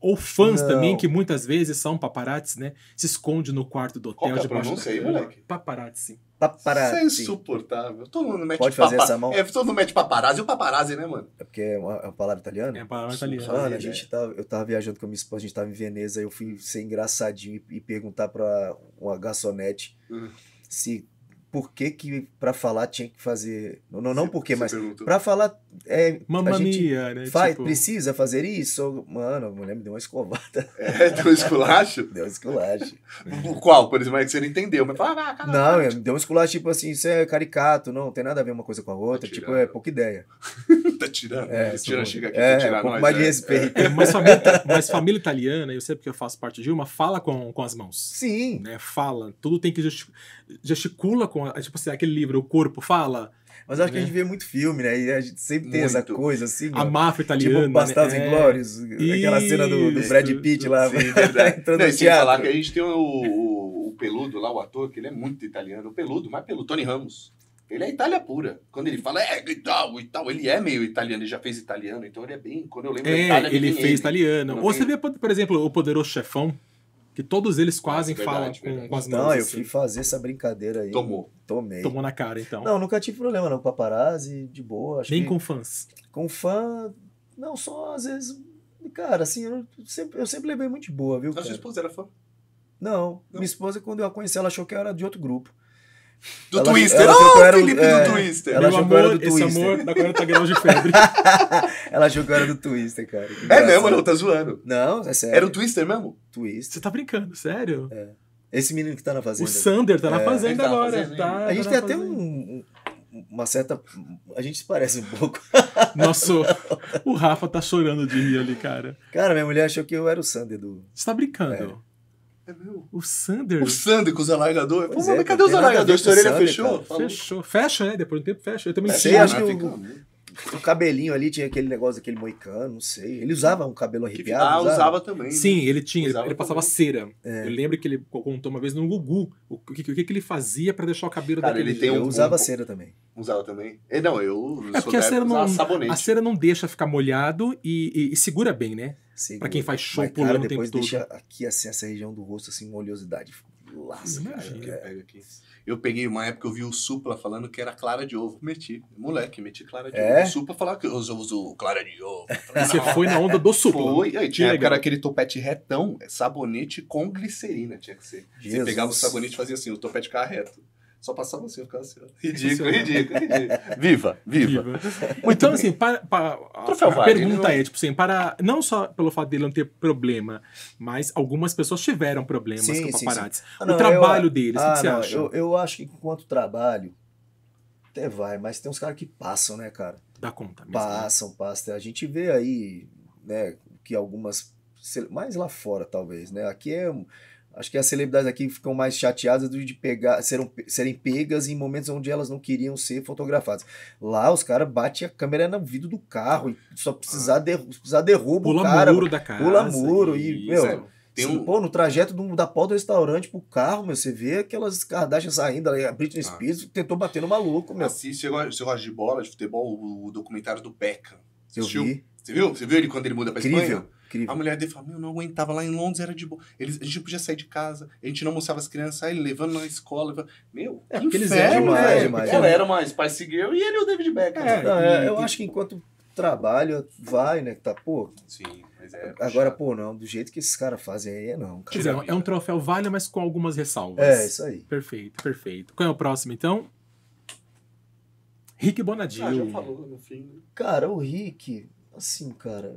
Ou fãs Não. também, que muitas vezes são paparazzi, né? Se esconde no quarto do hotel Qual que é debaixo aí, moleque? Paparazzi. Paparazzi. Isso é insuportável. Todo mundo mete Pode fazer essa mão? É, todo mundo mete paparazzi o paparazzi, né, mano? É porque é uma, é uma palavra italiana? É uma palavra italiana. Mano, a gente é. tava, eu tava viajando com a minha esposa, a gente tava em Veneza, eu fui ser engraçadinho e, e perguntar pra uma garçonete hum. se por que que para falar tinha que fazer não não, não por mas para falar é Mamma a gente mia, né? faz tipo... precisa fazer isso mano a mulher me deu uma escovada é deu um esculacho deu um esculacho o qual por exemplo é que você não entendeu mas fala, ah, não me deu um esculacho tipo assim isso é caricato não tem nada a ver uma coisa com a outra tá tipo é pouca ideia tá tirando é, tira, chega aqui é, tá tirar um nós, mais de é. respeito é, mas, família, mas, família, italiana eu sei porque eu faço parte de uma fala com, com as mãos sim né fala tudo tem que justificar gesticula com. A, tipo assim, aquele livro, O Corpo Fala. Mas acho né? que a né? gente vê muito filme, né? E a gente sempre tem essa coisa, assim. A ó, máfia tipo italiana. Tipo Bastardos né? Inglórios, é. aquela cena do, do Brad Pitt lá. Sim, verdade. entrando Não, no teatro. falar que a gente tem o, o, o, Peludo lá, o ator, que ele é muito italiano. O Peludo, mas pelo Tony Ramos. Ele é Itália pura. Quando ele fala é e tal e tal, ele é meio italiano, ele já fez italiano, então ele é bem. Quando eu lembro é, Itália, é ele fez ele. italiano. Ou você vê, por exemplo, o Poderoso Chefão, que todos eles quase é falam verdade. Com, com, as mãos. Não, eu assim. fui fazer essa brincadeira aí. Tomou. Tomei. Tomou na cara, então. Não, nunca tive problema, não. Paparazzi, de boa. Nem que... com fãs. Com fã, não, só às vezes. Cara, assim, eu sempre, eu sempre levei muito de boa, viu? A sua esposa era fã? Não, não, Minha esposa, quando eu a conheci, ela achou que eu era de outro grupo. Do ela, Twister. Ela oh, era, Felipe é, do Twister. Ela Meu achou amor, que eu é, era do esse Twister. amor agora tá grande de febre. ela achou que eu era do Twister, cara. É mesmo, não, tá zoando. Não, é sério. Era o Twister mesmo? Twister. Você tá brincando, sério? É. Esse menino que tá na fazenda. O Sander tá na é, fazenda é, agora. Tá, a gente tá tem até um, uma certa. A gente se parece um pouco. nosso o Rafa tá chorando de rir ali, cara. Cara, minha mulher achou que eu era o Sander do. Você tá brincando? É. É meu. O Sander. O Sander com os alargadores. Pô, mano, é, cadê os alargadores? Sua orelha fechou? Fechou. Fecha, né? Depois de tempo fecha. Eu também é, sei. Acho que o cabelinho ali tinha aquele negócio daquele moicano, não sei. Ele usava um cabelo arrepiado. Ah, usava, usava também. Né? Sim, ele tinha, usava ele, passava também. cera. É. Eu lembro que ele contou uma vez no Gugu o que, o que, ele fazia para deixar o cabelo Cara, daquele ele tem um, Eu usava um, cera também. Usava também? E, é, não, eu é porque a cera, não, a cera não deixa ficar molhado e, e, e segura bem, né? para Pra quem faz show Mas, pulando depois deixa todo. aqui assim, essa região do rosto, assim, uma oleosidade. Laça, Imagina. Cara, Eu, é. eu peguei uma época, eu vi o Supla falando que era clara de ovo. Meti. Moleque, meti clara de é? ovo. O Supla falava que os ovos clara de ovo. Falei, Você foi na onda do Supla. Foi. Né? Aí, tinha que era aquele topete retão, sabonete com glicerina, tinha que ser. Jesus. Você pegava o sabonete e fazia assim, o topete carreto. Só passava assim, eu ficava assim. Ridículo, assim, ridículo, ridículo. Viva, viva. viva. Muito então, bem. assim, para, para a, a pergunta é, tipo assim, para, não só pelo fato dele não ter problema, mas algumas pessoas tiveram problemas sim, com paparazzi. Sim, o trabalho eu, deles, ah, o ah, que você acha? Eu, eu acho que enquanto trabalho, até vai, mas tem uns caras que passam, né, cara? Dá conta mesmo. Passam, né? passam. A gente vê aí, né, que algumas... Mais lá fora, talvez, né? Aqui é Acho que as celebridades aqui ficam mais chateadas de pegar, serem, serem pegas em momentos onde elas não queriam ser fotografadas. Lá os caras batem a câmera no vidro do carro e só precisar, ah. precisar derruba pula o cara. Pula muro da casa. Pula muro e, e meu... Sério. Tem um... Pô, no trajeto do, da porta do restaurante pro carro, meu, você vê aquelas Kardashians saindo, a Britney ah. Spears ah. tentou bater no maluco, meu. Assiste, você gosta de bola, de futebol, o, o documentário do Beckham. Você eu viu? Você viu? Você viu ele quando ele muda pra Incrível. Espanha? Incrível. A mulher dele falou meu, não aguentava. Lá em Londres era de boa. Eles, a gente não podia sair de casa, a gente não mostrava as crianças, aí levando na escola. Levando... Meu, é, que né? Demais, demais, ela né? era mais pai seguiu e ele é o David Beckham. É, né? não, é, eu acho que enquanto trabalho, vai, né? Tá, pô. Sim. É, Agora, pô, não, do jeito que esses caras fazem aí, é não. Cara. Dizer, é, é um troféu vale, mas com algumas ressalvas. É, isso aí. Perfeito, perfeito. Qual é o próximo, então? Rick Bonadinho. Ah, já falou no fim. Né? Cara, o Rick, assim, cara,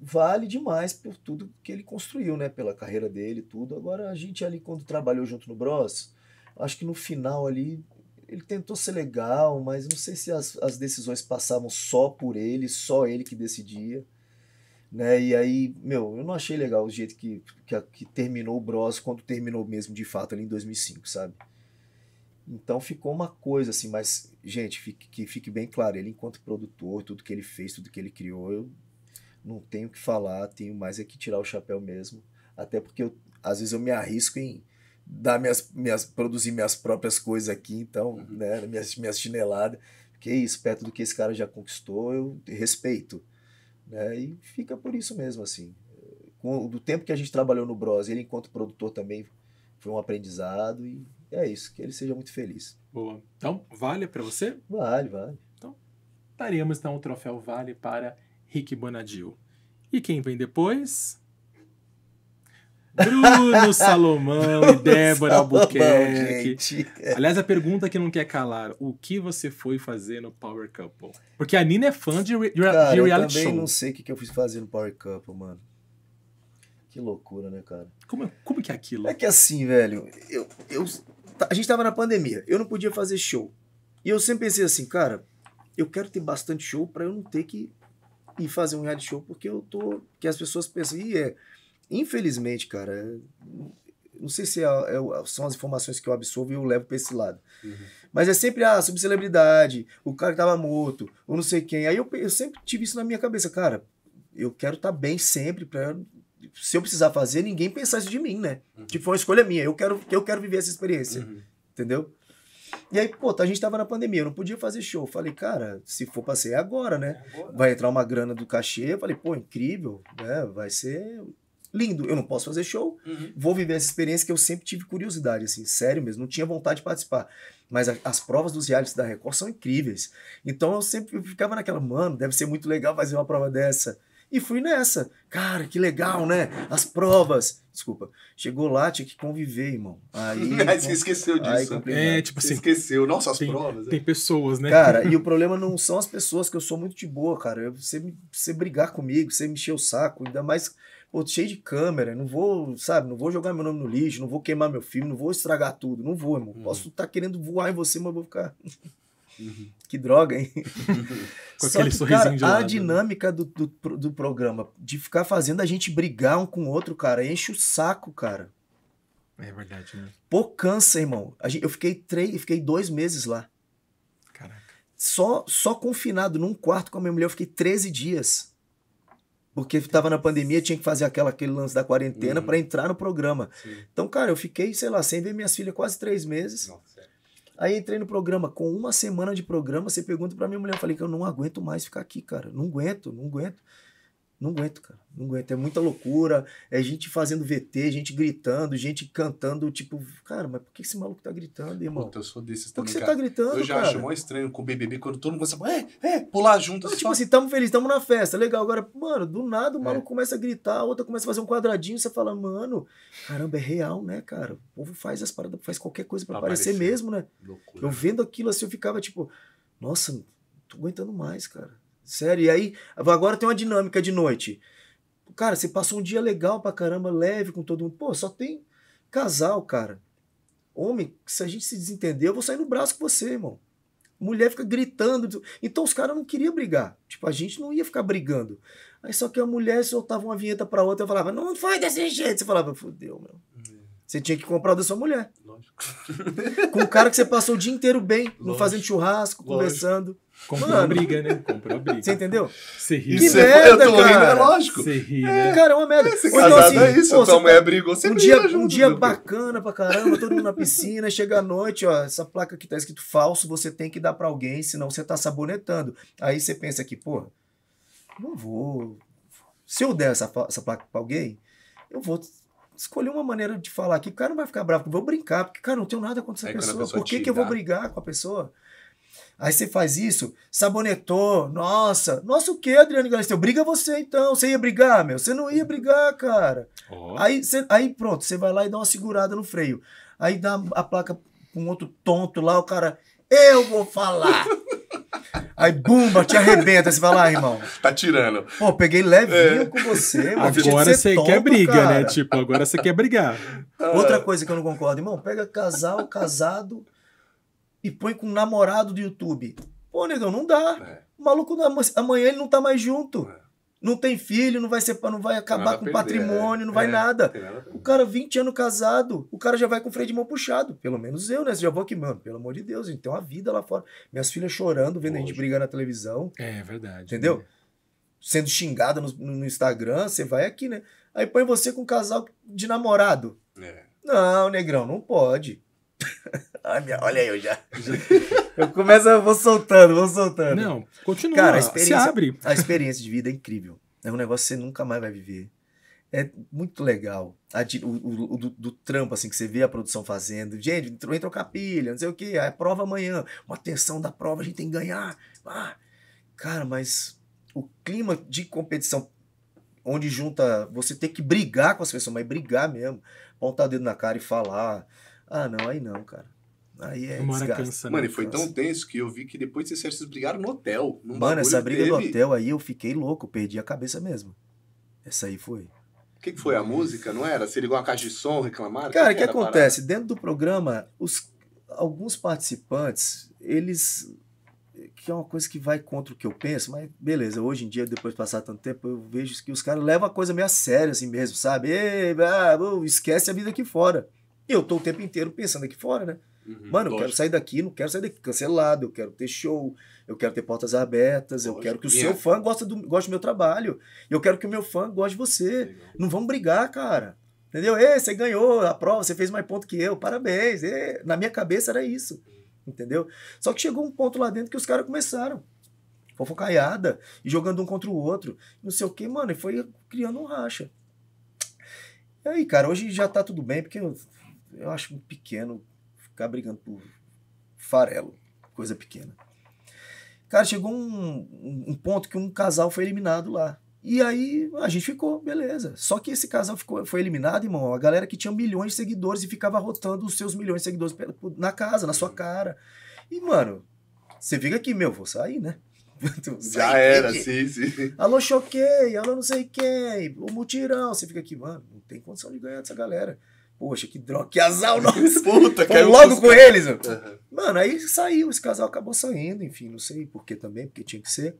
vale demais por tudo que ele construiu, né? Pela carreira dele, tudo. Agora, a gente ali, quando trabalhou junto no Bros, acho que no final ali, ele tentou ser legal, mas não sei se as, as decisões passavam só por ele, só ele que decidia. Né? E aí, meu, eu não achei legal o jeito que, que, que terminou o Bros quando terminou mesmo, de fato, ali em 2005, sabe? Então ficou uma coisa assim, mas, gente, fique, que fique bem claro, ele enquanto produtor, tudo que ele fez, tudo que ele criou, eu não tenho o que falar, tenho mais é que tirar o chapéu mesmo. Até porque eu, às vezes eu me arrisco em dar minhas, minhas produzir minhas próprias coisas aqui, então, uhum. né, minhas, minhas chineladas. Que isso, perto do que esse cara já conquistou, eu respeito. Né? E fica por isso mesmo, assim. Com, do tempo que a gente trabalhou no Bros, ele enquanto produtor também foi um aprendizado e é isso, que ele seja muito feliz. Boa. Então, vale para você? Vale, vale. Então, daríamos então o troféu Vale para Rick Bonadil. E quem vem depois? Bruno Salomão e Débora Salomão, Albuquerque. Gente. Aliás, a pergunta que não quer calar: o que você foi fazer no Power Couple? Porque a Nina é fã de, re cara, de reality show. Eu também show. não sei o que eu fiz fazer no Power Couple, mano. Que loucura, né, cara? Como, como que é aquilo? É que assim, velho, eu, eu, a gente tava na pandemia, eu não podia fazer show. E eu sempre pensei assim, cara, eu quero ter bastante show para eu não ter que e fazer um reality show, porque eu tô. que as pessoas pensam, e é. Infelizmente, cara, não sei se é, é, são as informações que eu absorvo e eu levo para esse lado. Uhum. Mas é sempre a ah, subcelebridade, o cara que tava morto, ou não sei quem. Aí eu, eu sempre tive isso na minha cabeça, cara, eu quero estar tá bem sempre para se eu precisar fazer, ninguém pensasse de mim, né? Uhum. Tipo, foi uma escolha minha. Eu quero, eu quero viver essa experiência. Uhum. Entendeu? E aí, pô, a gente tava na pandemia, eu não podia fazer show. Falei, cara, se for pra ser né? é agora, né? Vai entrar uma grana do cachê. Falei, pô, incrível, né? Vai ser lindo. Eu não posso fazer show, uhum. vou viver essa experiência que eu sempre tive curiosidade, assim, sério mesmo, não tinha vontade de participar. Mas a, as provas dos realities da Record são incríveis. Então eu sempre ficava naquela, mano, deve ser muito legal fazer uma prova dessa. E fui nessa. Cara, que legal, né? As provas. Desculpa. Chegou lá, tinha que conviver, irmão. Aí. Você com... esqueceu disso. Aí, é, tipo assim. Esqueceu. Nossa, as tem, provas. É. Tem é. pessoas, né? Cara, e o problema não são as pessoas, que eu sou muito de boa, cara. Você, você brigar comigo, você mexer o saco, ainda mais. Pô, cheio de câmera, não vou, sabe, não vou jogar meu nome no lixo, não vou queimar meu filme, não vou estragar tudo, não vou, irmão. Hum. Posso estar tá querendo voar em você, mas vou ficar. Uhum. Que droga, hein? Com Só aquele que, sorrisinho cara, de lado. A né? dinâmica do, do, do, programa, de ficar fazendo a gente brigar um com o outro, cara, enche o saco, cara. É verdade, né? Pô, cansa, irmão. Gente, eu fiquei três, fiquei dois meses lá. Caraca. Só, só confinado num quarto com a minha mulher, eu fiquei 13 dias. Porque estava na pandemia, tinha que fazer aquela, aquele lance da quarentena uhum. para entrar no programa. Sim. Então, cara, eu fiquei, sei lá, sem ver minhas filhas quase três meses. Nossa, é. Aí entrei no programa, com uma semana de programa, você pergunta pra minha mulher, eu falei que eu não aguento mais ficar aqui, cara, não aguento, não aguento. Não aguento, cara. Não aguento. É muita loucura. É gente fazendo VT, gente gritando, gente cantando. Tipo, cara, mas por que esse maluco tá gritando, irmão? Puta, eu sou desses também. Por que você tá gritando? Eu já cara? acho mó estranho com o BBB quando todo mundo começa é, é, pular junto. Não, tipo só... assim, tamo feliz, tamo na festa, legal. Agora, mano, do nada o é. maluco é. começa a gritar, a outra começa a fazer um quadradinho. Você fala, mano, caramba, é real, né, cara? O povo faz as paradas, faz qualquer coisa para aparecer mesmo, né? Loucura. Eu vendo aquilo assim, eu ficava tipo, nossa, não tô aguentando mais, cara Sério, e aí agora tem uma dinâmica de noite. Cara, você passou um dia legal pra caramba, leve com todo mundo. Pô, só tem casal, cara. Homem, se a gente se desentender, eu vou sair no braço com você, irmão. Mulher fica gritando. Então os caras não queriam brigar. Tipo, a gente não ia ficar brigando. Aí só que a mulher soltava uma vinheta pra outra e falava, não foi desse jeito. Você falava, fudeu, meu. Uhum. Você tinha que comprar o da sua mulher. Lógico. Com o cara que você passou o dia inteiro bem, Lógico. fazendo churrasco, Lógico. conversando. Comprou Mano. briga, né? Comprou briga. Você entendeu? Você ri. Que é merda, eu tô cara. Rindo, é lógico. Você ri, é, né? É, cara, é uma merda. É, se então, assim, é isso, pô, tua mulher tá brigou, você um dia, Um dia bacana pra caramba, todo mundo na piscina, chega à noite, ó, essa placa que tá escrito falso, você tem que dar pra alguém, senão você tá sabonetando. Aí você pensa aqui, pô, não vou... Se eu der essa, essa placa pra alguém, eu vou escolher uma maneira de falar que o cara não vai ficar bravo, vou brincar, porque, cara, não tenho nada contra essa Aí, pessoa, pessoa, por que, que eu vou brigar com a pessoa? Aí você faz isso, sabonetou, nossa, nossa o que, Adriano Galisteu? Briga você então, você ia brigar, meu? Você não ia brigar, cara. Oh. Aí, aí pronto, você vai lá e dá uma segurada no freio. Aí dá a placa com um outro tonto lá, o cara, eu vou falar. Aí, bumba, te arrebenta. Você vai lá, ah, irmão. Tá tirando. Pô, peguei levinho é. com você, mano. Agora você quer briga, né? cara. né? Tipo, agora você quer brigar. Outra coisa que eu não concordo, irmão, pega casal, casado e põe com um namorado do YouTube. Pô, negão, não dá. É. O maluco, amanhã ele não tá mais junto. É não tem filho, não vai ser, não vai acabar com perder, patrimônio, não é, vai nada. nada o cara 20 anos casado, o cara já vai com o freio de mão puxado. Pelo menos eu, né? Já vou aqui, mano, pelo amor de Deus, a gente tem uma vida lá fora. Minhas filhas chorando, vendo Hoje. a gente brigar na televisão. É, é verdade. Entendeu? É. Sendo xingada no, no, Instagram, você vai aqui, né? Aí põe você com um casal de namorado. É. Não, negrão, não pode. Olha, olha aí, eu já. eu começo, eu vou soltando, vou soltando. Não, continua. Cara, a experiência, se abre. A experiência de vida é incrível. É um negócio que você nunca mais vai viver. É muito legal. A, o, o, o do, do, trampo, assim, que você vê a produção fazendo. Gente, entrou, entrou capilha, não sei o quê. É prova amanhã. Uma tensão da prova, a gente tem que ganhar. Ah, cara, mas o clima de competição, onde junta você ter que brigar com as pessoas, mas brigar mesmo, pontar o dedo na cara e falar. Ah, não, aí não, cara. Aí é Uma cansa, né? Mano, e foi tão tenso que eu vi que depois vocês exército brigaram no hotel. Mano, essa briga teve... no hotel aí eu fiquei louco, perdi a cabeça mesmo. Essa aí foi. O que, que, foi? A música, não era? Você ligou uma caixa de som, reclamaram? Cara, o que, que, acontece? Dentro do programa, os, alguns participantes, eles que é uma coisa que vai contra o que eu penso, mas beleza, hoje em dia, depois de passar tanto tempo, eu vejo que os caras levam a coisa meio a sério, assim mesmo, sabe? Ei, ah, esquece a vida aqui fora. Eu tô o tempo inteiro pensando aqui fora, né? Uhum, Mano, eu quero sair daqui, não quero sair daqui cancelado, eu quero ter show, eu quero ter portas abertas, lógico. eu quero que o yeah. seu é. fã goste do, goste do meu trabalho, eu quero que o meu fã goste de você. Legal. Não vamos brigar, cara. Entendeu? Ei, você ganhou a prova, você fez mais ponto que eu, parabéns. e na minha cabeça era isso. Entendeu? Só que chegou um ponto lá dentro que os caras começaram fofocaiada e jogando um contra o outro, não sei o que, mano, e foi criando um racha. E aí, cara, hoje já tá tudo bem, porque eu eu acho pequeno ficar brigando por farelo, coisa pequena. Cara, chegou um, um, ponto que um casal foi eliminado lá. E aí a gente ficou, beleza. Só que esse casal ficou, foi eliminado, irmão. A galera que tinha milhões de seguidores e ficava rotando os seus milhões de seguidores na casa, na sua cara. E, mano, você fica aqui, meu, vou sair, né? Já era, sim, sim. Alô, choquei, alô, não sei quem, o mutirão. Você fica aqui, mano, não tem condição de ganhar dessa galera poxa, que droga, que azar o nosso. Puta, caiu logo com eles. Mano. Uhum. mano, aí saiu, esse casal acabou saindo, enfim, não sei por que também, porque tinha que ser.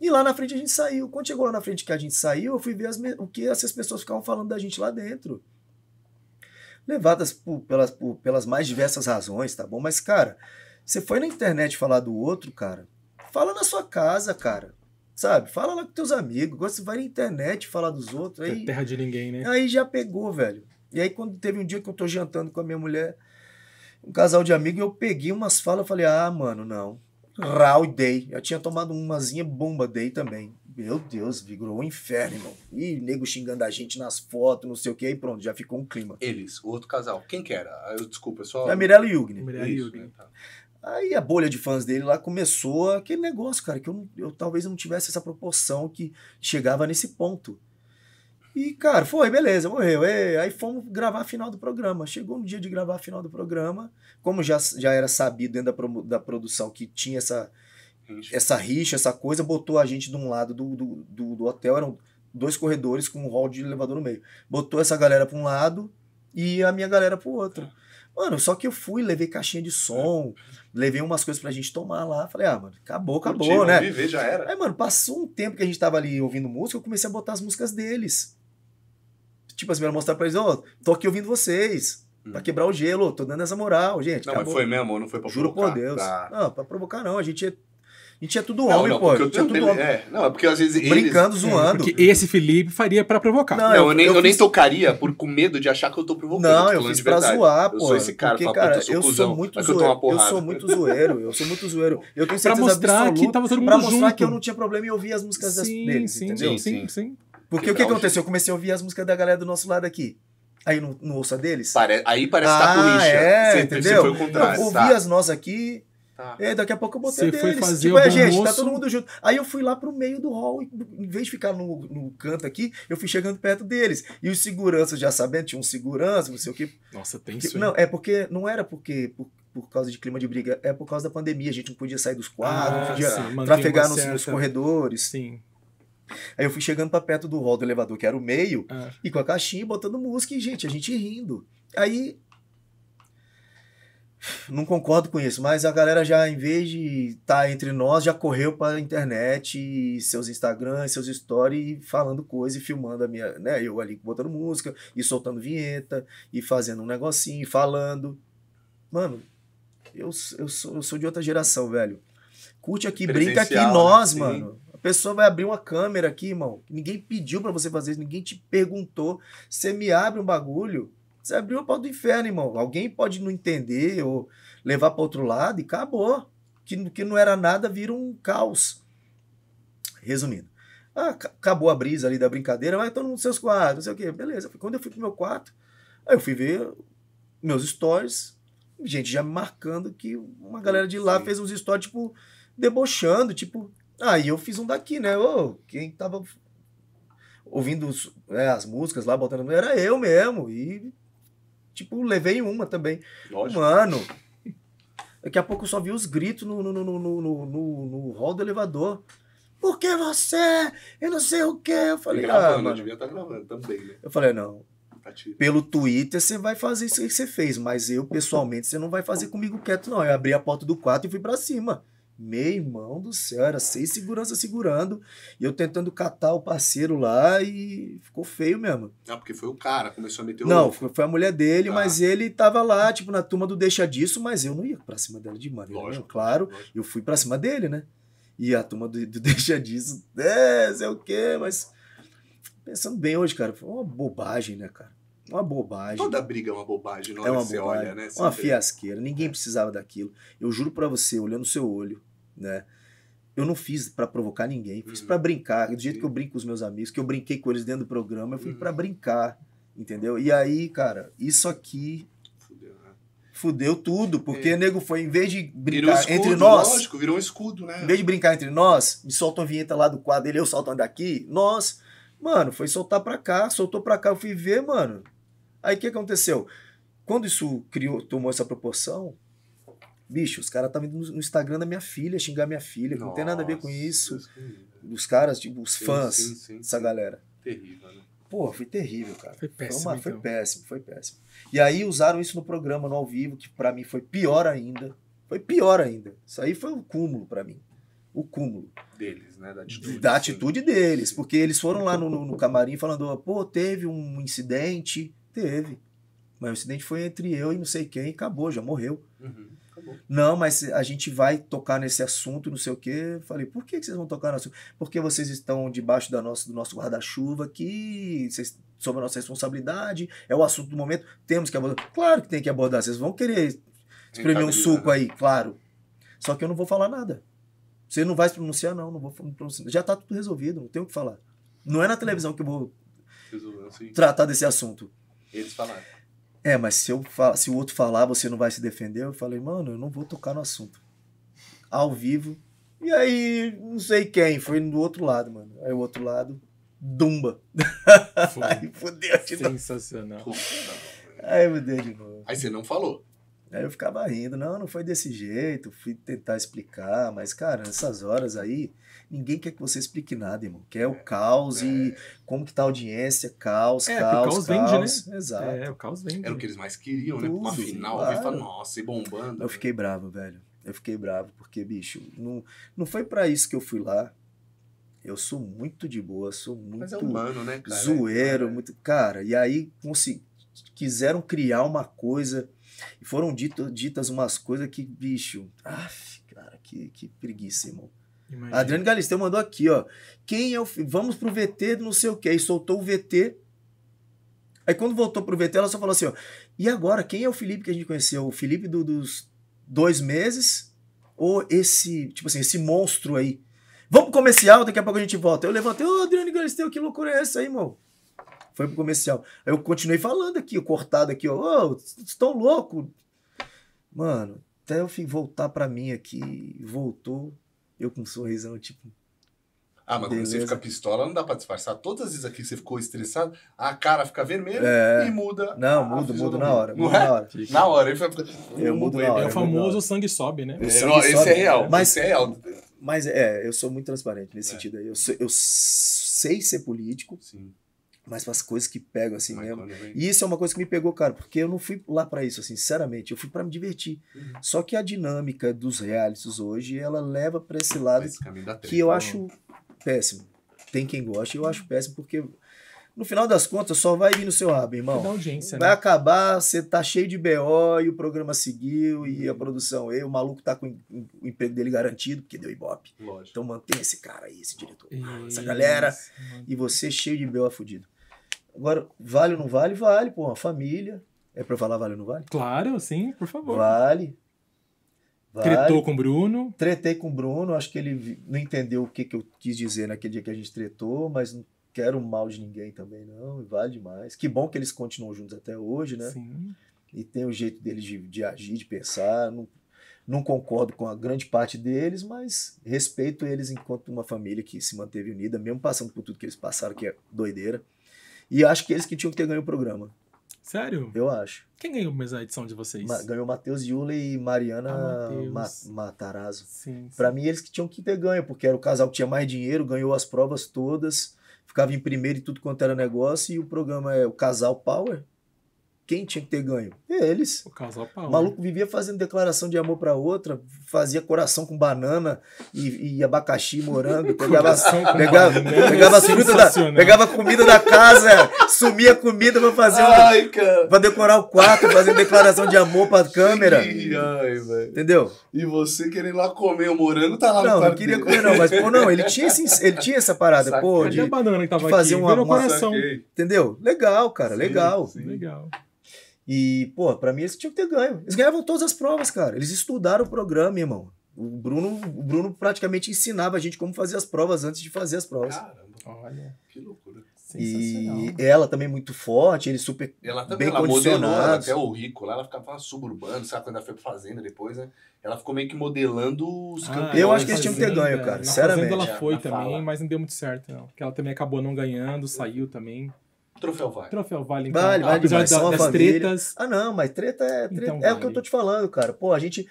E lá na frente a gente saiu. Quando chegou lá na frente que a gente saiu, eu fui ver as, o que essas pessoas ficavam falando da gente lá dentro. Levadas por, pelas, por, pelas mais diversas razões, tá bom? Mas, cara, você foi na internet falar do outro, cara. Fala na sua casa, cara sabe? Fala lá com teus amigos. você vai na internet falar dos outros. É aí, é terra de ninguém, né? Aí já pegou, velho. E aí, quando teve um dia que eu tô jantando com a minha mulher, um casal de amigos, eu peguei umas falas e falei, ah, mano, não. Raul dei. Eu tinha tomado umazinha bomba dei também. Meu Deus, vigorou um inferno, irmão. E nego xingando a gente nas fotos, não sei o que, aí pronto, já ficou um clima. Eles, o outro casal, quem que era? Ah, eu, desculpa, só. É Mirella Yugni. Mirella Yugni. Né, tá. Aí a bolha de fãs dele lá começou aquele negócio, cara, que eu, eu talvez não tivesse essa proporção que chegava nesse ponto. E, cara, foi, beleza, morreu. E, aí fomos gravar a final do programa. Chegou no dia de gravar a final do programa, como já, já era sabido dentro da, pro, da produção que tinha essa rixa. essa rixa, essa coisa, botou a gente de um lado do, do, do, do hotel, eram dois corredores com um hall de elevador no meio. Botou essa galera para um lado e a minha galera para o outro. É. Mano, só que eu fui, levei caixinha de som, é. levei umas coisas pra gente tomar lá. Falei, ah, mano, acabou, acabou, Curtiu, né? Viver, já era. Aí, é, mano, passou um tempo que a gente tava ali ouvindo música, eu comecei a botar as músicas deles. Tipo assim, pra mostrar pra eles, ó, oh, tô aqui ouvindo vocês. Hum. Pra quebrar o gelo, tô dando essa moral, gente. Não, acabou. mas foi mesmo, não foi pra Juro provocar. Juro por Deus. Tá. Não, pra provocar não, a gente é a gente é tudo homem, não, não, pô. Eu, é tudo homem. É, não, é porque às vezes Brincando, eles... É, zoando. É, porque esse Felipe faria pra provocar. Não, não eu, eu, nem, eu, eu nem tocaria por, com medo de achar que eu tô provocando. Não, eu fiz pra zoar, pô. Eu sou esse cara, porque, cara, puta, eu, sou eu, cuzão, sou muito zoeiro, eu, sou muito zoeiro. Eu sou muito zoeiro. Eu tenho certeza pra mostrar absoluta, que tava todo mundo Pra mostrar junto. que eu não tinha problema em ouvir as músicas sim, das, deles, sim, entendeu? Sim, sim, sim. Porque o que aconteceu? Eu comecei a ouvir as músicas da galera do nosso lado aqui. Aí não, não ouço a deles? Pare... Aí parece ah, que tá ah, com lixa. É, você, entendeu? Você foi o contrário. Eu ouvi tá. as nossas aqui. Tá. É, daqui a pouco eu botei Você deles. Foi fazer tipo, é, gente, tá todo mundo junto. Aí eu fui lá pro meio do hall, em vez de ficar no, no canto aqui, eu fui chegando perto deles. E os seguranças, já sabendo, tinha um segurança, não sei o que. Nossa, tem isso. Não, é porque não era porque. Por, por causa de clima de briga, é por causa da pandemia. A gente não podia sair dos quadros, ah, não podia sim, trafegar nos, nos corredores. Sim. Aí eu fui chegando pra perto do hall do elevador, que era o meio, ah. e com a caixinha botando música, e, gente, a gente rindo. Aí. Não concordo com isso, mas a galera já, em vez de estar tá entre nós, já correu pra internet, seus Instagrams, seus stories, falando coisa e filmando a minha. né? Eu ali botando música, e soltando vinheta, e fazendo um negocinho, e falando. Mano, eu, eu, sou, eu sou de outra geração, velho. Curte aqui, brinca aqui, né? nós, né? mano pessoa vai abrir uma câmera aqui, irmão. Ninguém pediu para você fazer isso, ninguém te perguntou. Você me abre um bagulho, você abriu a porta do inferno, irmão. Alguém pode não entender ou levar para outro lado e acabou. Que, que não era nada, vira um caos. Resumindo. Ah, acabou a brisa ali da brincadeira, mas todo mundo nos seus quartos, não sei o quê. Beleza. Quando eu fui pro meu quarto, aí eu fui ver meus stories, gente já me marcando que uma galera de lá Sim. fez uns stories, tipo, debochando, tipo, Aí ah, eu fiz um daqui, né? Ô, quem tava ouvindo né, as músicas lá, botando. Era eu mesmo. E, tipo, levei uma também. Lógico. Mano. Daqui a pouco eu só vi os gritos no, no, no, no, no, no, no hall do elevador. Por que você? Eu não sei o quê. Eu falei, gravando, ah, mano. devia estar tá gravando também, né? Eu falei, não. Tá Pelo Twitter você vai fazer isso que você fez, mas eu, pessoalmente, você não vai fazer comigo quieto, não. Eu abri a porta do quarto e fui para cima. Meu irmão do céu, era seis seguranças segurando e eu tentando catar o parceiro lá e ficou feio mesmo. Ah, porque foi o cara, começou a meter o. Não, foi, a mulher dele, ah. mas ele tava lá, tipo, na turma do deixa disso, mas eu não ia pra cima dela de maneira Lógico, claro. Lógico. Eu fui pra cima dele, né? E a turma do, do deixa disso, é, sei o quê, mas. Pensando bem hoje, cara, foi uma bobagem, né, cara? Uma bobagem. Toda briga é uma bobagem, não é uma bobagem, olha, né? Uma fiasqueira. Ninguém é. precisava daquilo. Eu juro para você, olhando o seu olho, né? Eu não fiz para provocar ninguém, fiz uhum. para brincar. Do jeito que eu brinco com os meus amigos, que eu brinquei com eles dentro do programa, eu fui uhum. para brincar, entendeu? E aí, cara, isso aqui né? fudeu tudo, porque é. nego foi, em vez de brincar escudo, entre nós. Lógico, virou um escudo, né? Em vez de brincar entre nós, me solta uma vinheta lá do quadro, ele eu soltando daqui, nós. Mano, foi soltar pra cá, soltou pra cá, eu fui ver, mano. Aí o que aconteceu? Quando isso criou, tomou essa proporção, Bicho, os caras estavam tá indo no Instagram da minha filha, xingar minha filha, Nossa, não tem nada a ver com isso. Os caras, tipo, os sim, fãs sim, sim, dessa galera. Terrível, né? Pô, foi terrível, cara. Foi péssimo. Foi, foi então. péssimo, foi péssimo. E aí usaram isso no programa, no ao vivo, que para mim foi pior ainda. Foi pior ainda. Isso aí foi o um cúmulo para mim. O cúmulo. Deles, né? Da atitude. Da atitude deles. Porque eles foram lá no, no camarim falando, pô, teve um incidente. Teve. Mas o incidente foi entre eu e não sei quem e acabou, já morreu. Uhum. Não, mas a gente vai tocar nesse assunto, não sei o quê. Falei, por que vocês vão tocar no assunto? Porque vocês estão debaixo da nossa, do nosso guarda-chuva aqui, vocês sobre a nossa responsabilidade, é o assunto do momento, temos que abordar. Claro que tem que abordar, vocês vão querer espremer um suco né? aí, claro. Só que eu não vou falar nada. Você não vai se pronunciar, não, não vou pronunciar. Já está tudo resolvido, não tenho o que falar. Não é na televisão que eu vou Resolveu, tratar desse assunto. Eles falaram. É, mas se, eu fal... se o outro falar, você não vai se defender. Eu falei, mano, eu não vou tocar no assunto. Ao vivo. E aí, não sei quem, foi do outro lado, mano. Aí o outro lado, Dumba. Foi. aí fudeu de Sensacional. novo. Sensacional. Aí fudeu de novo. Aí você não falou. Aí eu ficava rindo, não, não foi desse jeito, fui tentar explicar, mas cara, nessas horas aí, Ninguém quer que você explique nada, irmão. Quer o é, caos é. e como que tá a audiência, caos, é, caos, o caos. caos. vende, né? Exato. É, o caos vende. Era o que eles mais queriam, Tudo, né? Uma final, claro. Fala, nossa, e bombando. Eu né? fiquei bravo, velho. Eu fiquei bravo, porque, bicho, não, não foi para isso que eu fui lá. Eu sou muito de boa, sou muito Mas é humano, né, cara? zoeiro, é. muito. Cara, e aí quiseram criar uma coisa e foram dito, ditas umas coisas que, bicho, af, cara, que, que preguiça, irmão. Imagina. Adriano Galisteu mandou aqui, ó. Quem é o. Vamos pro VT não sei o quê. E soltou o VT. Aí quando voltou pro VT, ela só falou assim, ó. E agora, quem é o Felipe que a gente conheceu? O Felipe do, dos dois meses? Ou esse, tipo assim, esse monstro aí? Vamos pro comercial, daqui a pouco a gente volta. Eu levantei, ô oh, Adriano Galisteu, que loucura é essa aí, irmão? Foi pro comercial. Aí eu continuei falando aqui, cortado aqui, ó. Ô, oh, louco. Mano, até eu voltar para mim aqui, voltou. Eu com um sorrisão, tipo. Ah, mas quando você fica pistola, não dá pra disfarçar. Todas as vezes aqui que você ficou estressado, a cara fica vermelha é... e muda. Não, mudo, mudo na hora. é? Na hora. Fica... Na hora. Ele Eu, eu mudo na hora. É o famoso sangue sobe, né? É, sangue sobe, esse é real. Mas, esse é real. Mas é, eu sou muito transparente nesse é. sentido aí. Eu, eu sei ser político. Sim mas para as coisas que pegam, assim mesmo. E isso é uma coisa que me pegou, cara, porque eu não fui lá para isso, assim, sinceramente. Eu fui para me divertir. Uhum. Só que a dinâmica dos realities hoje, ela leva para esse lado esse que eu né? acho péssimo. Tem quem gosta, eu acho péssimo, porque no final das contas só vai vir no seu rabo, irmão. audiência, né? vai né? acabar, você tá cheio de BO e o programa seguiu uhum. e a uhum. produção, e o maluco tá com o emprego dele garantido, porque deu ibope. Lógico. Então mantém esse cara aí, esse diretor, Isso, essa galera, mano. e você cheio de BO é fudido. Agora, vale ou não vale? Vale, pô, uma família. É pra falar vale ou não vale? Claro, sim, por favor. Vale. vale. Tretou com o Bruno? Tretei com o Bruno, acho que ele não entendeu o que, que eu quis dizer naquele dia que a gente tretou, mas não quero mal de ninguém também, não. Vale demais. Que bom que eles continuam juntos até hoje, né? Sim. E tem o jeito deles de, de agir, de pensar. Não, não concordo com a grande parte deles, mas respeito eles enquanto uma família que se manteve unida, mesmo passando por tudo que eles passaram, que é doideira. E acho que eles que tinham que ter ganho o programa. Sério? Eu acho. Quem ganhou mesmo a edição de vocês? Ma ganhou Matheus Yule e Mariana ah, Ma Matarazzo. Sim, sim. Pra mim, eles que tinham que ter ganho, porque era o casal que tinha mais dinheiro, ganhou as provas todas, ficava em primeiro e tudo quanto era negócio, e o programa é o Casal Power. Quem tinha que ter ganho? Eles. O casal Power. O maluco vivia fazendo declaração de amor para outra, fazia coração com banana e, e abacaxi, morango. Pegava, pegava, né? pegava, da, pegava, comida da casa, sumia comida pra fazer. Ai, um, pra decorar o quarto, fazer declaração de amor pra câmera. Ai, Entendeu? E você querendo lá comer o morango, tá lá Não, não queria dele. comer, não, mas, pô, não, ele tinha, esse, ele tinha essa parada, Saca. pô. De, a banana que tava de fazer aqui, uma, uma coração. Entendeu? Legal, cara, sim, legal. Sim. Legal. E, pô, pra mim eles tinham que ter ganho. Eles ganhavam todas as provas, cara. Eles estudaram o programa, irmão. O Bruno, o Bruno praticamente ensinava a gente como fazer as provas antes de fazer as provas. Caramba, olha, que loucura. E ela também muito forte, ele super ela também, bem ela modelou ela até o Rico lá, ela ficava suburbano, sabe? Quando ela foi pra fazenda depois, né? Ela ficou meio que modelando os ah, campeões. Eu acho que eles tinham que ter ganho, é. cara, na sinceramente. Fazenda ela foi também, fala. mas não deu muito certo, não. Porque ela também acabou não ganhando, saiu também. Troféu Vale. Troféu Vale, então, vale, vale apesar demais, da, das família. tretas. Ah, não, mas treta é. Treta, então, é o que eu tô te falando, cara. Pô, a gente,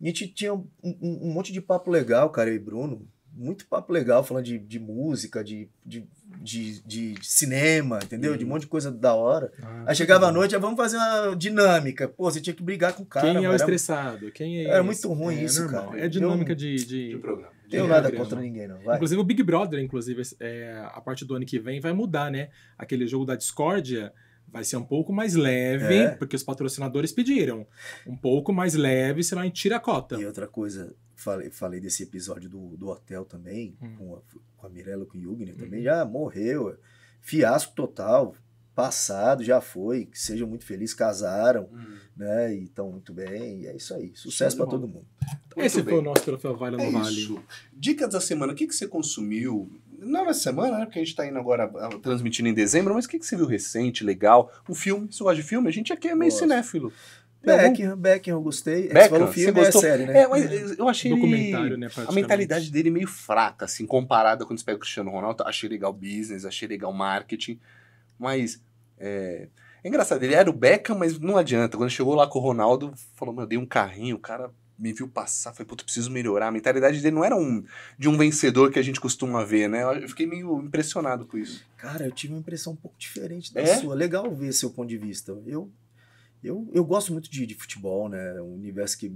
a gente tinha um, um, um monte de papo legal, cara, eu e Bruno. Muito papo legal falando de, de música, de, de, de, de cinema, entendeu? Uhum. De um monte de coisa da hora. Ah, aí chegava a noite, ah, vamos fazer uma dinâmica. Pô, você tinha que brigar com o cara. Quem é o estressado? Quem é Era esse? muito ruim é, isso, normal. cara. É dinâmica eu, de, de... de programa. Tenho é nada grana. contra ninguém, não. Vai. Inclusive o Big Brother, inclusive, é, a parte do ano que vem vai mudar, né? Aquele jogo da discórdia vai ser um pouco mais leve, é. porque os patrocinadores pediram. Um pouco mais leve, senão a gente tira a cota. E outra coisa, falei, falei desse episódio do, do hotel também, hum. com, a, com a Mirella, com o Yugner também, hum. já morreu. Fiasco total, passado, já foi. Sejam muito felizes, casaram, hum. né? E estão muito bem. E é isso aí. Sucesso para todo mundo. Esse bem. foi o nosso Troféu Vale no é Vale. Isso. Dicas da semana, o que, que você consumiu? Não na é semana, né? Porque a gente está indo agora ah, transmitindo em dezembro, mas o que, que você viu recente, legal? o filme, você gosta de filme? A gente aqui é meio cinéfilo. Beckham, Beckham, eu gostei. Beckham, você filme, você é gostou? é série, né? É, mas eu é. achei ele, né, a mentalidade dele meio fraca, assim, comparada quando você pega o Cristiano Ronaldo. Achei legal o business, achei legal o marketing, mas... É... é engraçado, ele era o Beckham, mas não adianta. Quando chegou lá com o Ronaldo, falou, meu, dei um carrinho, o cara me viu passar, falei, puta, preciso melhorar. A mentalidade dele não era um de um vencedor que a gente costuma ver, né? Eu fiquei meio impressionado com isso. Cara, eu tive uma impressão um pouco diferente da é? sua. Legal ver seu ponto de vista. Eu, eu, eu gosto muito de, de futebol, né? É um universo que.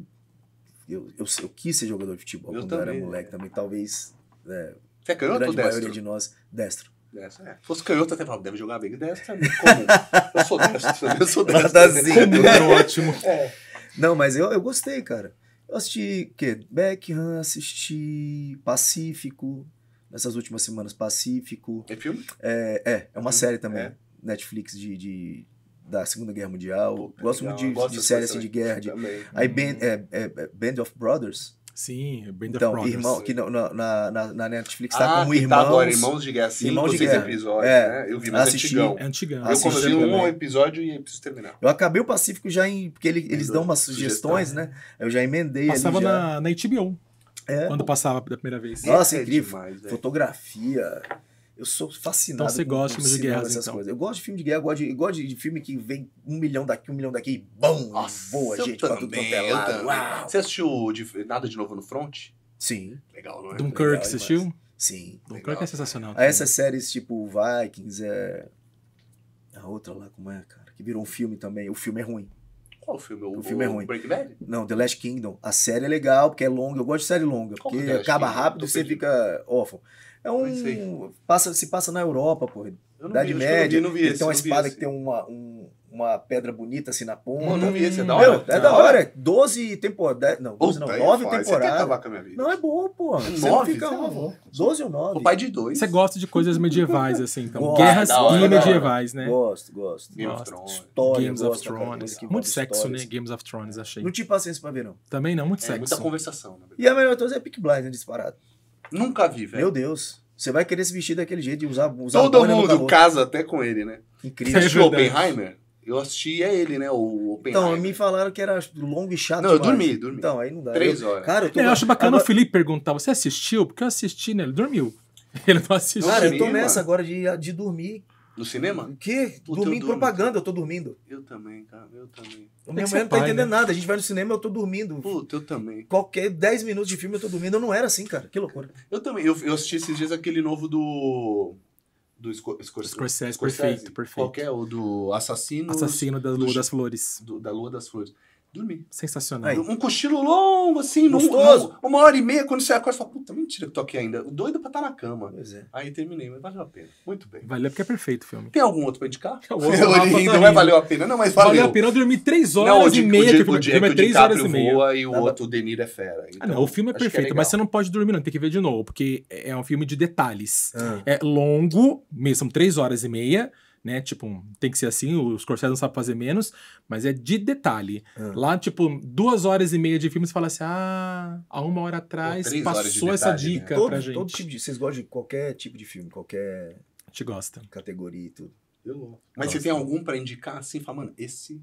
Eu, eu, eu quis ser jogador de futebol eu quando também, eu era moleque é. também. Talvez. É, Você é canhoto ou destro? maioria de nós, destro. é. Se fosse canhoto, até falava, deve jogar bem. Destro é eu sou destro, eu sou destro. Tá assim, Nadazinho, né? ótimo. É. Não, mas eu, eu gostei, cara. Eu assisti que Beckham, assisti Pacífico, nessas últimas semanas Pacífico. É filme? É, é, é uma uhum. série também. É. Netflix de, de, da Segunda Guerra Mundial. Pô, gosto muito de, de série assim, de guerra. De, também. aí Band, uhum. é, é, é, Band of Brothers, Sim, Band então, Irmão, que na, na, na Netflix tá ah, como Irmãos. Tá agora, Irmãos de Guerra, Irmãos de Guerra. episódios, é. né? Eu vi, mas é assisti, antigão. É antigão. Eu comecei um episódio e preciso terminar. Eu acabei o Pacífico já em... Porque ele, eles dão umas sugestões, sugestão, né? né? Eu já emendei Passava ali já. na, na HBO. É. Quando passava da primeira vez. Nossa, é incrível. Demais, Fotografia, eu sou fascinado. Então você gosta de de guerra, essas então. coisas. Eu gosto de filme de guerra, eu gosto de, eu gosto de filme que vem um milhão daqui, um milhão daqui e bom, boa voa, gente, também, pra tudo quanto é Você assistiu de, Nada de Novo no Front? Sim. Legal, não é? Dunkirk, você assistiu? Sim. Dunkirk é sensacional. Também. Essas séries tipo Vikings, é... a outra lá, como é, cara? Que virou um filme também. O filme é ruim. Qual o filme? O, o filme é ruim. Breaking Bad? Não, The Last Kingdom. A série é legal, porque é longa. Eu gosto de série longa, é porque acaba rápido e você fica órfão. Oh, é um. É. Passa, se passa na Europa, pô. Idade Média. Não vi, não vi esse, tem uma espada que tem uma, um, uma pedra bonita assim na ponta. Eu não vi esse, é da hora. Meu, é, é da hora. 12 é temporadas. Não, 12 Puta, não, 9 temporadas. Não é bom, pô. 9 fica 12 ou 9. O pai de dois. Você gosta de coisas medievais, assim, então. Gosto, Guerras hora, e medievais, né? Gosto, gosto. Game gosto. of Thrones. História, Games of Thrones. Muito sexo, né? Games of Thrones, achei. Não tinha paciência pra ver, não. Também não, muito sexo. Muita conversação, E a melhor coisa é Pick Blind, né, Disparado. Nunca vi, velho. Meu Deus. Você vai querer se vestir daquele jeito de usar, usar Todo mundo casa até com ele, né? Incrível. Você o é Oppenheimer? Eu assisti é ele, né? O Oppenheimer. Então, me falaram que era longo e chato. Não, eu dormi, dormi. Então, aí não dá. Três horas. Cara, eu, tô... é, eu acho bacana agora... o Felipe perguntar, você assistiu? Porque eu assisti, né? Ele dormiu. Ele não assistiu. Cara, eu tô nessa agora de, de dormir no cinema? O quê? dormindo propaganda, eu tô dormindo. Eu também, cara, eu também. O minha mãe é não tá pai, né? entendendo né? nada. A gente vai no cinema, eu tô dormindo. Puta, eu também. Qualquer 10 minutos de filme eu tô dormindo. Eu não era assim, cara. Que loucura. Eu também. Eu, eu assisti esses dias aquele novo do. Do Scor Scorsese, Scorsese, Scorsese, perfeito, perfeito. Qualquer, o do Assassino. Assassino da Lua do, das Flores. Do, da Lua das Flores. Dormi. Sensacional. Aí. Um cochilo longo, assim, Gostoso. Um, uma hora e meia, quando você acorda, você puta, mentira que tô aqui ainda. Doido é pra estar tá na cama. É. Aí terminei, mas valeu a pena. Muito bem. Valeu porque é perfeito o filme. Tem algum outro pra indicar? É o outro rindo, não é valeu a pena. Não, mas valeu. Valeu a pena, eu dormi três horas não, de, é e meia. O, que o, dia, e voa e o outro, o Deniro, é fera. Ah, então, ah, não, o filme é, é perfeito, é mas você não pode dormir não, tem que ver de novo, porque é um filme de detalhes. Ah. É longo, mesmo, são três horas e meia, né? Tipo, tem que ser assim, os Scorsese não sabe fazer menos, mas é de detalhe. Ah. Lá, tipo, duas horas e meia de filme, você fala assim, ah, há uma hora atrás Pô, passou de essa né? dica né? pra todo, gente. Todo tipo de, vocês gostam de qualquer tipo de filme, qualquer... gosta. Categoria e tudo. Eu Mas gosto. você tem algum pra indicar, assim, falar, mano, esse...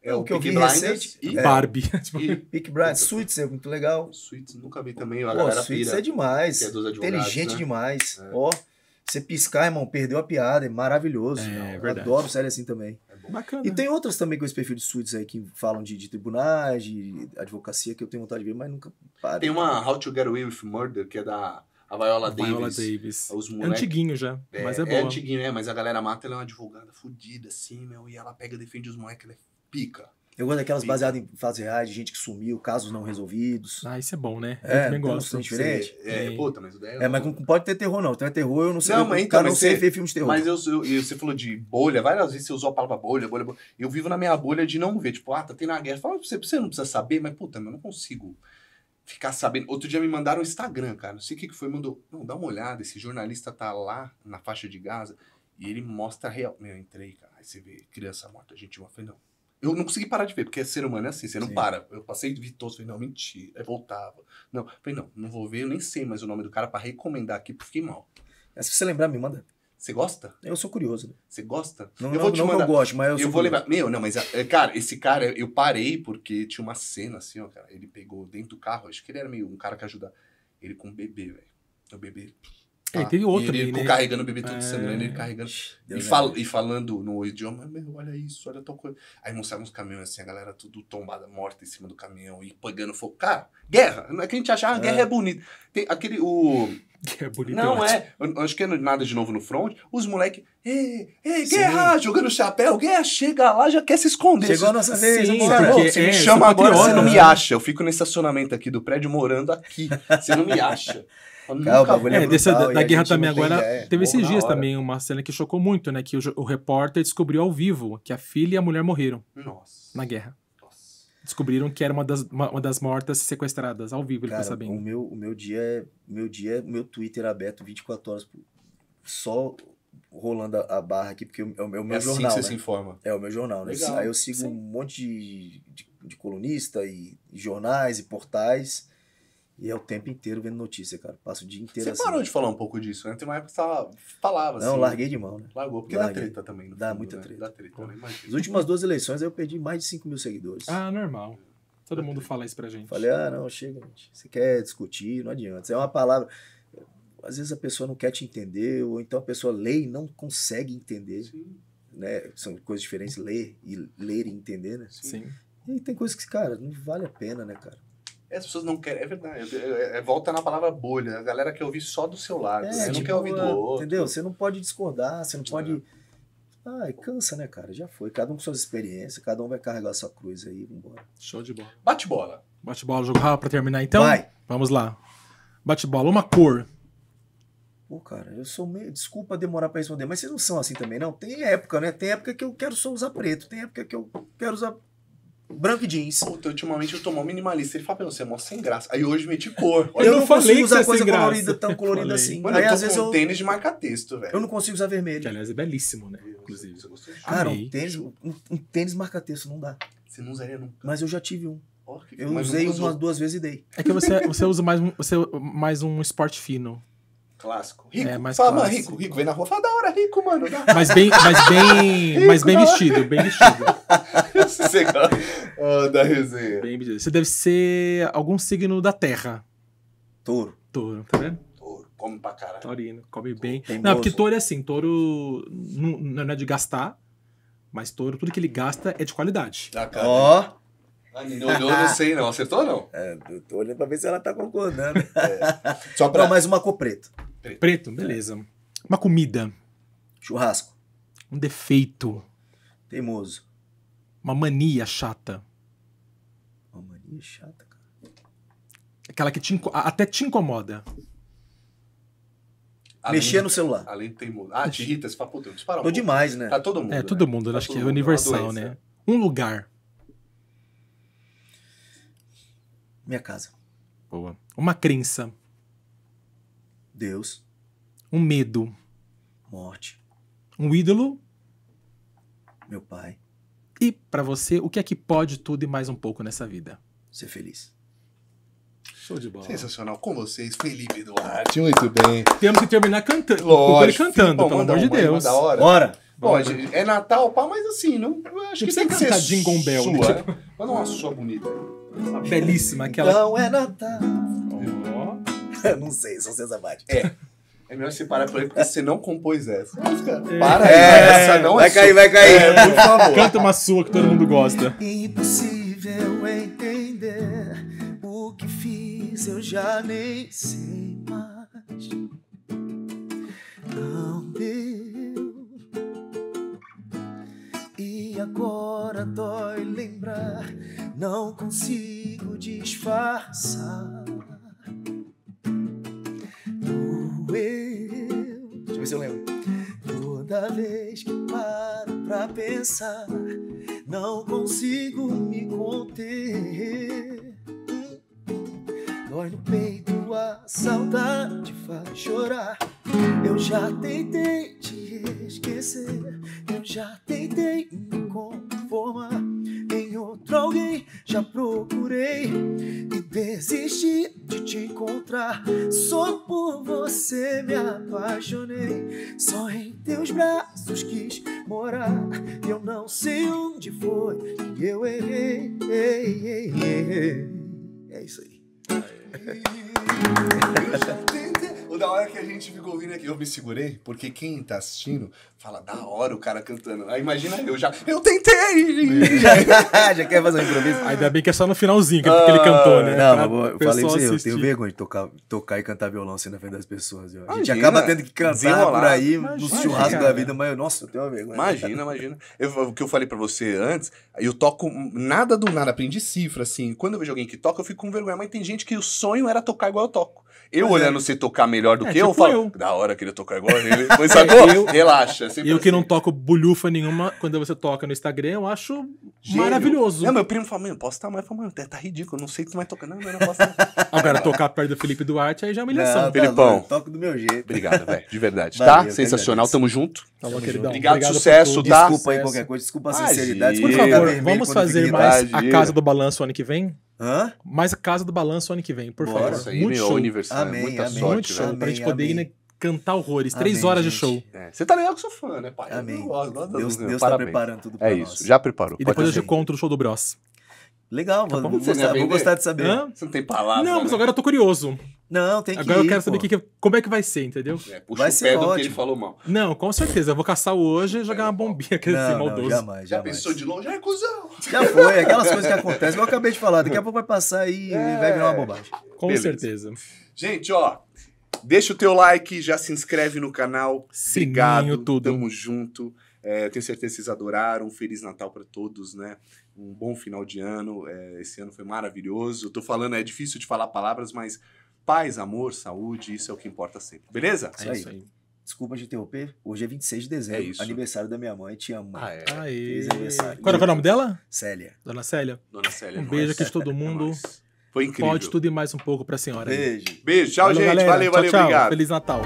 É o, o que Peaky eu vi Blinders recente. E... É. Barbie. E... Tipo, Peaky Blinders. Suits é muito legal. Suits nunca vi também. A Pô, galera Suits pira, é demais. É Inteligente né? demais. É. Ó... É. Você piscar, irmão, perdeu a piada, é maravilhoso. É, é verdade. Adoro série assim também. É Bacana. E tem outras também com esse perfil de suits aí que falam de, de, tribunais, de advocacia, que eu tenho vontade de ver, mas nunca parei. Tem uma How to Get Away with Murder, que é da a Viola, Davis. Viola Davis. Os é moleque, é antiguinho já, é, mas é, bom. É antiguinho, é, mas a galera mata, ela é uma advogada fodida, assim, meu, e ela pega, defende os moleques, ela é pica. Eu gosto daquelas baseadas em fases reais, de gente que sumiu, casos não resolvidos. Ah, isso é bom, né? Eu é, também gosto. diferente. É, é, puta, mas o é, é, mas não pode ter terror, não. Então é terror, eu não sei. Não, mas então, cara, não sei ver filmes de terror. Mas eu, eu, eu, você falou de bolha, várias vezes você usou a palavra bolha, bolha, bolha. Eu vivo na minha bolha de não ver. Tipo, ah, tá tendo uma guerra. Fala, você, você não precisa saber, mas puta, eu não consigo ficar sabendo. Outro dia me mandaram o Instagram, cara. Não sei o que, que foi, mandou. Não, dá uma olhada. Esse jornalista tá lá na faixa de Gaza e ele mostra real. Meu, eu entrei, cara. Aí você vê criança morta, gente uma. Falei, não eu não consegui parar de ver, porque ser humano é assim, você não Sim. para. Eu passei de Vitoso, falei, não, mentira. Aí voltava. Não, falei, não, não vou ver, eu nem sei mais o nome do cara para recomendar aqui, porque fiquei mal. É, se você lembrar, me manda. Você gosta? Eu sou curioso. Né? Você gosta? Não, eu vou não, te não mandar. eu gosto, mas eu, eu sou vou lembrar Meu, não, mas é, é, cara, esse cara, eu parei porque tinha uma cena assim, ó, cara. Ele pegou dentro do carro, acho que ele era meio um cara que ajuda ele com um bebê, velho. O bebê é, teve outro e ele né? carregando o bebê todo é... sangrando, ele carregando. e, é fal e falando no idioma, meu, olha isso, olha tal coisa. Aí mostrava uns caminhões assim, a galera tudo tombada, morta em cima do caminhão e pegando fogo. Cara, guerra! Não é que a gente achava, é. guerra é bonita. Tem aquele, o... é bonito. Não é, eu, acho que é nada de novo no front. Os moleques, ei, ei, guerra, Sim. jogando chapéu, guerra, chega lá, já quer se esconder. Chegou a nossa vez, Sim, Porque, você é, me chama é agora, você não né? me acha. Eu fico no estacionamento aqui do prédio morando aqui. Você não me acha. Nunca... o bagulho é, é dessa, da, guerra também agora. Ideia. Teve esses dias também uma cena que chocou muito, né? Que o, o, repórter descobriu ao vivo que a filha e a mulher morreram. Nossa. Na guerra. Nossa. Descobriram que era uma das, uma, uma das mortas sequestradas ao vivo, ele Cara, sabendo. O meu, o meu dia é. Meu dia é, meu Twitter é aberto 24 horas só rolando a, barra aqui, porque é o é meu, é meu assim jornal. que você né? se informa. É o meu jornal, né? Legal. Aí eu sigo Sim. um monte de, de, de colunista e, e, jornais e portais. E é o tempo inteiro vendo notícia, cara. Passo o dia inteiro Você assim. parou de falar um pouco disso, né? Tem uma época que você falava Não, assim. larguei de mão, né? Largou, porque Larguei. dá treta também. dá fundo, muita né? treta. Dá treta, né? As últimas duas eleições eu perdi mais de 5 mil seguidores. Ah, normal. Todo dá mundo treta. fala isso pra gente. Falei, ah, não, chega, gente. Você quer discutir, não adianta. Isso é uma palavra. Às vezes a pessoa não quer te entender, ou então a pessoa lê e não consegue entender. Sim. Né? São coisas diferentes, ler e ler e entender, né? Sim. E tem coisas que, cara, não vale a pena, né, cara? As pessoas não querem, é verdade. É, é, volta na palavra bolha, a galera quer ouvir só do seu lado, é, né? tipo, não quer ouvir do é, outro. Entendeu? Você não pode discordar, você não pode. É. Ai, cansa, né, cara? Já foi. Cada um com suas experiências, cada um vai carregar sua cruz aí, vambora. Show de bola. Bate bola. Bate bola, jogo rápido pra terminar então? Vai. Vamos lá. Bate bola, uma cor. Pô, cara, eu sou meio. Desculpa demorar pra responder, mas vocês não são assim também, não? Tem época, né? Tem época que eu quero só usar preto, tem época que eu quero usar branco e jeans. Puta, ultimamente eu tô mó minimalista. Ele fala, você é mó sem graça. Aí hoje meti cor. Olha, eu, não, não consigo usar é coisa colorida, tão colorida assim. Mano, Aí, eu tô às vezes eu... tênis de marca texto, velho. Eu não consigo usar vermelho. Que, aliás, é belíssimo, né? Inclusive. Cara, um tênis, um, um tênis marca texto não dá. Você não usaria nunca. Mas eu já tive um. Oh, eu usei umas duas vezes e dei. É que você, você usa mais um, você, mais um esporte fino. Clássico. É, rico. É, mais fala, clássico. Mano, rico, rico, vem na rua, fala da hora, rico, mano. Mas bem, mas bem, rico, mas bem vestido, bem vestido. Você gosta. Ah, da resenha. Bem Você deve ser algum signo da terra. Touro. Touro, tá vendo? Touro. Come pra caralho. Taurino, come touro. bem. Não, porque touro é assim, touro não, não é de gastar, mas touro, tudo que ele gasta é de qualidade. Ah, Ó. Ah, não olhou, não sei não. Acertou ou não? É, eu tô olhando pra ver se ela tá concordando. É. Só pra... Não, mais uma cor preto. Preto, preto beleza. Uma comida. Churrasco. Um defeito. Teimoso. Uma mania chata. Que chata, cara. Aquela que te, até te incomoda. Além, Mexia no celular. Além de teimoso. Ah, te irrita, você fala, puta, para Tô demais, né? Tá todo mundo. É, né? todo mundo, né? tá acho que é, é universal, né? Um lugar. Minha casa. Boa. Uma crença. Deus. Um medo. Morte. Um ídolo. Meu pai. E, para você, o que é que pode tudo e mais um pouco nessa vida? ser feliz. Show de bola. Sensacional. Com vocês, Felipe Duarte. Muito bem. Temos que terminar cantando. Lógico. cantando, filho, pelo amor de Deus. Da hora. Bora. Pode, é Natal, pá, mas assim, não, acho que tem que ser Jingle Bell, sua, né? Tipo... Manda uma sua bonita. Uma belíssima aquela. Não é Natal. não sei, são César Bate. É. É melhor você parar pra ele porque você não compôs essa. É. Para aí, é. essa não vai é Vai cair, vai cair. É, por favor. Canta uma sua que todo mundo gosta. Impossível entender entender o que fiz, eu já nem sei mais. Não deu. E agora dói lembrar, não consigo disfarçar. Doeu. Deixa eu ver se eu lembro. Toda vez que paro pra pensar não consigo me conter. Dói no peito, a saudade faz chorar. Eu já tentei te esquecer, eu já tentei me conformar outro alguém. Já procurei e desisti de te encontrar. Só por você me apaixonei. Só em teus braços quis morar. Eu não sei onde foi que eu errei. Ei, ei, ei, é isso aí. Eu já da hora que a gente ficou ouvindo aqui. Eu me segurei, porque quem tá assistindo fala, da hora o cara cantando. Aí imagina eu já, eu tentei! já, já quer fazer um improviso? Ainda bem que é só no finalzinho que, é ah, ele cantou, né? Não, pra eu falei pra você, eu tenho vergonha de tocar, tocar e cantar violão assim na frente das pessoas. a gente acaba tendo que cantar por aí, imagina, no churrasco da vida, mas nossa, eu tenho uma vergonha. Imagina, imagina. Eu, o que eu falei pra você antes, eu toco nada do nada, aprendi cifra, assim. Quando eu vejo alguém que toca, eu fico com vergonha. Mas tem gente que o sonho era tocar igual eu toco. Eu é olhando é. tocar melhor do é, que eu, tipo eu falo, eu. da hora, queria tocar igual ele. Mas sacou? Eu, Relaxa. Eu assim. que não toco bulhufa nenhuma, quando você toca no Instagram, eu acho Gênio. maravilhoso. É, meu primo fala, mano, posso estar mais. Eu falo, mano, tá ridículo, não sei se tu vai tocar. Não, não, não posso Agora, tocar perto do Felipe Duarte, aí já é humilhação. Não, tá Felipão. toco do meu jeito. Obrigado, velho, de verdade, Valeu, tá? Sensacional, tamo junto. Tá tamo tamo junto. Obrigado, obrigado, sucesso, tá? Desculpa aí qualquer coisa, desculpa a sinceridade. Por favor, vamos fazer mais a Casa do Balanço ano que vem? Hã? Mas a casa do balanço ano que vem, por Bora. favor. aí, muito meu, show. aniversário. É amém, muita amém, sorte, muito show amém, pra gente poder ir né, cantar horrores. Amém, Três horas gente. de show. É. Você tá ligado que sou fã, né, pai? Amém. Deus, Deus, Deus tá preparando tudo é pra É nós. isso, já preparou. E depois eu te conto o show do Bros. Legal, tá vou, gostar, vou gostar de saber. Hã? Você não tem palavras. Não, mas né? agora eu tô curioso. Não, tem que Agora ir, eu quero saber que, como é que vai ser, entendeu? É, puxa vai o ser ótimo. ele falou mal. Não, com certeza. Eu vou caçar o hoje e jogar uma bombinha, quer dizer, maldoso. Não, jamais, Já pensou de longe? É cuzão. Já foi, aquelas coisas que acontecem. eu acabei de falar, daqui a pouco vai passar aí é... e vai virar uma bobagem. Com Beleza. certeza. Gente, ó, deixa o teu like, já se inscreve no canal. Sininho, Obrigado, tudo. tamo junto. É, tenho certeza que vocês adoraram. Feliz Natal para todos, né? um bom final de ano. É, esse ano foi maravilhoso. Eu tô falando, é difícil de falar palavras, mas paz, amor, saúde, isso é o que importa sempre. Beleza? É isso aí. Desculpa te interromper. Hoje é 26 de dezembro, é aniversário da minha mãe. Te amo. Ah, é. Qual era o nome dela? Célia. Dona Célia. Dona Célia. Um beijo aqui de todo é mundo. Foi incrível. Pode tudo e mais um pouco pra senhora. Beijo. Aí. Beijo. Tchau, valeu, gente. Galera. Valeu, tchau, valeu. Tchau. Obrigado. Feliz Natal.